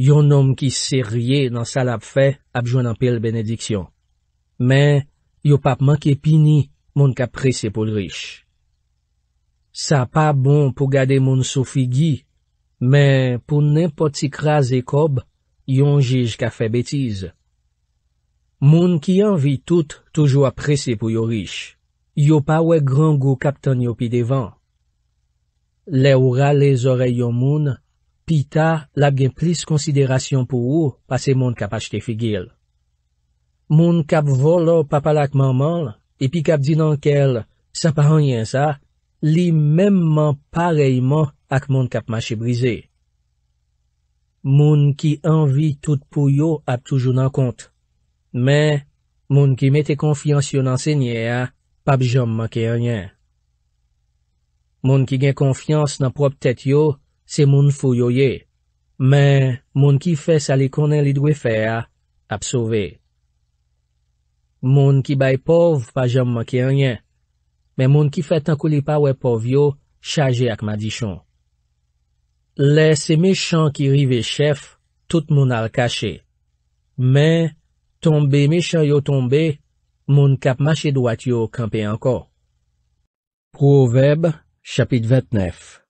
S1: Yon nom ki se rye nan sal ap fe, ap joun anpil benediksyon. Men, yon pap manke pini, moun kap prese pou l'rish. Sa pa bon pou gade moun soufi gi, men pou nen poti kras e kob, yon jij ka fe betiz. Moun ki anvi tout toujou ap prese pou yon rish, yon pa we gran go kap ten yon pi devan. Le ou ra le zorey yo moun, pi ta la gen plis konsiderasyon pou ou pase moun kapache te figil. Moun kap volo papalak maman, epi kap di nan kel, sa pa anyen sa, li memman pareyman ak moun kap mache brize. Moun ki anvi tout pou yo ap toujou nan kont, men moun ki mette konfiyans yo nan senye a, pap jom manke anyen. Moun ki gen konfians nan prop tèt yo, se moun fou yoye. Men, moun ki fè salikonen li dwe fè a, apsove. Moun ki bay pov, pa jom manke ryen. Men moun ki fè tankou li pa wè pov yo, chaje ak madichon. Lè se me chan ki rive chef, tout moun al kache. Men, tombe me chan yo tombe, moun kap mache dwat yo kampe anko. Proveb Chapit 29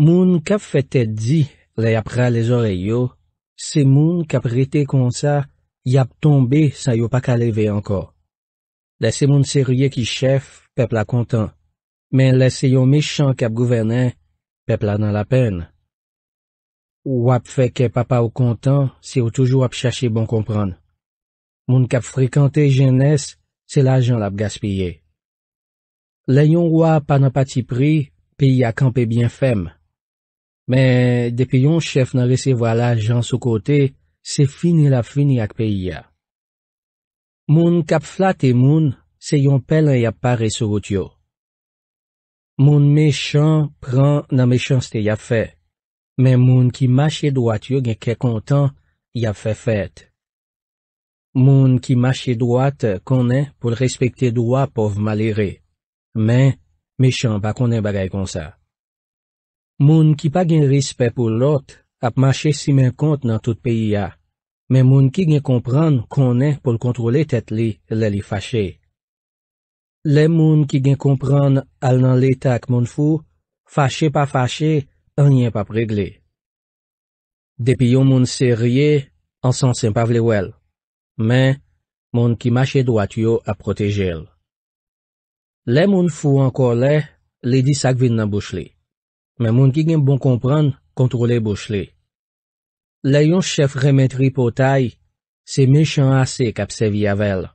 S1: Moun kap fete di le yapra le zoreyo, se moun kap rete konsa, yap tombe sa yo pa kaleve anko. Le se moun serye ki chef, pepla kontan, men le se yo mechan kap gouverne, pepla nan la pen. Wap feke papa ou kontan, se yo toujou ap chache bon kompran. Moun kap frekante jenese, se la jan lap gaspye. Lè yon wap pa nan pati pri, pe y a kampe bien fem. Men depi yon chef nan resevo ala jan sou kote, se fini la fini ak pe y a. Moun kap flate moun, se yon pelan y a pare sou wot yo. Moun mechan pran nan mechans te y a fe. Men moun ki mache dwat yo gen ke kontan, y a fe fet. Moun ki mache dwat konen pou l respekte dwap ou malere. Men, me chan pa konen bagay kon sa. Moun ki pa gen rispe pou lot ap mache si men kont nan tout peyi ya, men moun ki gen kompran konen pou l kontrole tet li lè li fache. Lè moun ki gen kompran al nan l etak moun fou, fache pa fache, anyen pa pregle. Depi yon moun se rye, ansan se mpavle wel, men moun ki mache dwat yo ap proteje l. Le moun fou anko le, le di sak vin nan bouch li. Men moun ki gen bon kompran kontrou le bouch li. Le yon chef remetri pou tay, se mechan ase kap se viavel.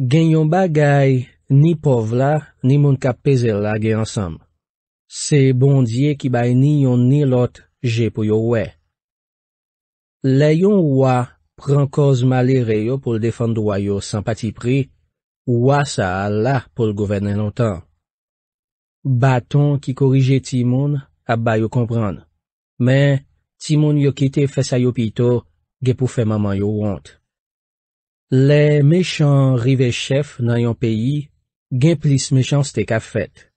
S1: Gen yon bagay, ni pov la, ni moun kap pezel la gen ansam. Se bondye ki bay ni yon ni lot je pou yo we. Le yon wwa pran koz malere yo pou l defan doa yo sempati priy, Ouwa sa Allah pou l govenen lontan. Baton ki korije timoun ap ba yo kompran. Men, timoun yo kite fesa yo pito, ge pou fe maman yo wont. Le mechan rive chef nan yon peyi, gen plis mechans te kap fet.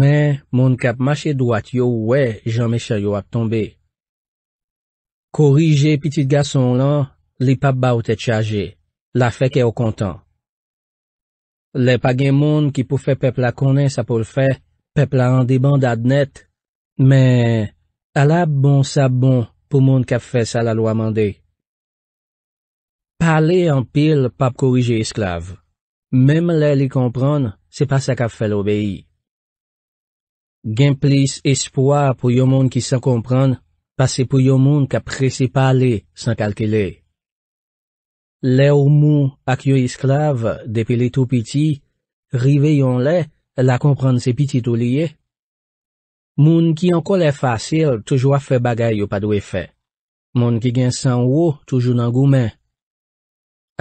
S1: Men, moun kap mache dwat yo we jan mechay yo ap tombe. Korije pitit gason lan, li pap ba ou te chaje. La feke yo kontan. Lè pa gen moun ki pou fè pep la konen sa pou l'fè, pep la an diban dadnet, men ala bon sa bon pou moun kap fè sa la lwa mande. Pale en pil pa korije esklav. Mem lè li kompran, se pa sa kap fè l'obeyi. Gen plis espoi pou yo moun ki san kompran, pa se pou yo moun ka prese pale san kalkile. Le ou moun ak yo isklav depi li tou piti, riveyon le la kompran se piti tou liye. Moun ki anko le fasil, toujwa fe bagay yo padwe fe. Moun ki gen san wou, toujwa nan goumen.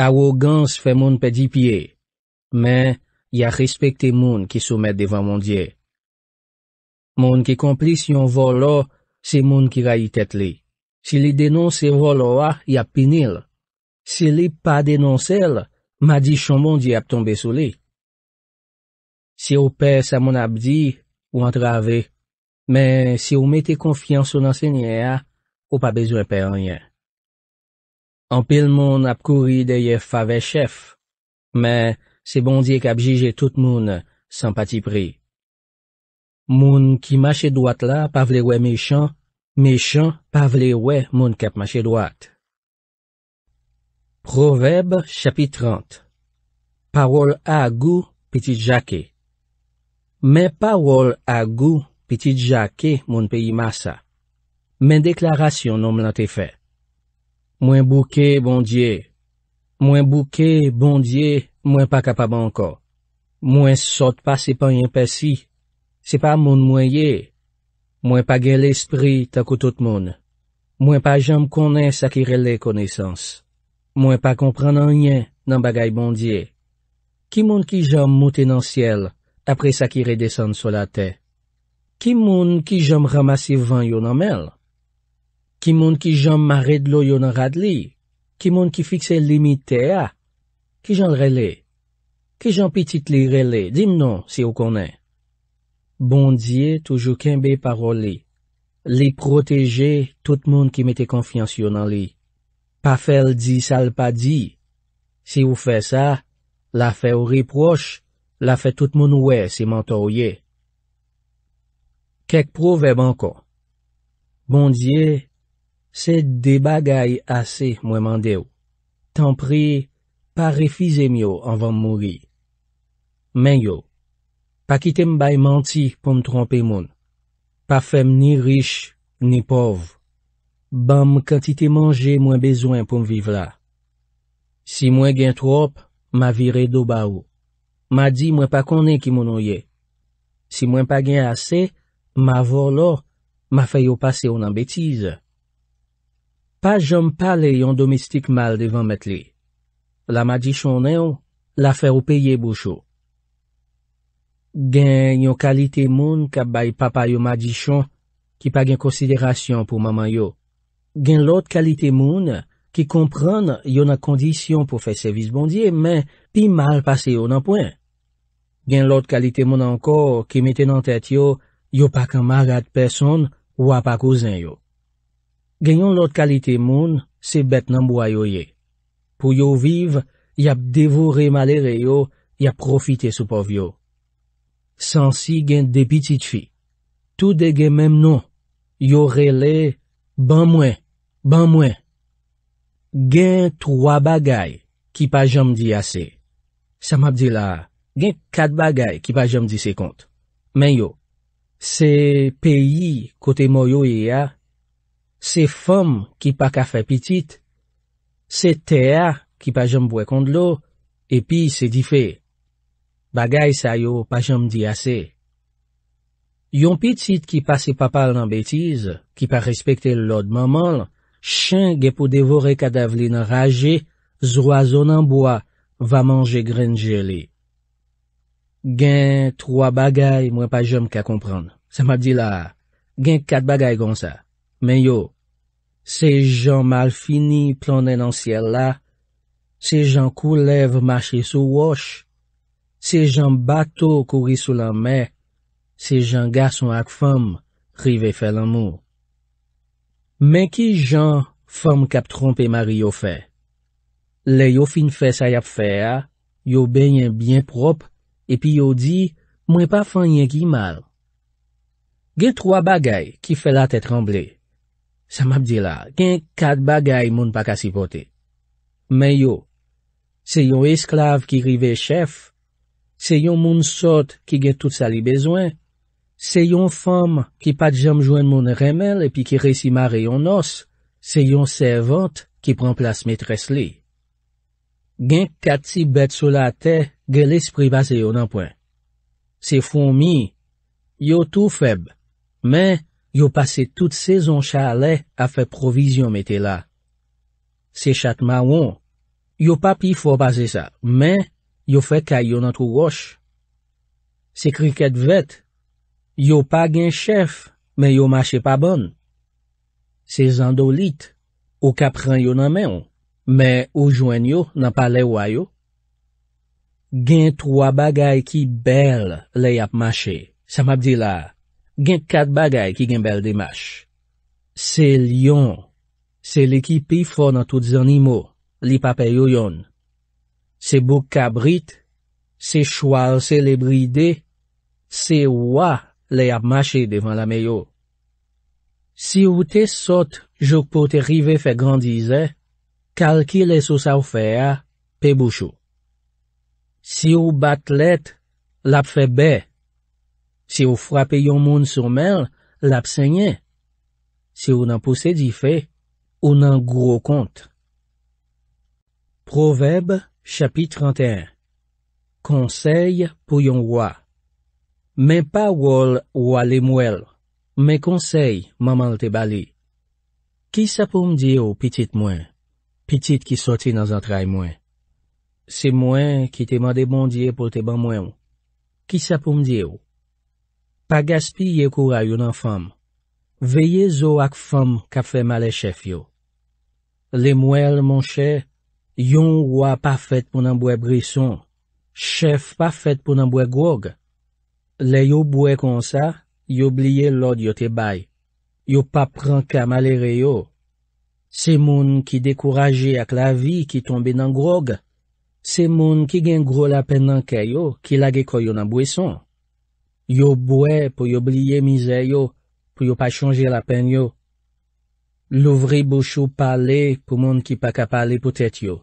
S1: Awogans fe moun pe di pie. Men, ya respekte moun ki soumet devan moun die. Moun ki komplis yon volo, se moun ki rayi tet li. Se li denons se volo a, ya pinil. Se li pa denonsel, ma di chon moun di ap tombe sou li. Se ou pe bon sa moun ap di, ou antrave, men se ou mete konfian son ansenye a, ou pa bezwen pe anyen. Anpil moun ap kouri deye fave chef, men se moun di kapjije tout moun san pati pri. Moun ki mache dwat la pa vle we mechon, mechon pa vle we moun kap mache dwat. Proveb, chapit 30 Pawol a gu, piti jake Men pawol a gu, piti jake, moun peyi masa. Men deklarasyon nom lan te fe. Mwen bouke, bondye. Mwen bouke, bondye, mwen pa kapab anko. Mwen sot pa sepan yon pesi. Sepan moun mwenye. Mwen pa gen l'espri tako tout moun. Mwen pa jom konen sakire le konesans. Mwen pa kompren nan yen nan bagay bondye. Ki moun ki jom mouten nan siel, apre sa ki redesen sou la te. Ki moun ki jom ramasiv van yon anmel. Ki moun ki jom mare dlo yon an rad li. Ki moun ki fikse limi te a. Ki jom rele. Ki jom pitit li rele. Dim nou si ou konen. Bondye toujou kenbe paroli. Li proteje tout moun ki mette konfians yon nan li. Pa fel di sal pa di. Si ou fe sa, la fe ou riproche, la fe tout moun we se manta ou ye. Kek prou veman kon. Bondye, se de bagay ase mwen mande ou. Tan pri, pa refize myo anvan moun ri. Men yo, pa kitem bay manti pou mtrompe moun. Pa fem ni rish, ni pov. Bam kantite manje mwen bezwen pou mwiv la. Si mwen gen trop, ma vire do ba ou. Ma di mwen pa konen ki moun ou ye. Si mwen pa gen ase, ma vor lo, ma fay ou pase ou nan betize. Pa jom pale yon domestik mal devan met li. La madjishon nou, la fè ou peye bou chou. Gen yon kalite moun kap bay papa yo madjishon ki pa gen konsiderasyon pou maman yo. Gen lot kalite moun ki kompran yon a kondisyon pou fè servis bondye, men pi mal pase yo nan pwen. Gen lot kalite moun ankor ki meten an tèt yo, yo pa kamagat person wapak ouzen yo. Gen yon lot kalite moun, se bet nan bwa yo ye. Pou yo viv, yap devore male re yo, yap profite sou pov yo. Sansi gen depitit fi. Tout de gen mem non, yo rele ban mwen. Ban mwen, gen trwa bagay ki pa jom di ase. Sa mabdi la, gen kat bagay ki pa jom di se kont. Men yo, se peyi kote mo yo ye ya, se fom ki pa ka fe pitit, se teya ki pa jom bwe kont lo, epi se di fe. Bagay sa yo pa jom di ase. Yon pitit ki pa se pa pal nan betiz, ki pa respekte lode maman l, chan gen pou devore kadaveli nan raje, zwa zonan boa, va manje gren jeli. Gen, troa bagay, mwen pa jom ka kompran. Se ma di la, gen kat bagay kon sa. Men yo, se jan mal fini plonnen nan siel la, se jan koulev machi sou wosh, se jan bato kouri sou lan me, se jan gason ak fam, rive fel anmou. Men ki jan fèm kap trompe mari yo fè? Le yo fin fè sa yap fè a, yo bè yon bien prop, epi yo di, mwen pa fè yon ki mal. Gen troa bagay ki fè la tè tremble. Sa map di la, gen kat bagay moun pa kasi pote. Men yo, se yon esklav ki rive chef, se yon moun sot ki gen tout sa li bezwen, Se yon fom ki pat jam jwen moun remel epi ki resi mare yon nos, se yon servant ki pran plas metres li. Genk kat si bet sou la te, genk l'esprit base yon anpwen. Se foun mi, yo tou feb, men yo pase tout sezon chale a fe provizyon mete la. Se chatman won, yo papi fwa base sa, men yo fe kaj yon anpwen. Se kriket vet, Yo pa gen chef, men yo mache pa bon. Se zando lit, ou ka pren yo nan men ou, men ou jwen yo nan pa le wayo. Gen troa bagay ki bel le yap mache. Sa map di la. Gen kat bagay ki gen bel de mache. Se lion. Se le ki pi fon an tout zanimo. Li pape yo yon. Se bouk kabrit. Se chwal se le bride. Se wwa. le ap mache devan la meyo. Si ou te sot jok pou te rive fe grandize, kalki le sou sa ou fe a pe bouchou. Si ou bat let, lap fe be. Si ou frape yon moun sou mel, lap se nye. Si ou nan puse di fe, ou nan gro kont. Provèb chapit 31 Konsey pou yon wwa Men pa wol wale mwel, men konsey mamal te bali. Ki sa pou mdi yo, pitit mwen? Pitit ki soti nan zantray mwen. Se mwen ki te mande bondye pou te ban mwen yo. Ki sa pou mdi yo? Pa gaspi ye koura yonan fam. Veye zo ak fam ka fe male chef yo. Le mwel mwen che, yon wwa pa fet pou nan bwe brison. Chef pa fet pou nan bwe gwoge. Le yo bouè kon sa, yo bliye lodi yo te bay. Yo pa pran ka malere yo. Se moun ki dekouraje ak la vi ki tombe nan grog. Se moun ki gen gro la pen nan ke yo ki lage koyo nan bouè son. Yo bouè pou yo bliye mizè yo pou yo pa chanje la pen yo. Louvri bouchou pale pou moun ki pa ka pale pou tèt yo.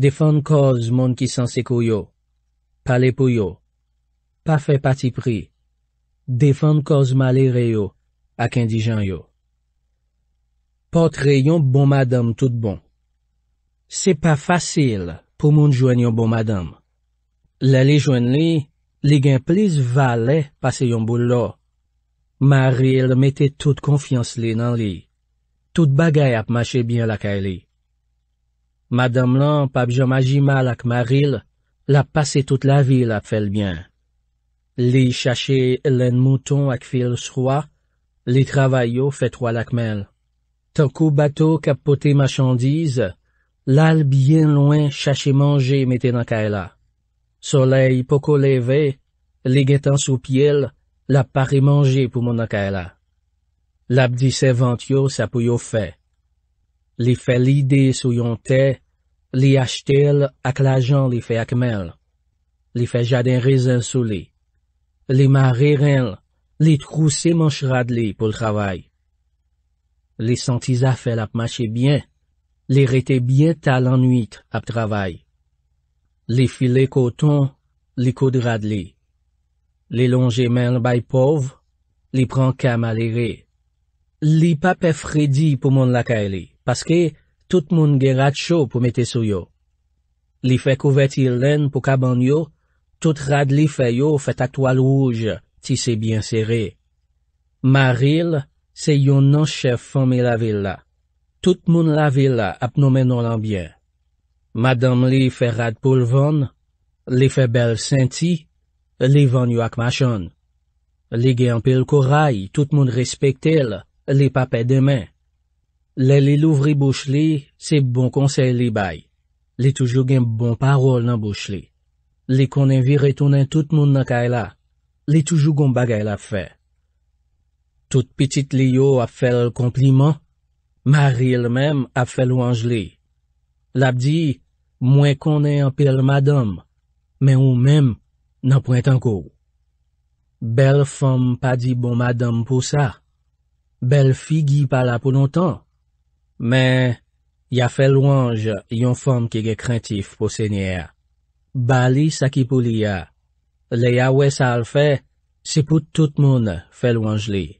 S1: Defan koz moun ki san se kou yo. Pale pou yo. Pa fe pati pri. Defan koz male reyo ak indijan yo. Pot reyon bon madame tout bon. Se pa fasil pou moun jwenyon bon madame. Le li jwen li, li gen plis va le pase yon boulo. Maril mette tout konfians li nan li. Tout bagay ap mache bien lakay li. Madame lan pap jom aji mal ak Maril, la pase tout la vil ap fel bien. Li chache len mouton ak fil sroa, li travay yo fet wala akmel. Tankou bato kapote machandize, lal bien loin chache manje meten akay la. Soleil poko leve, li getan sou piel, la pari manje pou moun akay la. Labdi se vant yo sapou yo fe. Li fe lide sou yon te, li achte l ak la jan li fe akmel. Li fe jaden rezen sou li. Li ma re ren, li trouse manche rad li pou l' travay. Li santiza fel ap mache bien, li rete bien tal anuit ap travay. Li file koton, li kode rad li. Li longe men bay pov, li pran kam alere. Li pape fredi pou moun laka ele, paske tout moun gen rad chou pou mete sou yo. Li fe kouveti len pou kaban yo, Tout rad li fè yo fè ta toal wouj, ti se byen serè. Maril, se yon nan chef fèmè la vè la. Tout moun la vè la ap nou menon lanbyè. Madame li fè rad pou l'von, li fè bel senti, li von yon akmachon. Li gen pèl koray, tout moun respèk tèl, li pa pè demè. Li li louvri bouch li, se bon konsey li bay. Li toujou gen bon parol nan bouch li. Li konen vi retounen tout moun nan ka e la. Li toujou goun bagay la fè. Tout petit li yo ap fèl kompliment. Mari el mèm ap fèl wange li. Lap di, mwen konen anpèl madame, men ou mèm nan pointan kou. Bel fòm pa di bon madame pou sa. Bel fi gi pala pou non tan. Men, ya fèl wange yon fòm ki ge krentif pou sènyè a. Balis akipou liya. Le ya we sal fe, se pou tout moun fel wanj liye.